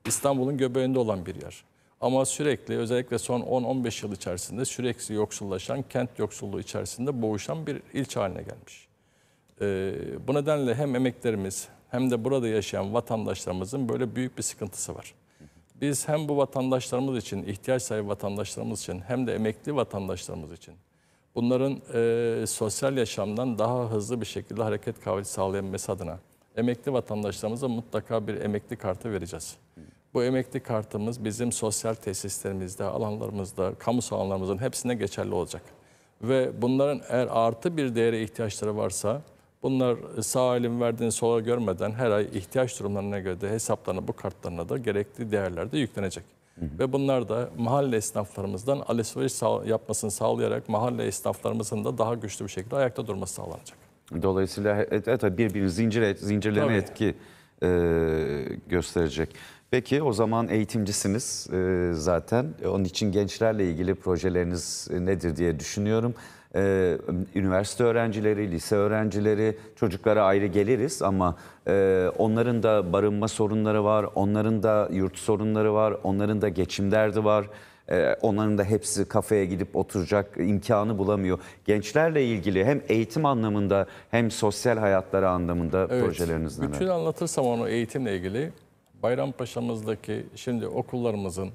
[SPEAKER 5] İstanbul'un göbeğinde olan bir yer. Ama sürekli özellikle son 10-15 yıl içerisinde sürekli yoksullaşan, kent yoksulluğu içerisinde boğuşan bir ilçe haline gelmiş. E, bu nedenle hem emeklerimiz hem de burada yaşayan vatandaşlarımızın böyle büyük bir sıkıntısı var. Biz hem bu vatandaşlarımız için, ihtiyaç sahibi vatandaşlarımız için hem de emekli vatandaşlarımız için bunların e, sosyal yaşamdan daha hızlı bir şekilde hareket kavli sağlayabilmesi adına emekli vatandaşlarımıza mutlaka bir emekli kartı vereceğiz. Bu emekli kartımız bizim sosyal tesislerimizde, alanlarımızda, kamu alanlarımızın hepsine geçerli olacak. Ve bunların eğer artı bir değere ihtiyaçları varsa bunlar e, sağ elin verdiğini sola görmeden her ay ihtiyaç durumlarına göre de hesaplarına bu kartlarına da gerekli değerlerde yüklenecek. Ve bunlar da mahalle esnaflarımızdan alışveriş sağ, yapmasını sağlayarak mahalle esnaflarımızın da daha güçlü bir şekilde ayakta durması sağlanacak.
[SPEAKER 1] Dolayısıyla et, et, birbirini zincir et, zincirleme Tabii. etki e, gösterecek. Peki o zaman eğitimcisiniz e, zaten. Onun için gençlerle ilgili projeleriniz nedir diye düşünüyorum e, üniversite öğrencileri, lise öğrencileri, çocuklara ayrı geliriz ama e, onların da barınma sorunları var, onların da yurt sorunları var, onların da geçim derdi var. Ee, onların da hepsi kafeye gidip oturacak imkanı bulamıyor. Gençlerle ilgili hem eğitim anlamında hem sosyal hayatları anlamında evet, projeleriniz neler? Bütün
[SPEAKER 5] anlatırsam onu eğitimle ilgili Bayrampaşa'mızdaki şimdi okullarımızın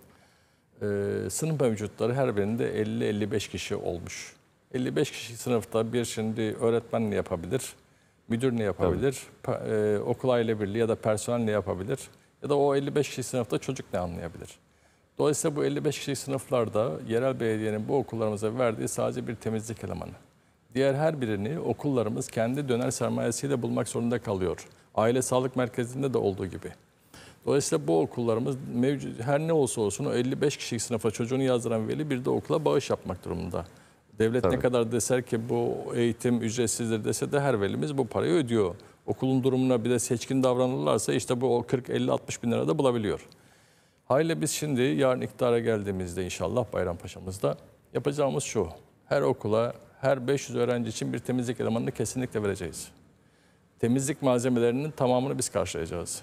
[SPEAKER 5] e, sınıf mevcutları her birinde 50-55 kişi olmuş. 55 kişi sınıfta bir şimdi öğretmen ne yapabilir? Müdür ne yapabilir? Pa- e, okul aile birliği ya da personel ne yapabilir? Ya da o 55 kişi sınıfta çocuk ne anlayabilir? Dolayısıyla bu 55 kişi sınıflarda yerel belediyenin bu okullarımıza verdiği sadece bir temizlik elemanı. Diğer her birini okullarımız kendi döner sermayesiyle bulmak zorunda kalıyor. Aile sağlık merkezinde de olduğu gibi. Dolayısıyla bu okullarımız mevcut, her ne olsa olsun o 55 kişilik sınıfa çocuğunu yazdıran veli bir de okula bağış yapmak durumunda. Devlet Tabii. ne kadar deser ki bu eğitim ücretsizdir dese de her velimiz bu parayı ödüyor. Okulun durumuna bir de seçkin davranırlarsa işte bu 40-50-60 bin lira da bulabiliyor. Hayli biz şimdi yarın iktidara geldiğimizde inşallah Bayrampaşa'mızda yapacağımız şu. Her okula her 500 öğrenci için bir temizlik elemanını kesinlikle vereceğiz. Temizlik malzemelerinin tamamını biz karşılayacağız.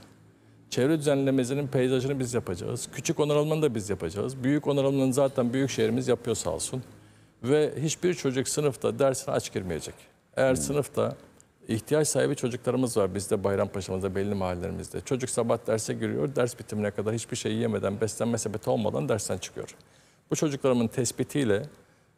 [SPEAKER 5] Çevre düzenlemesinin peyzajını biz yapacağız. Küçük onarılmanı da biz yapacağız. Büyük onarılmanı zaten büyük şehrimiz yapıyor sağ olsun. Ve hiçbir çocuk sınıfta dersine aç girmeyecek. Eğer hmm. sınıfta ihtiyaç sahibi çocuklarımız var bizde Bayrampaşa'mızda belli mahallelerimizde. Çocuk sabah derse giriyor, ders bitimine kadar hiçbir şey yemeden, beslenme sebebi olmadan dersten çıkıyor. Bu çocuklarımın tespitiyle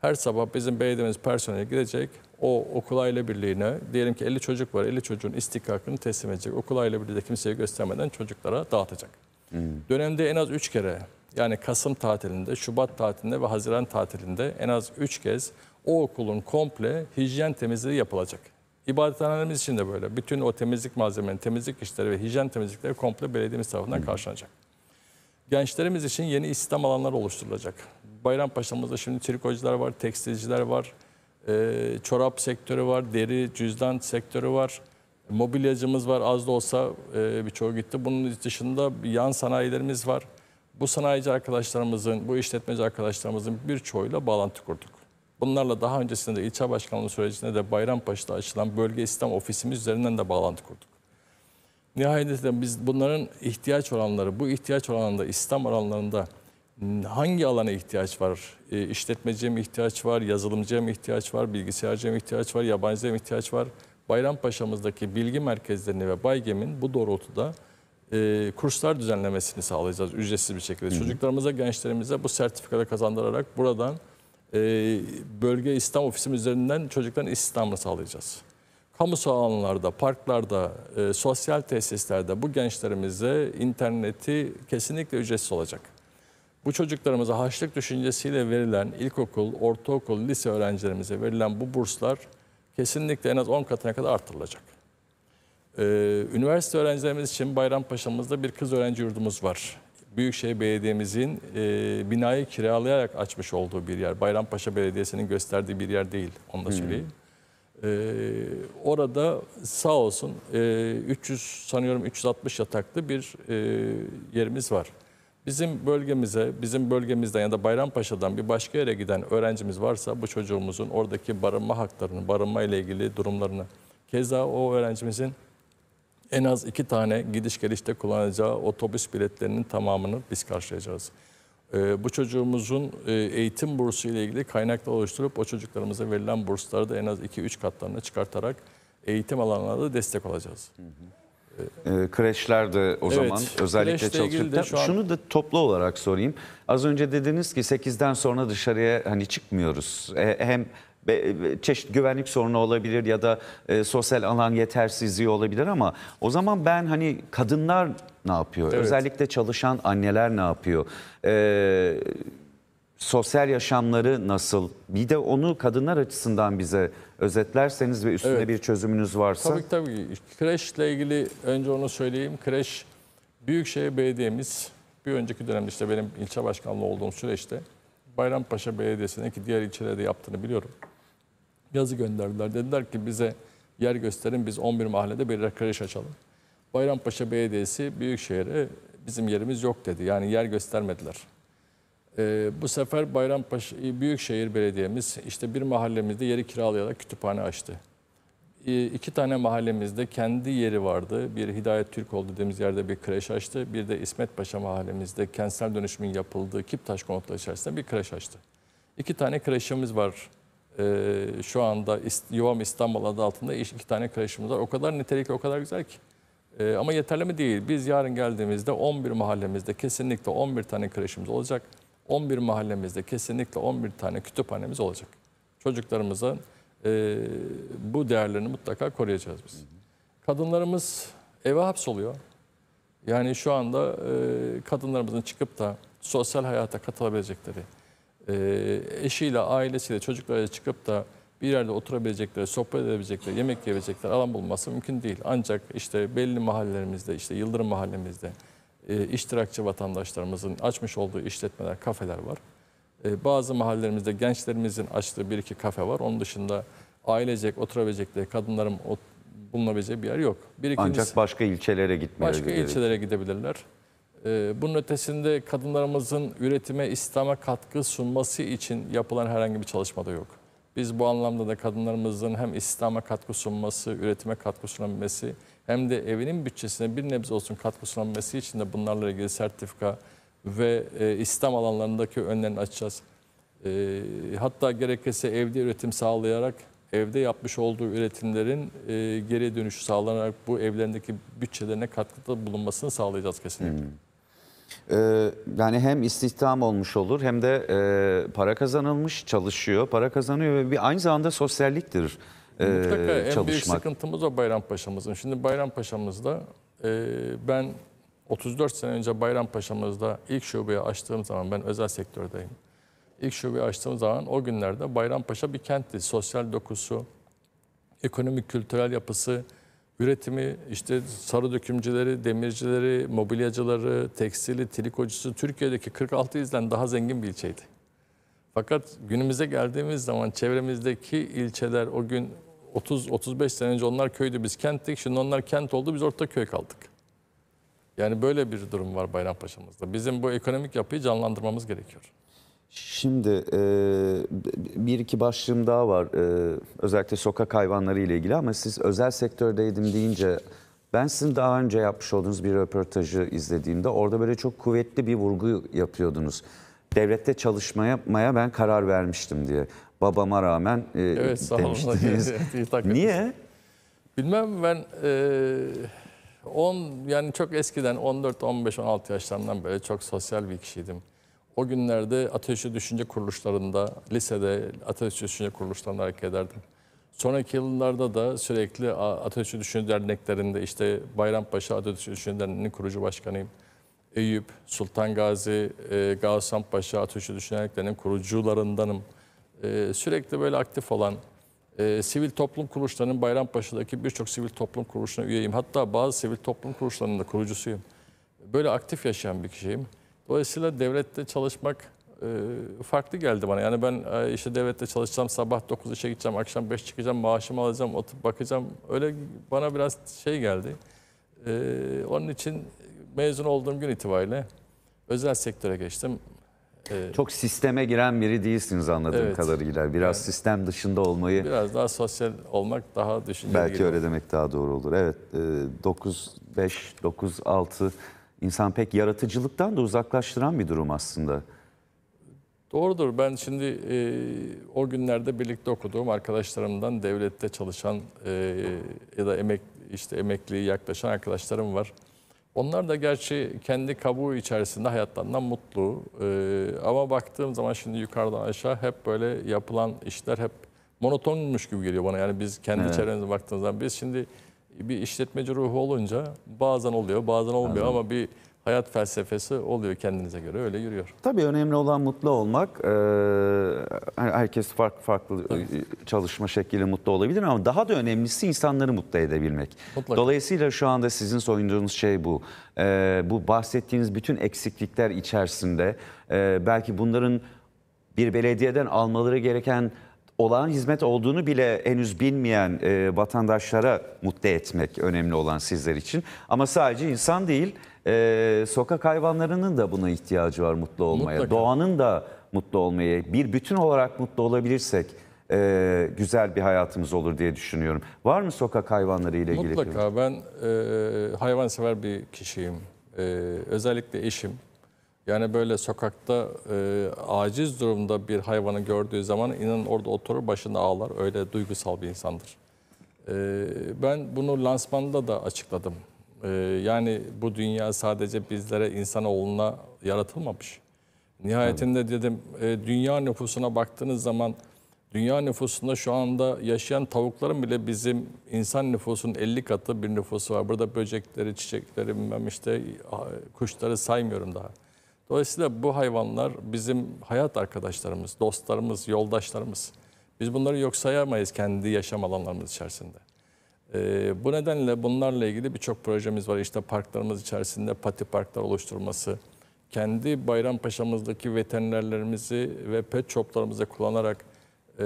[SPEAKER 5] her sabah bizim belediyemiz personeli gidecek. O okul aile birliğine diyelim ki 50 çocuk var. 50 çocuğun istikakını teslim edecek. Okul aile birliği de kimseye göstermeden çocuklara dağıtacak. Hmm. Dönemde en az 3 kere yani Kasım tatilinde, Şubat tatilinde ve Haziran tatilinde en az 3 kez o okulun komple hijyen temizliği yapılacak. İbadethanemiz için de böyle. Bütün o temizlik malzemeleri, temizlik işleri ve hijyen temizlikleri komple belediyemiz tarafından karşılanacak. Gençlerimiz için yeni istihdam alanları oluşturulacak. Bayrampaşa'mızda şimdi trikocilar var, tekstilciler var, e, çorap sektörü var, deri, cüzdan sektörü var. Mobilyacımız var az da olsa e, birçoğu gitti. Bunun dışında yan sanayilerimiz var bu sanayici arkadaşlarımızın, bu işletmeci arkadaşlarımızın birçoğuyla bağlantı kurduk. Bunlarla daha öncesinde ilçe başkanlığı sürecinde de Bayrampaşa'da açılan bölge İslam ofisimiz üzerinden de bağlantı kurduk. Nihayetinde biz bunların ihtiyaç oranları, bu ihtiyaç oranında, İslam oranlarında hangi alana ihtiyaç var? E, işletmeciye mi ihtiyaç var, yazılımcıya mı ihtiyaç var, bilgisayarcıya mı ihtiyaç var, yabancıya mı ihtiyaç var? Bayrampaşa'mızdaki bilgi merkezlerini ve Baygem'in bu doğrultuda e, kurslar düzenlemesini sağlayacağız ücretsiz bir şekilde. Hı hı. Çocuklarımıza, gençlerimize bu sertifikada kazandırarak buradan e, bölge İslam ofisim üzerinden çocukların istihdamını sağlayacağız. Kamu alanlarda, parklarda, e, sosyal tesislerde bu gençlerimize interneti kesinlikle ücretsiz olacak. Bu çocuklarımıza harçlık düşüncesiyle verilen ilkokul, ortaokul, lise öğrencilerimize verilen bu burslar kesinlikle en az 10 katına kadar artırılacak. Ee, üniversite öğrencilerimiz için Bayrampaşa'mızda bir kız öğrenci yurdumuz var. Büyükşehir Belediye'mizin e, binayı kiralayarak açmış olduğu bir yer. Bayrampaşa Belediyesi'nin gösterdiği bir yer değil, onu da hmm. söyleyeyim. Hmm. Ee, orada sağ olsun e, 300 sanıyorum 360 yataklı bir e, yerimiz var. Bizim bölgemize, bizim bölgemizden ya da Bayrampaşa'dan bir başka yere giden öğrencimiz varsa bu çocuğumuzun oradaki barınma haklarını, barınma ile ilgili durumlarını keza o öğrencimizin en az iki tane gidiş gelişte kullanacağı otobüs biletlerinin tamamını biz karşılayacağız. Ee, bu çocuğumuzun e, eğitim bursu ile ilgili kaynakla oluşturup o çocuklarımıza verilen bursları da en az 2-3 katlarına çıkartarak eğitim alanlarına da destek olacağız. Hı
[SPEAKER 1] ee, ee, kreşler de o evet, zaman özellikle çalışacak. Şu an... Şunu da toplu olarak sorayım. Az önce dediniz ki 8'den sonra dışarıya hani çıkmıyoruz. E, hem çeşit güvenlik sorunu olabilir ya da e, sosyal alan yetersizliği olabilir ama o zaman ben hani kadınlar ne yapıyor? Evet. Özellikle çalışan anneler ne yapıyor? Eee sosyal yaşamları nasıl? Bir de onu kadınlar açısından bize özetlerseniz ve
[SPEAKER 2] üstünde evet. bir çözümünüz varsa. Tabii
[SPEAKER 5] tabii. Kreşle ilgili önce onu söyleyeyim. Kreş Büyükşehir Belediye'miz bir önceki dönemde işte benim ilçe başkanlığı olduğum süreçte Bayrampaşa Belediyesi'nin ki diğer ilçelerde yaptığını biliyorum yazı gönderdiler. Dediler ki bize yer gösterin biz 11 mahallede bir kreş açalım. Bayrampaşa Belediyesi Büyükşehir'e bizim yerimiz yok dedi. Yani yer göstermediler. Ee, bu sefer Bayrampaşa e, Büyükşehir Belediye'miz işte bir mahallemizde yeri kiralayarak kütüphane açtı. Ee, iki tane mahallemizde kendi yeri vardı. Bir Hidayet Türk oldu dediğimiz yerde bir kreş açtı. Bir de İsmet Paşa mahallemizde kentsel dönüşümün yapıldığı Kiptaş konutları içerisinde bir kreş açtı. İki tane kreşimiz var e, şu anda Yuvam İstanbul adı altında iki tane kreşimiz var. O kadar nitelikli, o kadar güzel ki. E, ama yeterli mi değil. Biz yarın geldiğimizde 11 mahallemizde kesinlikle 11 tane kreşimiz olacak. 11 mahallemizde kesinlikle 11 tane kütüphanemiz olacak. Çocuklarımızın e, bu değerlerini mutlaka koruyacağız biz. Kadınlarımız eve hapsoluyor. Yani şu anda e, kadınlarımızın çıkıp da sosyal hayata katılabilecekleri, e, eşiyle, ailesiyle, çocuklarıyla çıkıp da bir yerde oturabilecekleri, sohbet edebilecekleri, yemek yiyebilecekleri alan bulması mümkün değil. Ancak işte belli mahallelerimizde, işte Yıldırım mahallemizde e, iştirakçı vatandaşlarımızın açmış olduğu işletmeler, kafeler var. E, bazı mahallelerimizde gençlerimizin açtığı bir iki kafe var. Onun dışında ailecek oturabilecekleri, kadınların ot bulunabileceği bir yer yok. Bir Ancak başka ilçelere gitmeleri Başka ilçelere gidebilirler. Ee, bunun ötesinde kadınlarımızın üretime, istihdama katkı sunması için yapılan herhangi bir çalışma da yok. Biz bu anlamda da kadınlarımızın hem istihdama katkı sunması, üretime katkı sunabilmesi hem de evinin bütçesine bir nebze olsun katkı sunabilmesi için de bunlarla ilgili sertifika ve e, istihdam alanlarındaki önlerini açacağız. E, hatta gerekirse evde üretim sağlayarak evde yapmış olduğu üretimlerin e, geri dönüşü sağlanarak bu evlerindeki bütçelerine katkıda bulunmasını sağlayacağız kesinlikle. Hmm.
[SPEAKER 1] Ee, yani hem istihdam olmuş olur hem de e, para kazanılmış, çalışıyor, para kazanıyor ve bir aynı zamanda sosyalliktir e, Mutlaka en büyük
[SPEAKER 5] sıkıntımız o Bayrampaşa'mızın. Şimdi Bayrampaşa'mızda e, ben 34 sene önce Bayrampaşa'mızda ilk şubeyi açtığım zaman ben özel sektördeyim. İlk şubeyi açtığım zaman o günlerde Bayrampaşa bir kentti. Sosyal dokusu, ekonomik kültürel yapısı, üretimi, işte sarı dökümcüleri, demircileri, mobilyacıları, tekstili, trikocusu Türkiye'deki 46 ilden daha zengin bir ilçeydi. Fakat günümüze geldiğimiz zaman çevremizdeki ilçeler o gün 30-35 sene önce onlar köydü biz kenttik. Şimdi onlar kent oldu biz orta köy kaldık. Yani böyle bir durum var Bayrampaşa'mızda. Bizim bu ekonomik yapıyı canlandırmamız gerekiyor.
[SPEAKER 1] Şimdi e, bir iki başlığım daha var. E, özellikle sokak hayvanları ile ilgili ama siz özel sektördeydim deyince ben sizin daha önce yapmış olduğunuz bir röportajı izlediğimde orada böyle çok kuvvetli bir vurgu yapıyordunuz. Devlette çalışmaya ben karar vermiştim diye. Babama rağmen e, evet, sağ (laughs) demiştiniz. (laughs) Niye?
[SPEAKER 5] Bilmem ben e, 10 yani çok eskiden 14 15 16 yaşlarından böyle çok sosyal bir kişiydim. O günlerde ateşi düşünce kuruluşlarında, lisede ateşi düşünce kuruluşlarında hareket ederdim. Sonraki yıllarda da sürekli ateşi düşünce derneklerinde işte Bayrampaşa ateşi düşünce derneğinin kurucu başkanıyım. Eyüp, Sultan Gazi, e, Gazistan Paşa ateşi düşünce derneklerinin kurucularındanım. E, sürekli böyle aktif olan e, sivil toplum kuruluşlarının Bayrampaşa'daki birçok sivil toplum kuruluşuna üyeyim. Hatta bazı sivil toplum kuruluşlarının da kurucusuyum. Böyle aktif yaşayan bir kişiyim. Dolayısıyla devlette çalışmak e, farklı geldi bana. Yani ben e, işte devlette çalışacağım, sabah 9 işe gideceğim, akşam 5 çıkacağım, maaşımı alacağım, oturup bakacağım. Öyle bana biraz şey geldi. E, onun için mezun olduğum gün itibariyle özel sektöre geçtim. Çok sisteme
[SPEAKER 1] giren biri değilsiniz anladığım evet. kadarıyla. Biraz evet. sistem dışında olmayı...
[SPEAKER 5] Biraz daha sosyal olmak daha düşünceli. Belki öyle
[SPEAKER 1] demek daha doğru olur. Evet, 9-5, 9-6 insan pek yaratıcılıktan da uzaklaştıran bir durum aslında.
[SPEAKER 5] Doğrudur. Ben şimdi e, o günlerde birlikte okuduğum arkadaşlarımdan devlette çalışan e, ya da emek işte emekliye yaklaşan arkadaşlarım var. Onlar da gerçi kendi kabuğu içerisinde hayatlarından mutlu. E, ama baktığım zaman şimdi yukarıdan aşağı hep böyle yapılan işler hep monotonmuş gibi geliyor bana. Yani biz kendi evet. çevremize baktığımız zaman biz şimdi bir işletmeci ruhu olunca bazen oluyor bazen olmuyor ama bir hayat felsefesi oluyor kendinize göre öyle yürüyor.
[SPEAKER 1] Tabii önemli olan mutlu olmak. Ee, herkes farklı farklı e, çalışma şekliyle mutlu olabilir ama daha da önemlisi insanları mutlu edebilmek. Mutlaka. Dolayısıyla şu anda sizin soyunduğunuz şey bu. Ee, bu bahsettiğiniz bütün eksiklikler içerisinde e, belki bunların bir belediyeden almaları gereken olağan hizmet olduğunu bile henüz bilmeyen e, vatandaşlara mutlu etmek önemli olan sizler için. Ama sadece insan değil, e, sokak hayvanlarının da buna ihtiyacı var mutlu olmaya. Mutlaka. Doğanın da mutlu olmaya, bir bütün olarak mutlu olabilirsek e, güzel bir hayatımız olur diye düşünüyorum. Var mı sokak hayvanları ile ilgili? Mutlaka
[SPEAKER 5] ben e, hayvansever bir kişiyim. E, özellikle eşim yani böyle sokakta e, aciz durumda bir hayvanı gördüğü zaman inan orada oturur başını ağlar. Öyle duygusal bir insandır. E, ben bunu lansmanda da açıkladım. E, yani bu dünya sadece bizlere insanoğluna yaratılmamış. Nihayetinde evet. dedim e, dünya nüfusuna baktığınız zaman dünya nüfusunda şu anda yaşayan tavukların bile bizim insan nüfusunun 50 katı bir nüfusu var. Burada böcekleri, çiçekleri, işte kuşları saymıyorum daha. Dolayısıyla bu hayvanlar bizim hayat arkadaşlarımız, dostlarımız, yoldaşlarımız. Biz bunları yok sayamayız kendi yaşam alanlarımız içerisinde. Ee, bu nedenle bunlarla ilgili birçok projemiz var. İşte parklarımız içerisinde pati parklar oluşturması, kendi Bayrampaşa'mızdaki veterinerlerimizi ve pet shoplarımızı kullanarak e,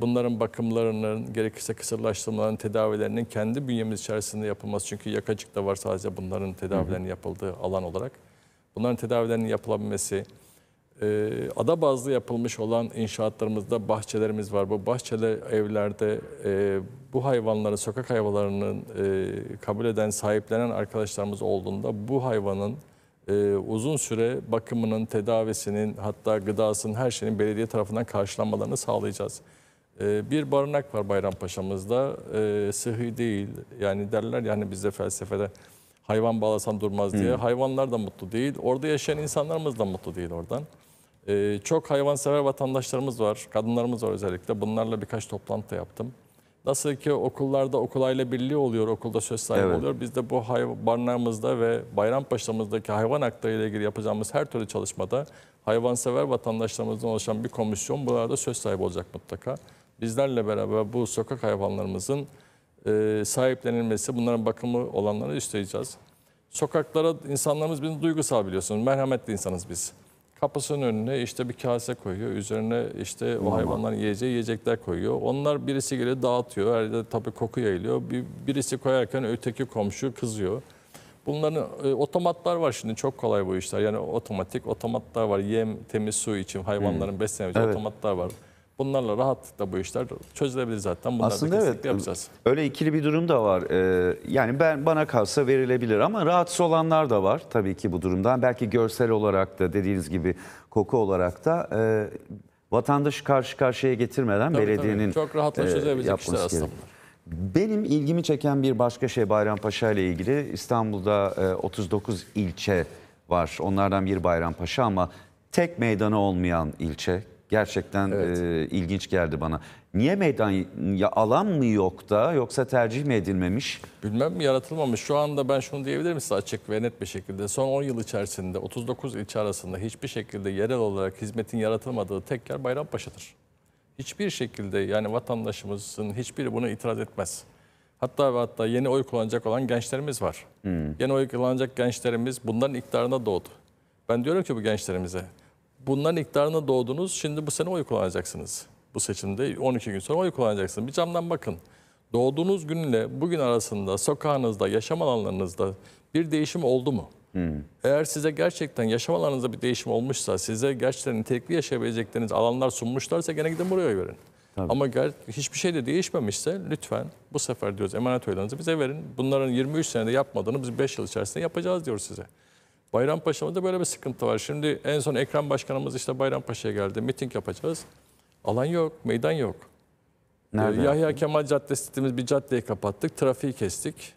[SPEAKER 5] bunların bakımlarının, gerekirse kısırlaştırmaların tedavilerinin kendi bünyemiz içerisinde yapılması. Çünkü yakacık da var sadece bunların tedavilerinin yapıldığı alan olarak bunların tedavilerinin yapılabilmesi, e, ada bazlı yapılmış olan inşaatlarımızda bahçelerimiz var. Bu bahçeli evlerde e, bu hayvanları, sokak hayvanlarının e, kabul eden, sahiplenen arkadaşlarımız olduğunda bu hayvanın e, uzun süre bakımının, tedavisinin, hatta gıdasının her şeyin belediye tarafından karşılanmalarını sağlayacağız. E, bir barınak var Bayrampaşa'mızda. E, sıhhi değil. Yani derler yani bizde felsefede Hayvan bağlasan durmaz diye. Hmm. Hayvanlar da mutlu değil. Orada yaşayan insanlarımız da mutlu değil oradan. Ee, çok hayvansever vatandaşlarımız var. Kadınlarımız var özellikle. Bunlarla birkaç toplantı yaptım. Nasıl ki okullarda okul aile birliği oluyor, okulda söz sahibi evet. oluyor. Biz de bu barınağımızda ve Bayrampaşa'mızdaki hayvan hakları ile ilgili yapacağımız her türlü çalışmada hayvansever vatandaşlarımızdan oluşan bir komisyon buralarda söz sahibi olacak mutlaka. Bizlerle beraber bu sokak hayvanlarımızın e, sahiplenilmesi, bunların bakımı olanları üstleyeceğiz. Sokaklara insanlarımız bizim duygusal biliyorsunuz. Merhametli insanız biz. Kapısının önüne işte bir kase koyuyor. Üzerine işte o hayvanların yiyeceği yiyecekler koyuyor. Onlar birisi geliyor dağıtıyor. Herhalde tabii koku yayılıyor. Bir, birisi koyarken öteki komşu kızıyor. Bunların e, otomatlar var şimdi çok kolay bu işler. Yani otomatik otomatlar var. Yem, temiz su için hayvanların hmm. beslenemeyeceği evet. otomatlar var. Bunlarla rahatlıkla bu işler çözülebilir zaten. Bunlar Aslında evet. Yapacağız.
[SPEAKER 1] Öyle ikili bir durum da var. Ee, yani ben bana kalsa verilebilir ama rahatsız olanlar da var tabii ki bu durumdan. Belki görsel olarak da dediğiniz gibi koku olarak da e, vatandaşı karşı karşıya getirmeden tabii, belediyenin tabii. çok rahatla e, çözebilecek e, işler aslında. Benim ilgimi çeken bir başka şey Bayrampaşa ile ilgili. İstanbul'da e, 39 ilçe var. Onlardan bir Bayrampaşa ama tek meydanı olmayan ilçe gerçekten evet. e, ilginç geldi bana. Niye meydan ya alan mı yok da yoksa tercih mi edilmemiş?
[SPEAKER 5] Bilmem yaratılmamış. Şu anda ben şunu diyebilirim size açık ve net bir şekilde. Son 10 yıl içerisinde 39 ilçe arasında hiçbir şekilde yerel olarak hizmetin yaratılmadığı tek yer Bayrampaşa'dır. Hiçbir şekilde yani vatandaşımızın hiçbiri buna itiraz etmez. Hatta ve hatta yeni oy kullanacak olan gençlerimiz var. Hmm. Yeni oy kullanacak gençlerimiz bunların iktidarında doğdu. Ben diyorum ki bu gençlerimize bunların iktidarına doğdunuz. Şimdi bu sene oy kullanacaksınız. Bu seçimde 12 gün sonra oy kullanacaksınız. Bir camdan bakın. Doğduğunuz günle bugün arasında sokağınızda, yaşam alanlarınızda bir değişim oldu mu? Hmm. Eğer size gerçekten yaşam alanınızda bir değişim olmuşsa, size gerçekten nitelikli yaşayabilecekleriniz alanlar sunmuşlarsa gene gidin buraya verin. Tabii. Ama hiçbir şey de değişmemişse lütfen bu sefer diyoruz emanet oylarınızı bize verin. Bunların 23 senede yapmadığını biz 5 yıl içerisinde yapacağız diyoruz size. Bayrampaşa'da böyle bir sıkıntı var. Şimdi en son Ekrem Başkanımız işte Bayrampaşa'ya geldi. Miting yapacağız. Alan yok, meydan yok. Ee, Nerede? Yahya Kemal Caddesi dediğimiz bir caddeyi kapattık. Trafiği kestik.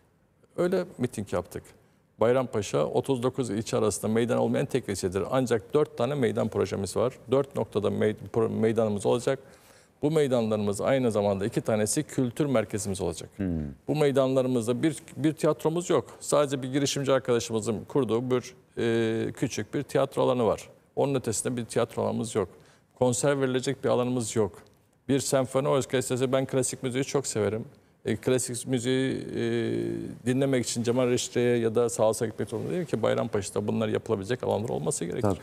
[SPEAKER 5] Öyle miting yaptık. Bayrampaşa 39 ilçe arasında meydan olmayan tek ilçedir. Ancak 4 tane meydan projemiz var. 4 noktada meydanımız olacak. Bu meydanlarımız aynı zamanda iki tanesi kültür merkezimiz olacak. Hmm. Bu meydanlarımızda bir, bir tiyatromuz yok. Sadece bir girişimci arkadaşımızın kurduğu bir e, küçük bir tiyatro alanı var. Onun ötesinde bir tiyatro alanımız yok. Konser verilecek bir alanımız yok. Bir senfoni orkestrası, ben klasik müziği çok severim. E, klasik müziği e, dinlemek için Cemal Reşit'e ya da Salsa gitmek zorunda değil ki Bayrampaşa'da bunlar yapılabilecek alanlar olması gerekir. Tabii.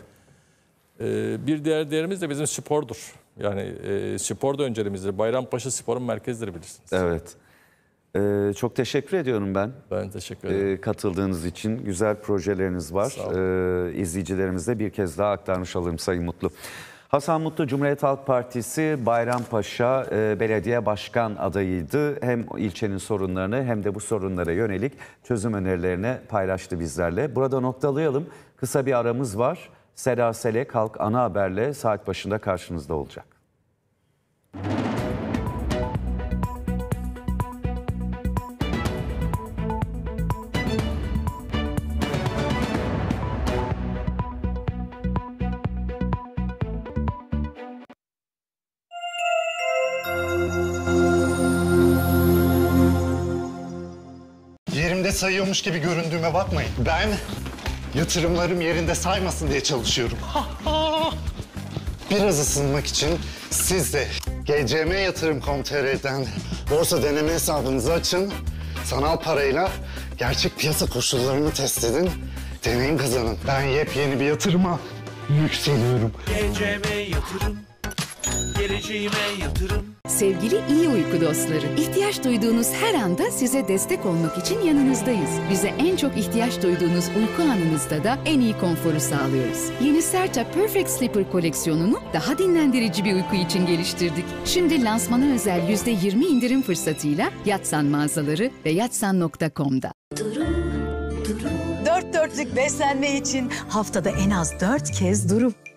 [SPEAKER 5] Ee, bir diğer değerimiz de bizim spordur. Yani e, spor da önceliğimizdir. Bayrampaşa sporun merkezidir bilirsiniz.
[SPEAKER 1] Evet. Ee, çok teşekkür ediyorum ben. Ben teşekkür ederim. Ee, katıldığınız için güzel projeleriniz var. Ee, izleyicilerimize bir kez daha aktarmış olayım Sayın Mutlu. Hasan Mutlu Cumhuriyet Halk Partisi Bayrampaşa e, Belediye Başkan adayıydı. Hem ilçenin sorunlarını hem de bu sorunlara yönelik çözüm önerilerini paylaştı bizlerle. Burada noktalayalım. Kısa bir aramız var. Seda Sele Kalk ana haberle saat başında karşınızda olacak.
[SPEAKER 3] sayıyormuş gibi göründüğüme bakmayın. Ben yatırımlarım yerinde saymasın diye çalışıyorum. Biraz
[SPEAKER 1] ısınmak için siz de GCM Yatırım Komuter'den borsa deneme hesabınızı açın. Sanal parayla gerçek piyasa koşullarını test edin. Deneyim kazanın. Ben yepyeni bir yatırıma yükseliyorum.
[SPEAKER 3] GCM Yatırım geleceğime yatırım.
[SPEAKER 1] Sevgili iyi uyku dostları, ihtiyaç duyduğunuz her anda size destek olmak için yanınızdayız. Bize en çok ihtiyaç duyduğunuz uyku
[SPEAKER 2] anınızda da en iyi konforu sağlıyoruz. Yeni Serta Perfect Sleeper koleksiyonunu
[SPEAKER 3] daha
[SPEAKER 1] dinlendirici bir uyku için geliştirdik. Şimdi lansmana özel %20 indirim fırsatıyla Yatsan mağazaları ve yatsan.com'da. Dört dörtlük beslenme için haftada en az dört kez durup.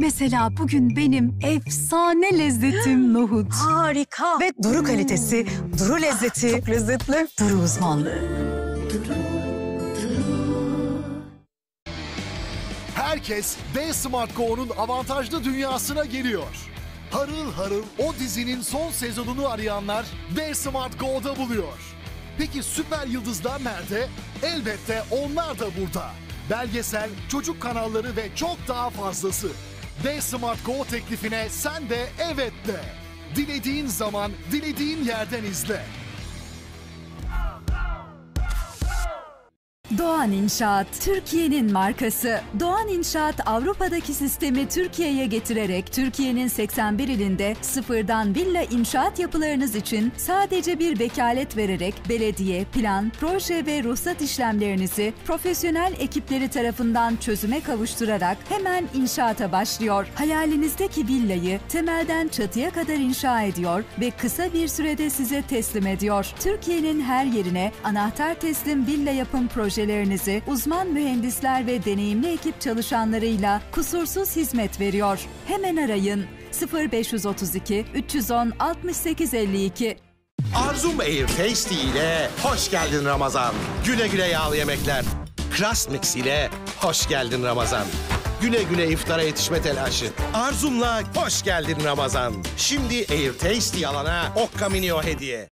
[SPEAKER 1] Mesela bugün benim efsane lezzetim (gasps) nohut. Harika. Ve duru kalitesi, duru lezzeti. Çok lezzetli. Duru uzmanlığı.
[SPEAKER 5] Herkes D Smart Go'nun avantajlı dünyasına geliyor. Harıl harıl o dizinin son sezonunu arayanlar D Smart Go'da buluyor. Peki süper yıldızlar nerede? Elbette onlar da burada. Belgesel, çocuk kanalları ve çok daha fazlası. D Smart Go teklifine sen de evet de. Dilediğin zaman, dilediğin yerden izle.
[SPEAKER 2] Doğan İnşaat, Türkiye'nin markası. Doğan İnşaat Avrupa'daki sistemi Türkiye'ye getirerek Türkiye'nin 81 ilinde sıfırdan villa inşaat yapılarınız için sadece bir
[SPEAKER 3] vekalet vererek belediye, plan, proje ve ruhsat işlemlerinizi profesyonel ekipleri tarafından çözüme kavuşturarak hemen inşaata başlıyor. Hayalinizdeki villayı temelden çatıya kadar inşa ediyor ve kısa bir sürede size teslim ediyor.
[SPEAKER 2] Türkiye'nin her yerine anahtar teslim villa yapım projesi projelerinizi uzman mühendisler ve deneyimli ekip çalışanlarıyla kusursuz hizmet veriyor. Hemen arayın 0532 310 6852.
[SPEAKER 4] Arzum
[SPEAKER 3] Air Tasty ile hoş geldin Ramazan. Güle güle yağlı yemekler. Kras Mix ile hoş geldin Ramazan. Güle güle iftara yetişme telaşı. Arzumla hoş geldin Ramazan. Şimdi Air Tasty alana Okka Minio hediye.